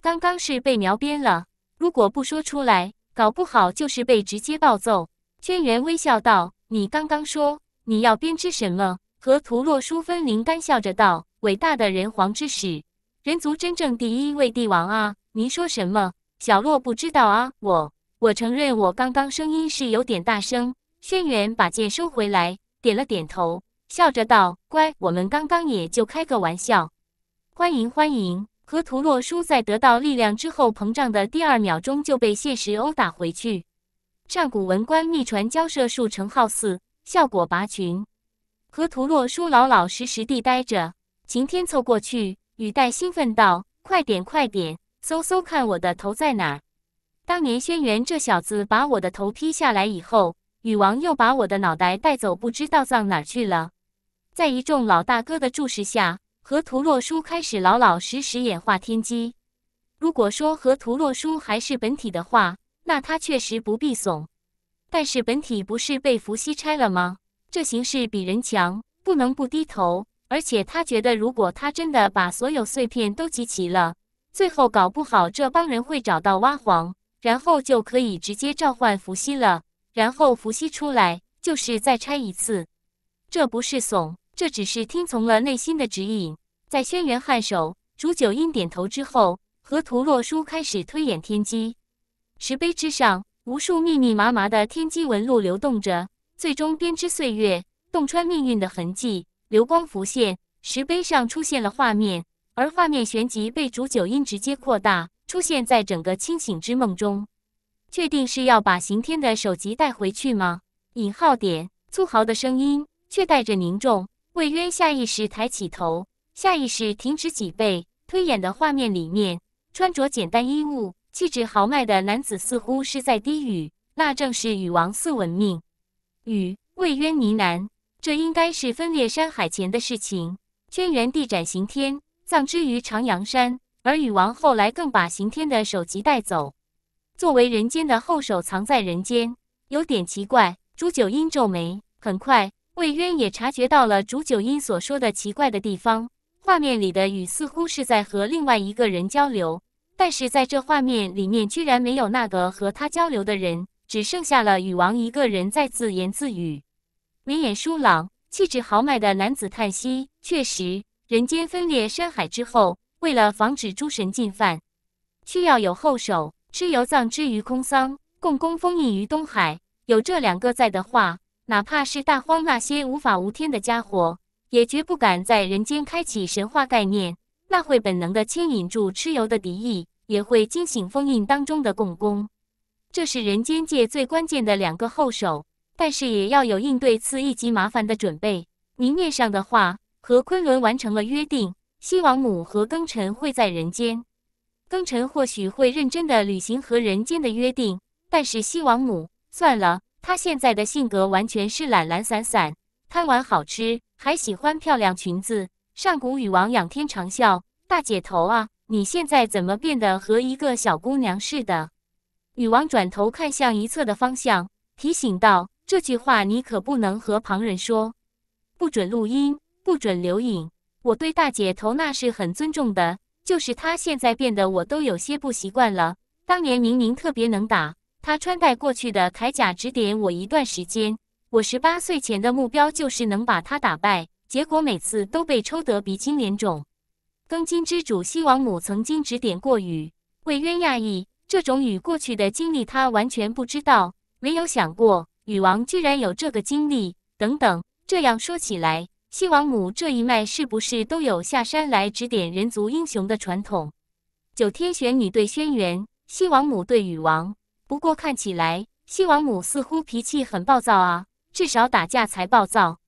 刚刚是被描边了。如果不说出来，搞不好就是被直接暴揍。轩辕微笑道：“你刚刚说你要编织什么？”和图洛舒芬林干笑着道：“伟大的人皇之始，人族真正第一位帝王啊！您说什么？”小洛不知道啊，我我承认我刚刚声音是有点大声。轩辕把剑收回来，点了点头，笑着道：“乖，我们刚刚也就开个玩笑。”欢迎欢迎！河图洛书在得到力量之后膨胀的第二秒钟就被现实殴打回去。上古文官秘传交涉术成号四，效果拔群。河图洛书老老实实地待着。晴天凑过去，语带兴奋道：“快点快点，搜搜看我的头在哪！当年轩辕这小子把我的头劈下来以后，禹王又把我的脑袋带走，不知道葬哪去了。”在一众老大哥的注视下。河图洛书开始老老实实演化天机。如果说河图洛书还是本体的话，那他确实不必怂。但是本体不是被伏羲拆了吗？这形势比人强，不能不低头。而且他觉得，如果他真的把所有碎片都集齐了，最后搞不好这帮人会找到娲皇，然后就可以直接召唤伏羲了。然后伏羲出来，就是再拆一次，这不是怂？这只是听从了内心的指引，在轩辕颔首，烛九阴点头之后，河图洛书开始推演天机。石碑之上，无数密密麻麻的天机纹路流动着，最终编织岁月、洞穿命运的痕迹。流光浮现，石碑上出现了画面，而画面旋即被烛九阴直接扩大，出现在整个清醒之梦中。确定是要把刑天的首级带回去吗？引号点粗豪的声音却带着凝重。魏渊下意识抬起头，下意识挺直脊背。推演的画面里面，穿着简单衣物、气质豪迈的男子似乎是在低语。那正是禹王四文命。禹。魏渊呢喃：“这应该是分裂山海前的事情。轩辕帝斩刑天，葬之于长阳山，而禹王后来更把刑天的首级带走，作为人间的后手藏在人间。有点奇怪。”朱九阴皱眉。很快。魏渊也察觉到了竹九音所说的奇怪的地方，画面里的禹似乎是在和另外一个人交流，但是在这画面里面居然没有那个和他交流的人，只剩下了禹王一个人在自言自语。眉眼疏朗、气质豪迈的男子叹息：“确实，人间分裂山海之后，为了防止诸神进犯，需要有后手。蚩尤葬之于空桑，共工封印于东海，有这两个在的话。”哪怕是大荒那些无法无天的家伙，也绝不敢在人间开启神话概念，那会本能的牵引住蚩尤的敌意，也会惊醒封印当中的共工。这是人间界最关键的两个后手，但是也要有应对次一级麻烦的准备。明面上的话，和昆仑完成了约定，西王母和庚辰会在人间，庚辰或许会认真的履行和人间的约定，但是西王母，算了。她现在的性格完全是懒懒散散，贪玩好吃，还喜欢漂亮裙子。上古女王仰天长笑：“大姐头啊，你现在怎么变得和一个小姑娘似的？”女王转头看向一侧的方向，提醒道：“这句话你可不能和旁人说，不准录音，不准留影。我对大姐头那是很尊重的，就是她现在变得我都有些不习惯了。当年明明特别能打。”他穿戴过去的铠甲指点我一段时间。我十八岁前的目标就是能把他打败，结果每次都被抽得鼻青脸肿。庚金之主西王母曾经指点过禹，魏渊讶异，这种禹过去的经历，他完全不知道，没有想过禹王居然有这个经历。等等，这样说起来，西王母这一脉是不是都有下山来指点人族英雄的传统？九天玄女对轩辕，西王母对禹王。不过看起来，西王母似乎脾气很暴躁啊，至少打架才暴躁。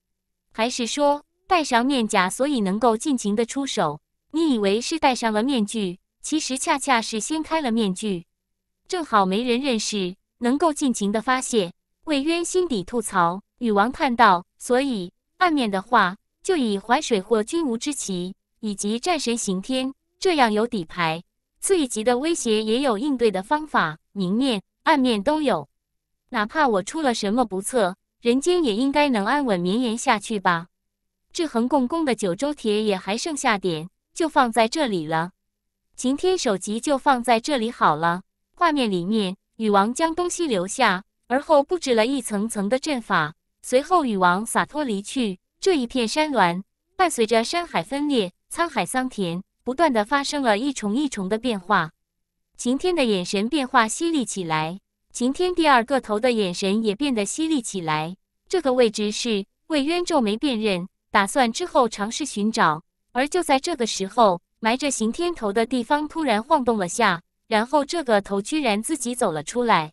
还是说戴上面甲，所以能够尽情的出手？你以为是戴上了面具，其实恰恰是掀开了面具，正好没人认识，能够尽情的发泄。魏渊心底吐槽，禹王叹道：“所以暗面的话，就以淮水或君无之旗，以及战神刑天，这样有底牌，最急的威胁也有应对的方法。明面。”暗面都有，哪怕我出了什么不测，人间也应该能安稳绵延下去吧。制衡共工的九州铁也还剩下点，就放在这里了。晴天手级就放在这里好了。画面里面，禹王将东西留下，而后布置了一层层的阵法，随后禹王洒脱离去。这一片山峦，伴随着山海分裂、沧海桑田，不断的发生了一重一重的变化。刑天的眼神变化犀利起来，刑天第二个头的眼神也变得犀利起来。这个位置是魏渊皱眉辨认，打算之后尝试寻找。而就在这个时候，埋着刑天头的地方突然晃动了下，然后这个头居然自己走了出来，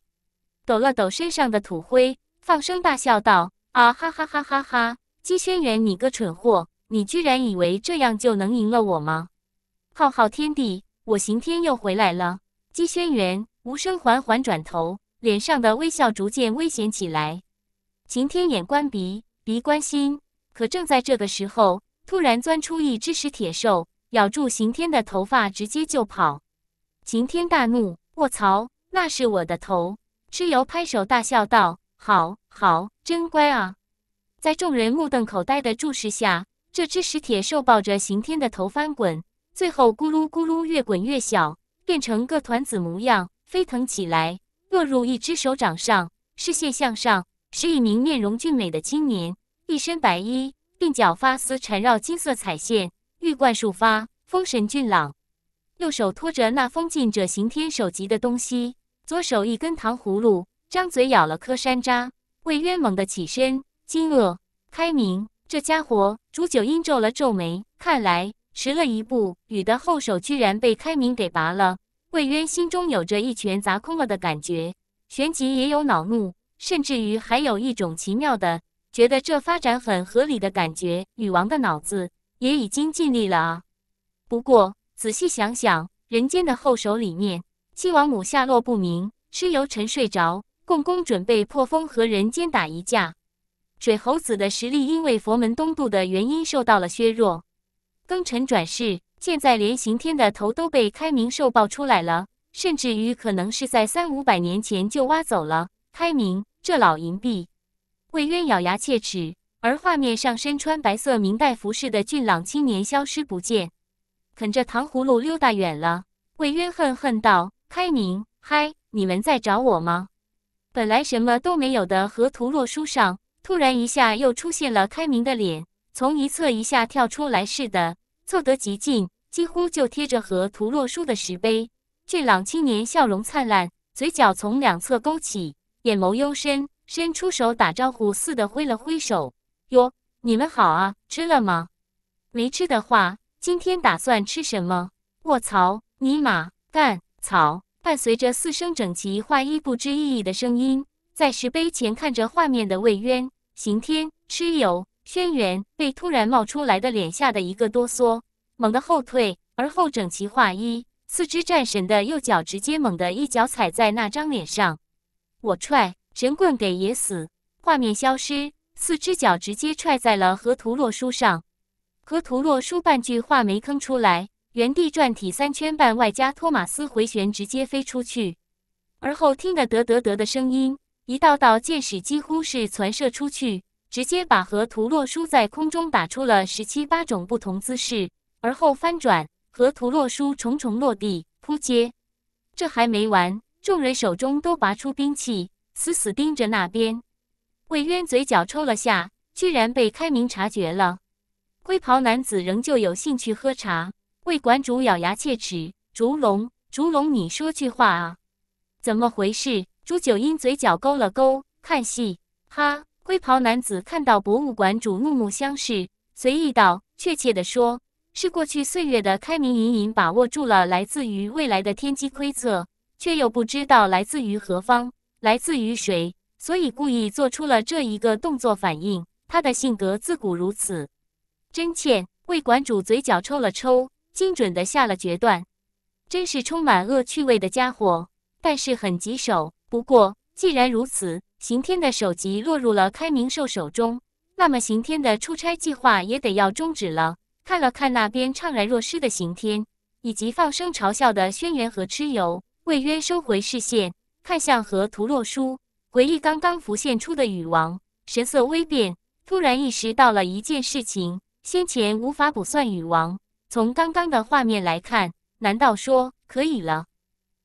抖了抖身上的土灰，放声大笑道：“啊哈哈哈哈哈！姬轩辕，你个蠢货，你居然以为这样就能赢了我吗？浩浩天地，我刑天又回来了！”姬轩辕无声缓缓转头，脸上的微笑逐渐危险起来。秦天眼观鼻，鼻观心，可正在这个时候，突然钻出一只石铁兽，咬住刑天的头发，直接就跑。秦天大怒：“卧槽，那是我的头！”蚩尤拍手大笑道：“好好，真乖啊！”在众人目瞪口呆的注视下，这只石铁兽抱着刑天的头翻滚，最后咕噜咕噜越滚越小。变成个团子模样飞腾起来，落入一只手掌上，视线向上，是一名面容俊美的青年，一身白衣，鬓角发丝缠绕金色彩线，玉冠束发，丰神俊朗，右手托着那封禁者刑天手级的东西，左手一根糖葫芦，张嘴咬了颗山楂，魏渊猛地起身，惊愕，开明，这家伙，煮九英皱了皱眉，看来。迟了一步，禹的后手居然被开明给拔了。魏渊心中有着一拳砸空了的感觉，旋即也有恼怒，甚至于还有一种奇妙的觉得这发展很合理的感觉。禹王的脑子也已经尽力了啊！不过仔细想想，人间的后手里面，七王母下落不明，蚩尤沉睡着，共工准备破风和人间打一架，水猴子的实力因为佛门东渡的原因受到了削弱。庚辰转世，现在连刑天的头都被开明兽抱出来了，甚至于可能是在三五百年前就挖走了。开明，这老银币！魏渊咬牙切齿，而画面上身穿白色明代服饰的俊朗青年消失不见，啃着糖葫芦溜达远了。魏渊恨恨道：“开明，嗨，你们在找我吗？”本来什么都没有的河图洛书上，突然一下又出现了开明的脸，从一侧一下跳出来似的。凑得极近，几乎就贴着和图若书的石碑。俊朗青年笑容灿烂，嘴角从两侧勾起，眼眸幽深，伸出手打招呼似的挥了挥手：“哟，你们好啊，吃了吗？没吃的话，今天打算吃什么？”卧槽！尼玛！干草！伴随着四声整齐划一、不知意义的声音，在石碑前看着画面的魏渊、刑天、蚩尤。轩辕被突然冒出来的脸吓得一个哆嗦，猛地后退，而后整齐划一，四只战神的右脚直接猛地一脚踩在那张脸上，我踹神棍给爷死！画面消失，四只脚直接踹在了河图洛书上，河图洛书半句话没吭出来，原地转体三圈半，外加托马斯回旋，直接飞出去，而后听得得得得的声音，一道道箭矢几乎是攒射出去。直接把和图洛书在空中打出了十七八种不同姿势，而后翻转和图洛书重重落地扑街。这还没完，众人手中都拔出兵器，死死盯着那边。魏渊嘴角抽了下，居然被开明察觉了。龟袍男子仍旧有兴趣喝茶。魏馆主咬牙切齿：“烛龙，烛龙，你说句话啊！怎么回事？”朱九阴嘴角勾了勾，看戏，哈。灰袍男子看到博物馆主怒目相视，随意道：“确切地说，是过去岁月的开明，隐隐把握住了来自于未来的天机窥测，却又不知道来自于何方，来自于谁，所以故意做出了这一个动作反应。他的性格自古如此。”真欠！魏馆主嘴角抽了抽，精准的下了决断。真是充满恶趣味的家伙，但是很棘手。不过，既然如此。刑天的首级落入了开明兽手中，那么刑天的出差计划也得要终止了。看了看那边怅然若失的刑天，以及放声嘲笑的轩辕和蚩尤，魏渊收回视线，看向河图洛书，回忆刚刚浮现出的禹王，神色微变，突然意识到了一件事情：先前无法卜算禹王，从刚刚的画面来看，难道说可以了？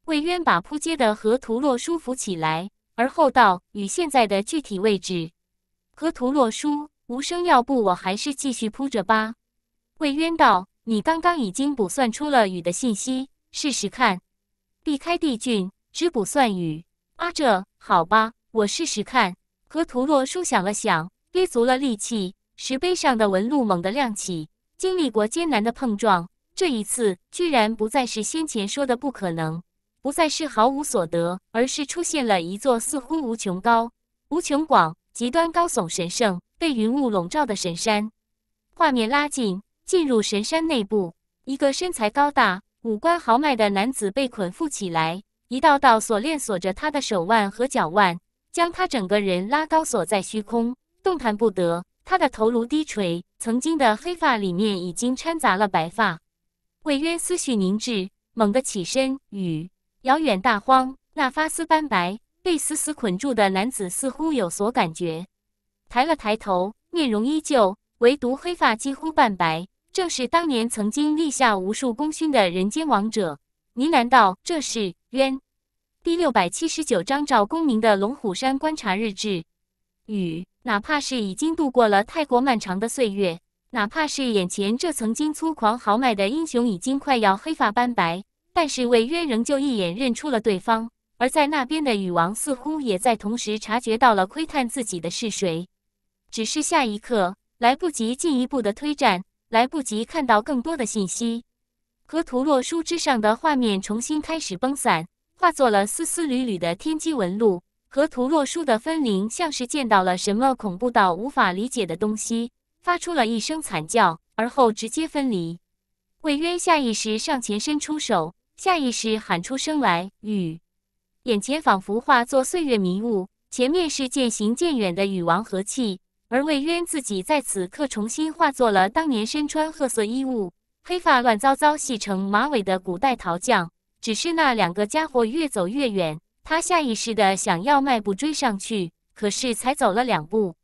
魏渊把扑街的河图洛书扶起来。而后道与现在的具体位置，河图洛书无声，要不我还是继续铺着吧。魏渊道：“你刚刚已经卜算出了雨的信息，试试看，避开帝俊，只卜算雨。”啊，这好吧，我试试看。河图洛书想了想，憋足了力气，石碑上的纹路猛地亮起。经历过艰难的碰撞，这一次居然不再是先前说的不可能。不再是毫无所得，而是出现了一座似乎无穷高、无穷广、极端高耸神圣、被云雾笼罩的神山。画面拉近，进入神山内部，一个身材高大、五官豪迈的男子被捆缚起来，一道道锁链锁着他的手腕和脚腕，将他整个人拉高锁在虚空，动弹不得。他的头颅低垂，曾经的黑发里面已经掺杂了白发。魏渊思绪凝滞，猛地起身，与。遥远大荒，那发丝斑白、被死死捆住的男子似乎有所感觉，抬了抬头，面容依旧，唯独黑发几乎半白。正是当年曾经立下无数功勋的人间王者，呢喃道：“这是冤。”第六百七十九章赵公明的龙虎山观察日志。雨，哪怕是已经度过了太过漫长的岁月，哪怕是眼前这曾经粗狂豪迈的英雄已经快要黑发斑白。但是魏渊仍旧一眼认出了对方，而在那边的禹王似乎也在同时察觉到了窥探自己的是谁。只是下一刻，来不及进一步的推展，来不及看到更多的信息，河图洛书之上的画面重新开始崩散，化作了丝丝缕缕的天机纹路。河图洛书的分灵像是见到了什么恐怖到无法理解的东西，发出了一声惨叫，而后直接分离。魏渊下意识上前伸出手。下意识喊出声来，雨，眼前仿佛化作岁月迷雾，前面是渐行渐远的雨王和气，而魏渊自己在此，刻重新化作了当年身穿褐色衣物、黑发乱糟糟系成马尾的古代陶匠。只是那两个家伙越走越远，他下意识的想要迈步追上去，可是才走了两步，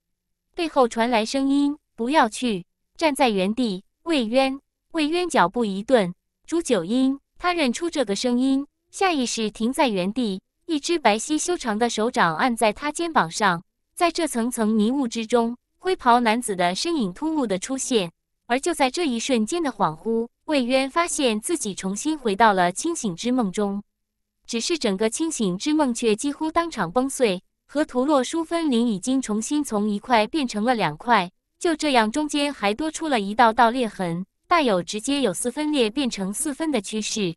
背后传来声音：“不要去，站在原地。”魏渊，魏渊脚步一顿。朱九英。他认出这个声音，下意识停在原地。一只白皙修长的手掌按在他肩膀上，在这层层迷雾之中，灰袍男子的身影突兀的出现。而就在这一瞬间的恍惚，魏渊发现自己重新回到了清醒之梦中。只是整个清醒之梦却几乎当场崩碎，和图洛书分灵已经重新从一块变成了两块，就这样中间还多出了一道道裂痕。带有直接有四分裂变成四分的趋势，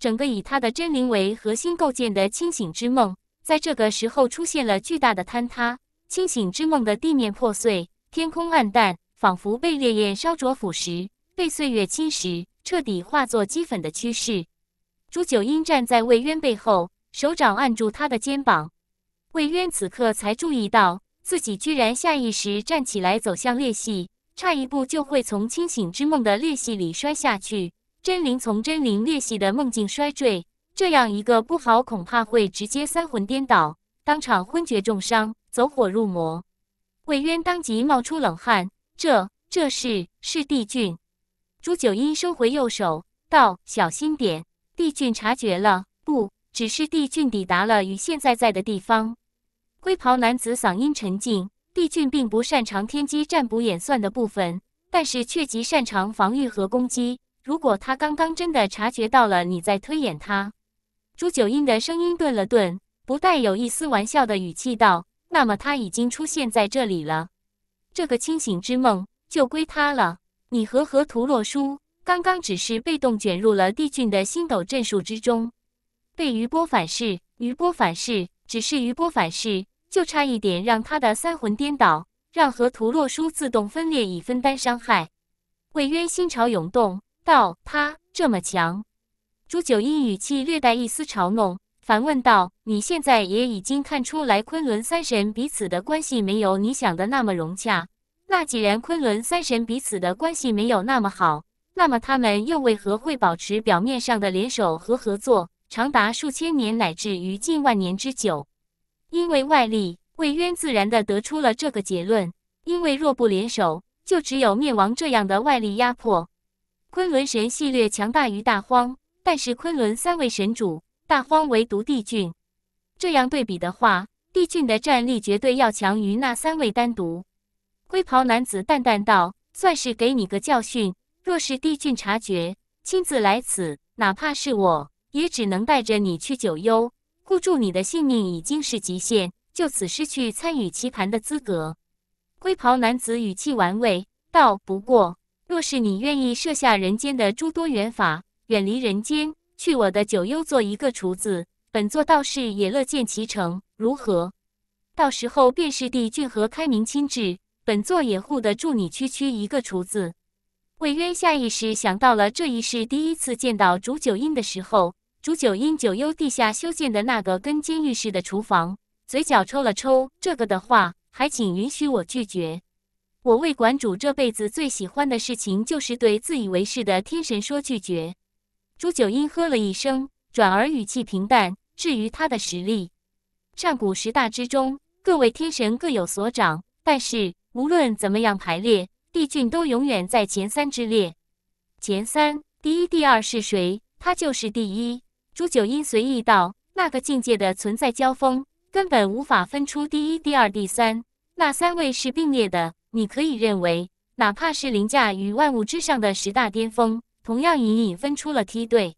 整个以他的真灵为核心构建的清醒之梦，在这个时候出现了巨大的坍塌，清醒之梦的地面破碎，天空暗淡，仿佛被烈焰烧灼腐蚀，被岁月侵蚀，彻底化作齑粉的趋势。朱九英站在魏渊背后，手掌按住他的肩膀。魏渊此刻才注意到，自己居然下意识站起来走向裂隙。差一步就会从清醒之梦的裂隙里摔下去，真灵从真灵裂隙的梦境摔坠，这样一个不好，恐怕会直接三魂颠倒，当场昏厥重伤，走火入魔。魏渊当即冒出冷汗，这，这是是帝俊。朱九阴收回右手，道：“小心点，帝俊察觉了，不只是帝俊抵达了与现在在的地方。”龟袍男子嗓音沉静。帝俊并不擅长天机占卜演算的部分，但是却极擅长防御和攻击。如果他刚刚真的察觉到了你在推演他，朱九英的声音顿了顿，不带有一丝玩笑的语气道：“那么他已经出现在这里了，这个清醒之梦就归他了。你和河图洛书刚刚只是被动卷入了帝俊的星斗阵术之中，被余波反噬，余波反噬，只是余波反噬。”就差一点让他的三魂颠倒，让河图洛书自动分裂以分担伤害。魏渊心潮涌动，道：“他这么强。”朱九阴语气略带一丝嘲弄，反问道：“你现在也已经看出来，昆仑三神彼此的关系没有你想的那么融洽。那既然昆仑三神彼此的关系没有那么好，那么他们又为何会保持表面上的联手和合作，长达数千年乃至于近万年之久？”因为外力，魏渊自然的得出了这个结论。因为若不联手，就只有灭亡这样的外力压迫。昆仑神系列强大于大荒，但是昆仑三位神主，大荒唯独帝俊。这样对比的话，帝俊的战力绝对要强于那三位单独。灰袍男子淡淡道：“算是给你个教训。若是帝俊察觉，亲自来此，哪怕是我，也只能带着你去九幽。”护住你的性命已经是极限，就此失去参与棋盘的资格。龟袍男子语气玩味道：“不过，若是你愿意设下人间的诸多缘法，远离人间，去我的九幽做一个厨子，本座倒是也乐见其成。如何？到时候便是帝俊和开明亲至，本座也护得住你区区一个厨子。”魏渊下意识想到了这一世第一次见到竹九音的时候。朱九阴九幽地下修建的那个跟监狱似的厨房，嘴角抽了抽。这个的话，还请允许我拒绝。我魏馆主这辈子最喜欢的事情，就是对自以为是的天神说拒绝。朱九阴呵了一声，转而语气平淡。至于他的实力，上古十大之中，各位天神各有所长，但是无论怎么样排列，帝俊都永远在前三之列。前三，第一、第二是谁？他就是第一。朱九阴随意道：“那个境界的存在交锋，根本无法分出第一、第二、第三。那三位是并列的。你可以认为，哪怕是凌驾于万物之上的十大巅峰，同样隐隐分出了梯队。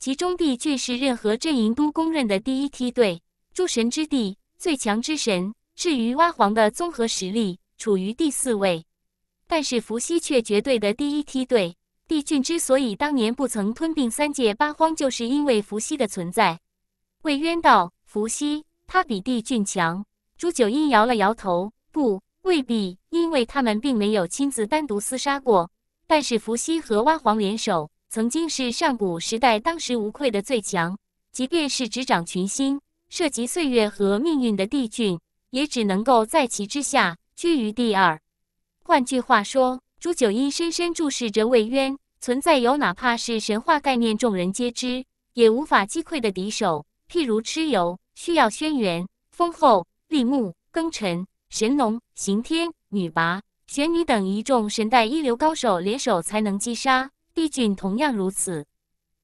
其中地巨是任何阵营都公认的第一梯队。诸神之地最强之神，至于娲皇的综合实力处于第四位，但是伏羲却绝对的第一梯队。”帝俊之所以当年不曾吞并三界八荒，就是因为伏羲的存在。魏渊道：“伏羲他比帝俊强。”朱九阴摇了摇头：“不，未必，因为他们并没有亲自单独厮杀过。但是伏羲和娲皇联手，曾经是上古时代当之无愧的最强。即便是执掌群星、涉及岁月和命运的帝俊，也只能够在其之下居于第二。换句话说。”朱九阴深深注视着魏渊，存在有哪怕是神话概念，众人皆知也无法击溃的敌手，譬如蚩尤，需要轩辕、封后、力木、庚辰、神农、刑天、女魃、玄女等一众神代一流高手联手才能击杀。帝俊同样如此。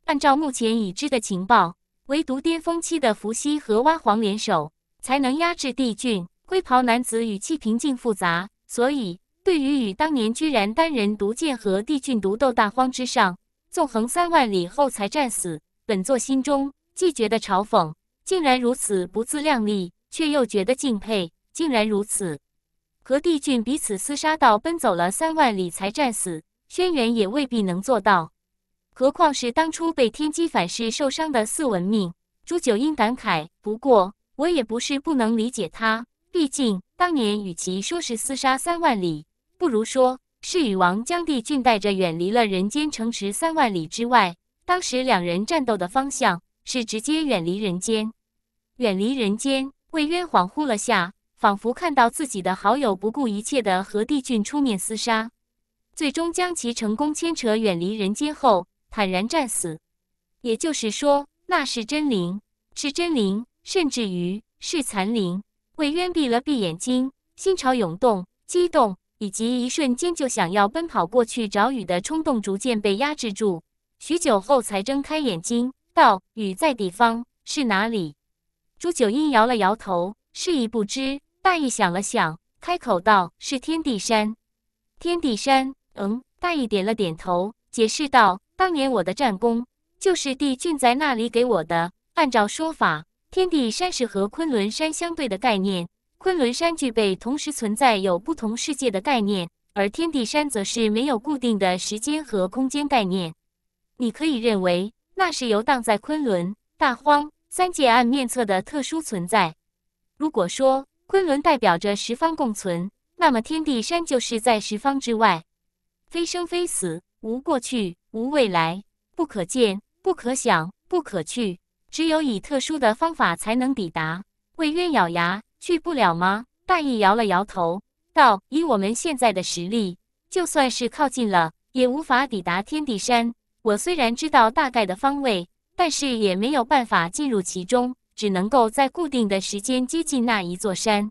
按照目前已知的情报，唯独巅峰期的伏羲和娲皇联手才能压制帝俊。灰袍男子语气平静复杂，所以。对于与当年居然单人独剑和帝俊独斗大荒之上纵横三万里后才战死，本座心中既觉得嘲讽，竟然如此不自量力，却又觉得敬佩，竟然如此和帝俊彼此厮杀到奔走了三万里才战死，轩辕也未必能做到，何况是当初被天机反噬受伤的四文命朱九英感慨。不过我也不是不能理解他，毕竟当年与其说是厮杀三万里。不如说是禹王将帝俊带着远离了人间城池三万里之外。当时两人战斗的方向是直接远离人间，远离人间。魏渊恍惚了下，仿佛看到自己的好友不顾一切的和帝俊出面厮杀，最终将其成功牵扯远离人间后，坦然战死。也就是说，那是真灵，是真灵，甚至于是残灵。魏渊闭了闭眼睛，心潮涌动，激动。以及一瞬间就想要奔跑过去找雨的冲动逐渐被压制住，许久后才睁开眼睛，道：“雨在地方是哪里？”朱九阴摇了摇头，示意不知。大义想了想，开口道：“是天地山。”“天地山？”嗯，大义点了点头，解释道：“当年我的战功就是帝俊在那里给我的。按照说法，天地山是和昆仑山相对的概念。”昆仑山具备同时存在有不同世界的概念，而天地山则是没有固定的时间和空间概念。你可以认为那是游荡在昆仑大荒三界暗面侧的特殊存在。如果说昆仑代表着十方共存，那么天地山就是在十方之外，非生非死，无过去，无未来，不可见，不可想，不可去，只有以特殊的方法才能抵达。魏渊咬牙。去不了吗？大义摇了摇头，道：“以我们现在的实力，就算是靠近了，也无法抵达天地山。我虽然知道大概的方位，但是也没有办法进入其中，只能够在固定的时间接近那一座山。”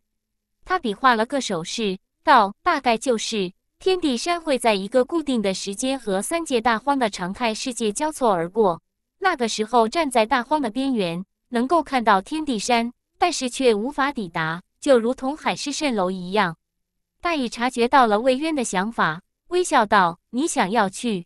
他比划了个手势，道：“大概就是，天地山会在一个固定的时间和三界大荒的常态世界交错而过，那个时候站在大荒的边缘，能够看到天地山。”但是却无法抵达，就如同海市蜃楼一样。大意察觉到了魏渊的想法，微笑道：“你想要去，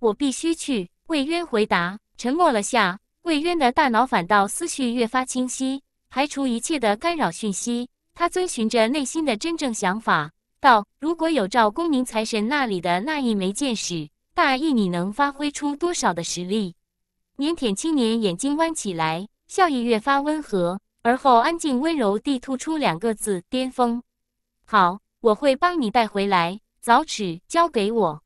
我必须去。”魏渊回答，沉默了下。魏渊的大脑反倒思绪越发清晰，排除一切的干扰讯息，他遵循着内心的真正想法，道：“如果有赵公明财神那里的那一枚剑矢，大意你能发挥出多少的实力？”腼腆青年眼睛弯起来，笑意越发温和。而后，安静温柔地吐出两个字：“巅峰。”好，我会帮你带回来。早尺交给我。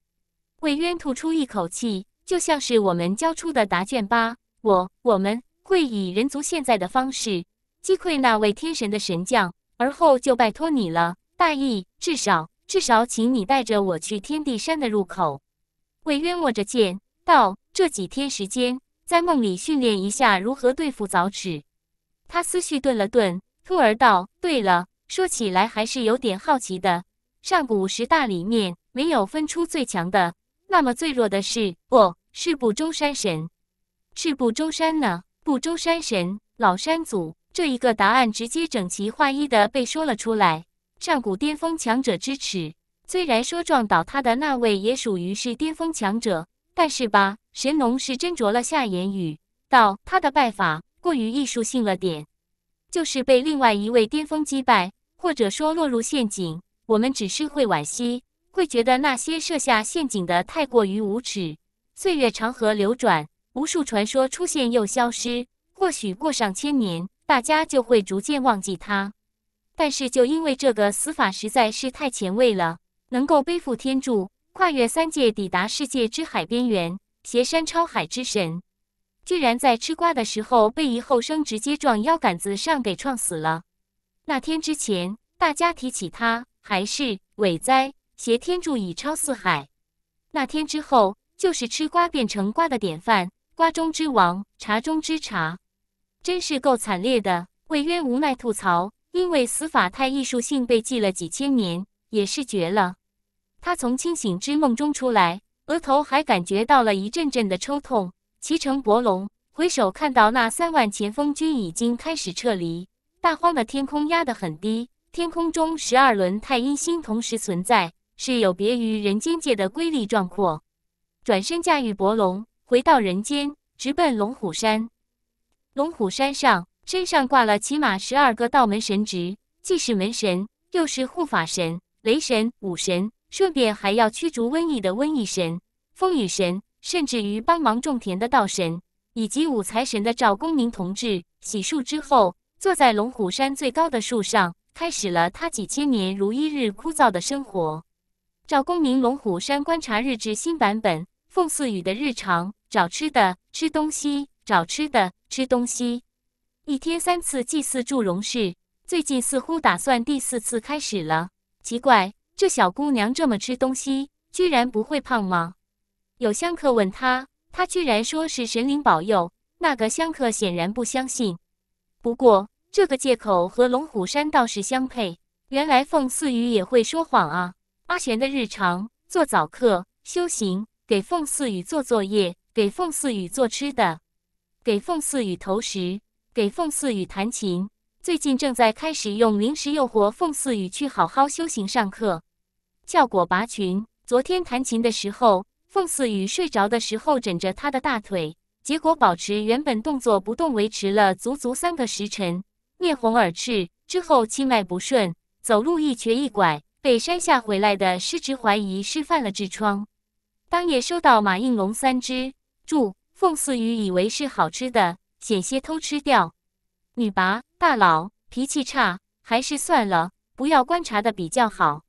魏渊吐出一口气，就像是我们交出的答卷吧。我我们会以人族现在的方式击溃那位天神的神将，而后就拜托你了，大义。至少，至少，请你带着我去天地山的入口。魏渊握着剑，道：“这几天时间，在梦里训练一下如何对付早尺。”他思绪顿了顿，突而道：“对了，说起来还是有点好奇的。上古十大里面没有分出最强的，那么最弱的是？哦，是不周山神，是不周山呢？不周山神，老山祖这一个答案直接整齐划一的被说了出来。上古巅峰强者之耻，虽然说撞倒他的那位也属于是巅峰强者，但是吧，神农是斟酌了下言语，道他的拜法。”过于艺术性了点，就是被另外一位巅峰击败，或者说落入陷阱，我们只是会惋惜，会觉得那些设下陷阱的太过于无耻。岁月长河流转，无数传说出现又消失，或许过上千年，大家就会逐渐忘记他。但是，就因为这个死法实在是太前卫了，能够背负天柱，跨越三界，抵达世界之海边缘，携山超海之神。居然在吃瓜的时候被一后生直接撞腰杆子上给撞死了。那天之前，大家提起他还是伟哉，挟天柱以超四海。那天之后，就是吃瓜变成瓜的典范，瓜中之王，茶中之茶，真是够惨烈的。魏渊无奈吐槽，因为死法太艺术性，被记了几千年，也是绝了。他从清醒之梦中出来，额头还感觉到了一阵阵的抽痛。骑乘伯龙，回首看到那三万前锋军已经开始撤离。大荒的天空压得很低，天空中十二轮太阴星同时存在，是有别于人间界的瑰丽壮阔。转身驾驭伯龙，回到人间，直奔龙虎山。龙虎山上，身上挂了起码十二个道门神职，既是门神，又是护法神、雷神、武神，顺便还要驱逐瘟疫的瘟疫神、风雨神。甚至于帮忙种田的道神，以及五财神的赵公明同志，洗漱之后，坐在龙虎山最高的树上，开始了他几千年如一日枯燥的生活。赵公明龙虎山观察日志新版本：凤四雨的日常，找吃的，吃东西，找吃的，吃东西。一天三次祭祀祝融氏，最近似乎打算第四次开始了。奇怪，这小姑娘这么吃东西，居然不会胖吗？有香客问他，他居然说是神灵保佑。那个香客显然不相信。不过这个借口和龙虎山倒是相配。原来凤四羽也会说谎啊！阿玄的日常：做早课、修行、给凤四羽做作业、给凤四羽做吃的、给凤四羽投食、给凤四羽弹琴。最近正在开始用灵石诱惑凤四羽去好好修行上课，效果拔群。昨天弹琴的时候。凤四雨睡着的时候枕着他的大腿，结果保持原本动作不动，维持了足足三个时辰，面红耳赤之后气脉不顺，走路一瘸一拐，被山下回来的师侄怀疑是犯了痔疮。当夜收到马应龙三只，注凤四雨以为是好吃的，险些偷吃掉。女拔大佬脾气差，还是算了，不要观察的比较好，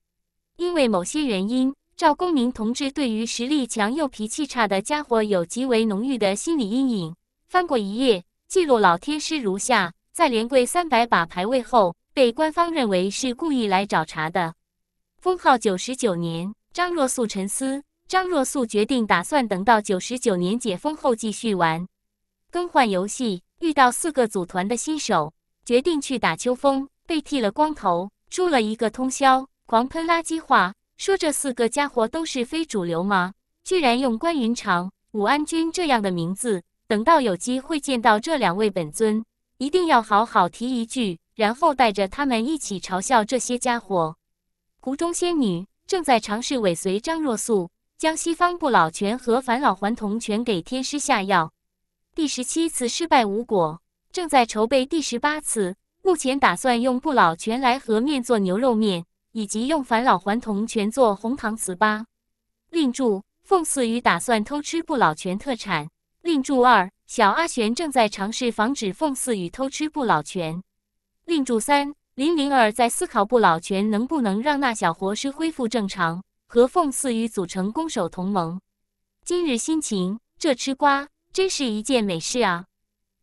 因为某些原因。赵公明同志对于实力强又脾气差的家伙有极为浓郁的心理阴影。翻过一页记录，老天师如下：在连跪三百把排位后，被官方认为是故意来找茬的。封号九十九年，张若素沉思。张若素决定打算等到九十九年解封后继续玩，更换游戏。遇到四个组团的新手，决定去打秋风，被剃了光头，输了一个通宵，狂喷垃圾话。说这四个家伙都是非主流吗？居然用关云长、武安君这样的名字。等到有机会见到这两位本尊，一定要好好提一句，然后带着他们一起嘲笑这些家伙。湖中仙女正在尝试尾随张若素，将西方不老泉和返老还童泉给天师下药。第十七次失败无果，正在筹备第十八次。目前打算用不老泉来和面做牛肉面。以及用返老还童全做红糖糍粑。另注：凤四宇打算偷吃不老泉特产。另注二：小阿玄正在尝试防止凤四宇偷吃不老泉。另注三：林灵儿在思考不老泉能不能让那小活尸恢复正常，和凤四宇组成攻守同盟。今日心情，这吃瓜真是一件美事啊！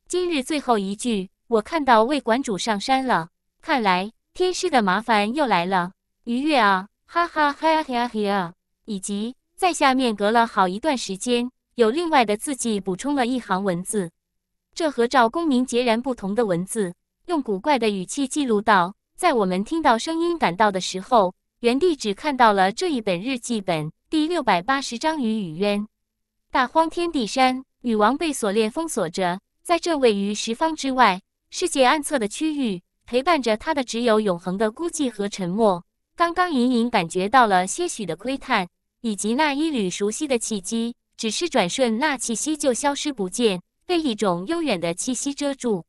今日最后一句，我看到魏馆主上山了，看来天师的麻烦又来了。愉悦啊，哈哈哈呀嘿呀！嘿呀。以及在下面隔了好一段时间，有另外的字迹补充了一行文字。这和赵公明截然不同的文字，用古怪的语气记录道：在我们听到声音、感到的时候，原地只看到了这一本日记本。第六百八十章《与雨渊》，大荒天地山，禹王被锁链封锁着，在这位于十方之外、世界暗侧的区域，陪伴着他的只有永恒的孤寂和沉默。刚刚隐隐感觉到了些许的窥探，以及那一缕熟悉的气息，只是转瞬那气息就消失不见，被一种悠远的气息遮住。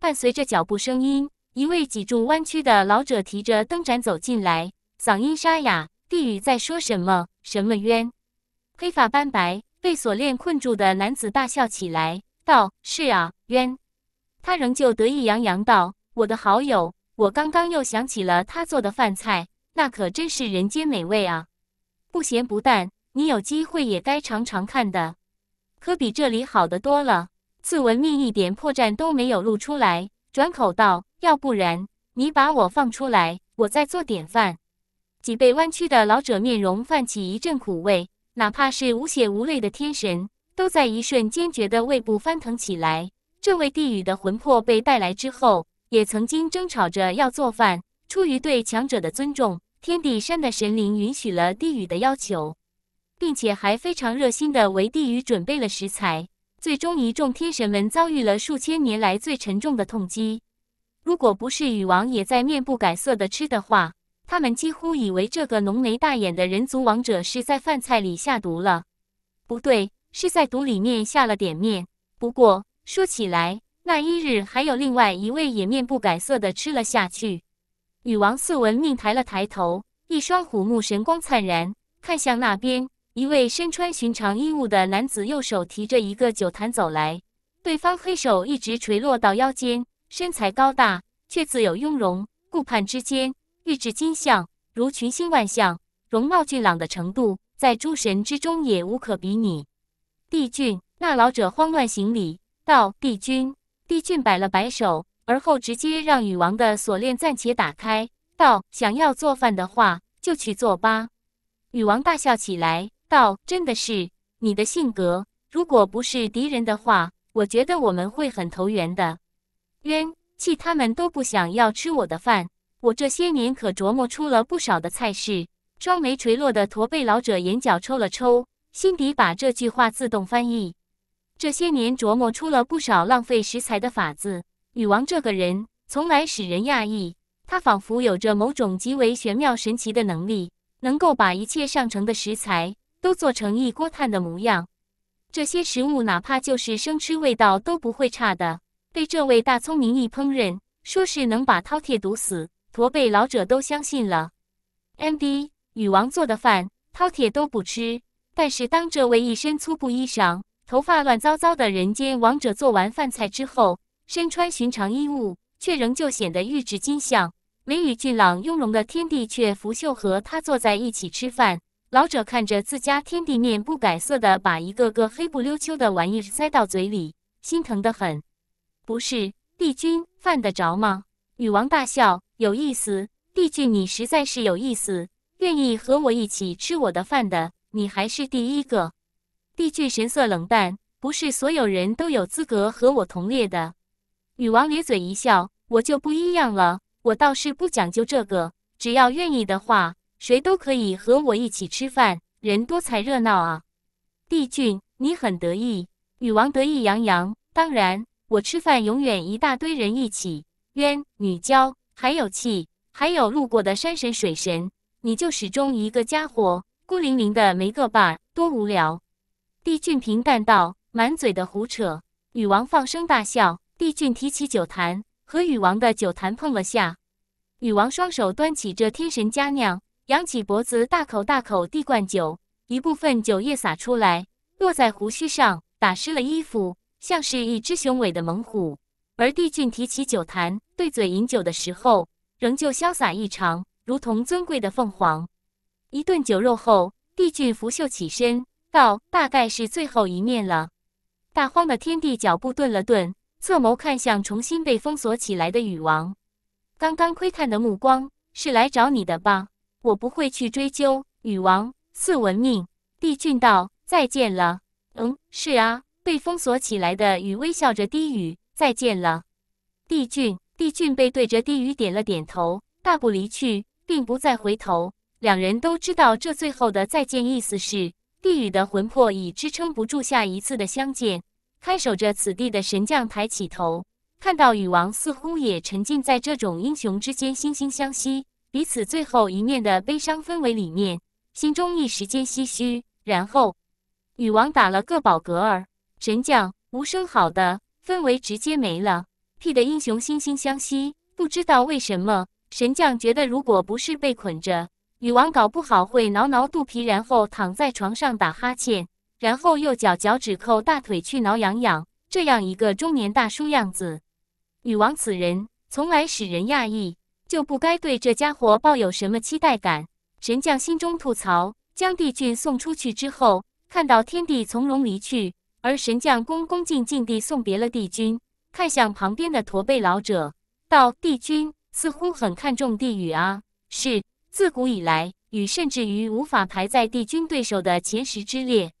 伴随着脚步声音，一位脊柱弯曲的老者提着灯盏走进来，嗓音沙哑，低语在说什么什么冤。黑发斑白、被锁链困住的男子大笑起来，道：“是啊，冤。”他仍旧得意洋洋道：“我的好友，我刚刚又想起了他做的饭菜。”那可真是人间美味啊，不咸不淡。你有机会也该尝尝看的，可比这里好得多了。次文秘一点破绽都没有露出来，转口道：“要不然你把我放出来，我再做点饭。”脊背弯曲的老者面容泛起一阵苦味，哪怕是无血无泪的天神，都在一瞬间觉得胃部翻腾起来。这位地狱的魂魄被带来之后，也曾经争吵着要做饭。出于对强者的尊重，天地山的神灵允许了帝雨的要求，并且还非常热心地为帝雨准备了食材。最终，一众天神们遭遇了数千年来最沉重的痛击。如果不是禹王也在面不改色的吃的话，他们几乎以为这个浓眉大眼的人族王者是在饭菜里下毒了。不对，是在毒里面下了点面。不过说起来，那一日还有另外一位也面不改色的吃了下去。与王四文命抬了抬头，一双虎目神光灿然，看向那边一位身穿寻常衣物的男子，右手提着一个酒坛走来。对方黑手一直垂落到腰间，身材高大却自有雍容，顾盼之间玉质金相，如群星万象，容貌俊朗的程度在诸神之中也无可比拟。帝俊，那老者慌乱行礼道：“帝君。”帝俊摆了摆手。而后直接让女王的锁链暂且打开，道：“想要做饭的话，就去做吧。”女王大笑起来，道：“真的是你的性格。如果不是敌人的话，我觉得我们会很投缘的。”冤气他们都不想要吃我的饭，我这些年可琢磨出了不少的菜式。双眉垂落的驼背老者眼角抽了抽，心底把这句话自动翻译：这些年琢磨出了不少浪费食材的法子。女王这个人从来使人讶异，她仿佛有着某种极为玄妙神奇的能力，能够把一切上乘的食材都做成一锅炭的模样。这些食物哪怕就是生吃，味道都不会差的。被这位大聪明一烹饪，说是能把饕餮毒死，驼背老者都相信了。N B，女王做的饭，饕餮都不吃。但是当这位一身粗布衣裳、头发乱糟糟的人间王者做完饭菜之后，身穿寻常衣物，却仍旧显得玉质金相、眉宇俊朗、雍容的天帝，却拂袖和他坐在一起吃饭。老者看着自家天帝面不改色的把一个个黑不溜秋的玩意塞到嘴里，心疼得很。不是帝君犯得着吗？女王大笑，有意思。帝君，你实在是有意思。愿意和我一起吃我的饭的，你还是第一个。帝君神色冷淡，不是所有人都有资格和我同列的。女王咧嘴一笑：“我就不一样了，我倒是不讲究这个，只要愿意的话，谁都可以和我一起吃饭，人多才热闹啊。”帝俊，你很得意。女王得意洋洋：“当然，我吃饭永远一大堆人一起，渊、女娇，还有气，还有路过的山神、水神，你就始终一个家伙，孤零零的没个伴，多无聊。”帝俊平淡道：“满嘴的胡扯。”女王放声大笑。帝俊提起酒坛，和禹王的酒坛碰了下。禹王双手端起这天神佳酿，扬起脖子，大口大口地灌酒，一部分酒液洒出来，落在胡须上，打湿了衣服，像是一只雄伟的猛虎。而帝俊提起酒坛，对嘴饮酒的时候，仍旧潇洒异常，如同尊贵的凤凰。一顿酒肉后，帝俊拂袖起身，道：“大概是最后一面了。”大荒的天地脚步顿了顿。侧眸看向重新被封锁起来的禹王，刚刚窥探的目光是来找你的吧？我不会去追究。禹王赐文命，帝俊道：“再见了。”“嗯，是啊。”被封锁起来的禹微笑着低语：“再见了，帝俊。”帝俊背对着低语，点了点头，大步离去，并不再回头。两人都知道，这最后的再见意思是，帝禹的魂魄已支撑不住下一次的相见。看守着此地的神将抬起头，看到禹王似乎也沉浸在这种英雄之间惺惺相惜、彼此最后一面的悲伤氛围里面，心中一时间唏嘘。然后，禹王打了个饱嗝儿，神将无声：“好的。”氛围直接没了。屁的英雄惺惺相惜，不知道为什么，神将觉得如果不是被捆着，禹王搞不好会挠挠肚皮，然后躺在床上打哈欠。然后右脚脚趾扣大腿去挠痒痒，这样一个中年大叔样子。女王此人从来使人讶异，就不该对这家伙抱有什么期待感。神将心中吐槽，将帝俊送出去之后，看到天帝从容离去，而神将恭恭敬敬地送别了帝君，看向旁边的驼背老者，道：“帝君似乎很看重帝宇啊。”“是，自古以来，禹甚至于无法排在帝君对手的前十之列。”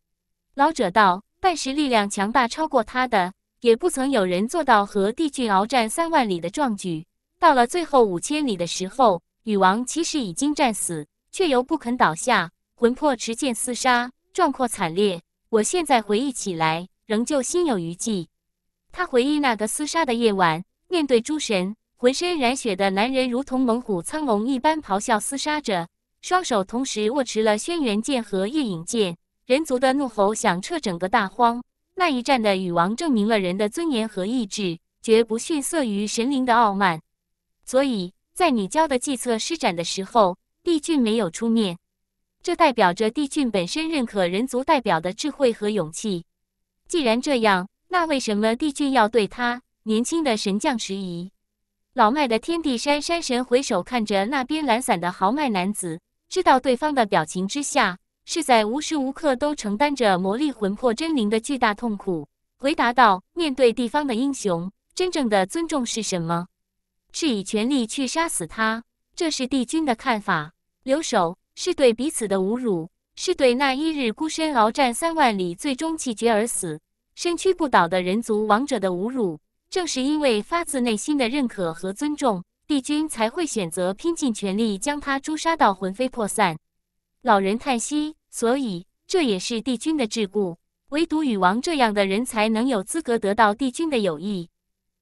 老者道：“半时力量强大超过他的，也不曾有人做到和帝俊鏖战三万里的壮举。到了最后五千里的时候，禹王其实已经战死，却又不肯倒下，魂魄持剑厮杀，壮阔惨烈。我现在回忆起来，仍旧心有余悸。他回忆那个厮杀的夜晚，面对诸神，浑身染血的男人，如同猛虎苍龙一般咆哮厮杀着，双手同时握持了轩辕剑和夜影剑。”人族的怒吼响彻整个大荒，那一战的禹王证明了人的尊严和意志绝不逊色于神灵的傲慢。所以，在你教的计策施展的时候，帝俊没有出面，这代表着帝俊本身认可人族代表的智慧和勇气。既然这样，那为什么帝俊要对他年轻的神将迟疑？老迈的天地山山神回首看着那边懒散的豪迈男子，知道对方的表情之下。是在无时无刻都承担着魔力魂魄真灵的巨大痛苦，回答道：“面对地方的英雄，真正的尊重是什么？是以全力去杀死他。这是帝君的看法。留守是对彼此的侮辱，是对那一日孤身鏖战三万里，最终气绝而死，身躯不倒的人族王者的侮辱。正是因为发自内心的认可和尊重，帝君才会选择拼尽全力将他诛杀到魂飞魄散。”老人叹息，所以这也是帝君的桎梏。唯独禹王这样的人才能有资格得到帝君的友谊，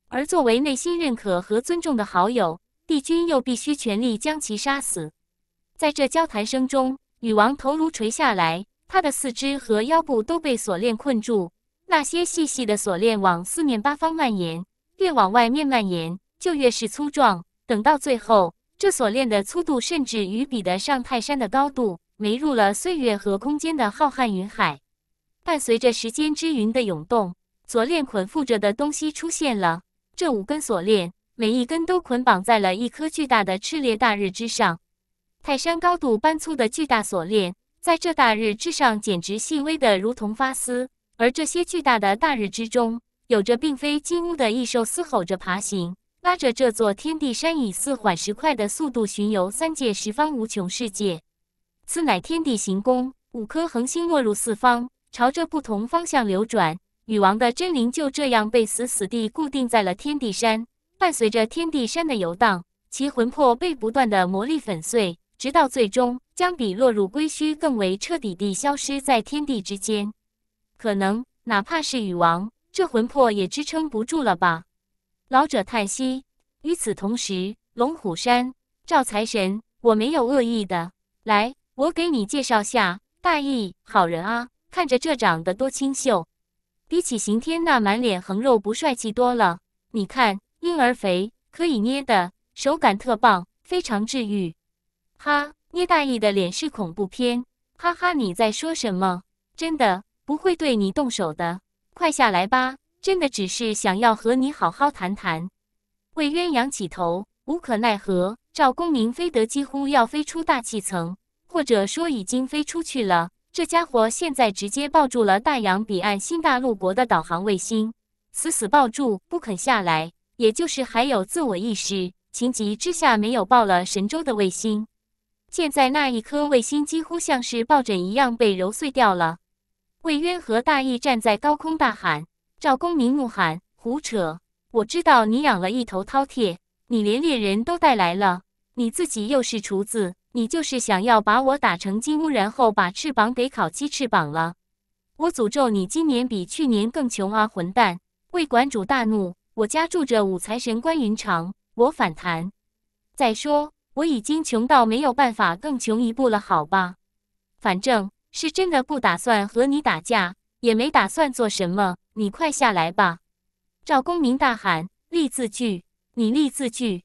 而作为内心认可和尊重的好友，帝君又必须全力将其杀死。在这交谈声中，禹王头颅垂下来，他的四肢和腰部都被锁链困住。那些细细的锁链往四面八方蔓延，越往外面蔓延，就越是粗壮。等到最后，这锁链的粗度甚至与比得上泰山的高度。没入了岁月和空间的浩瀚云海，伴随着时间之云的涌动，锁链捆缚着的东西出现了。这五根锁链，每一根都捆绑在了一颗巨大的炽烈大日之上。泰山高度般粗的巨大锁链，在这大日之上，简直细微的如同发丝。而这些巨大的大日之中，有着并非金乌的异兽嘶吼着爬行，拉着这座天地山，以似缓时快的速度巡游三界十方无穷世界。此乃天地行宫，五颗恒星落入四方，朝着不同方向流转。禹王的真灵就这样被死死地固定在了天地山，伴随着天地山的游荡，其魂魄被不断的魔力粉碎，直到最终将比落入归墟更为彻底地消失在天地之间。可能哪怕是禹王，这魂魄也支撑不住了吧？老者叹息。与此同时，龙虎山赵财神，我没有恶意的，来。我给你介绍下大义好人啊，看着这长得多清秀，比起刑天那满脸横肉不帅气多了。你看婴儿肥可以捏的，手感特棒，非常治愈。哈，捏大义的脸是恐怖片，哈哈，你在说什么？真的不会对你动手的，快下来吧，真的只是想要和你好好谈谈。魏渊仰起头，无可奈何。赵公明飞得几乎要飞出大气层。或者说已经飞出去了，这家伙现在直接抱住了大洋彼岸新大陆国的导航卫星，死死抱住不肯下来，也就是还有自我意识。情急之下没有抱了神州的卫星，现在那一颗卫星几乎像是抱枕一样被揉碎掉了。魏渊和大义站在高空大喊：“赵公明怒喊：胡扯！我知道你养了一头饕餮，你连猎人都带来了，你自己又是厨子。”你就是想要把我打成金乌，然后把翅膀给烤鸡翅膀了！我诅咒你今年比去年更穷啊，混蛋！魏馆主大怒，我家住着五财神关云长，我反弹。再说我已经穷到没有办法，更穷一步了，好吧？反正是真的不打算和你打架，也没打算做什么。你快下来吧！赵公明大喊：“立字据，你立字据！”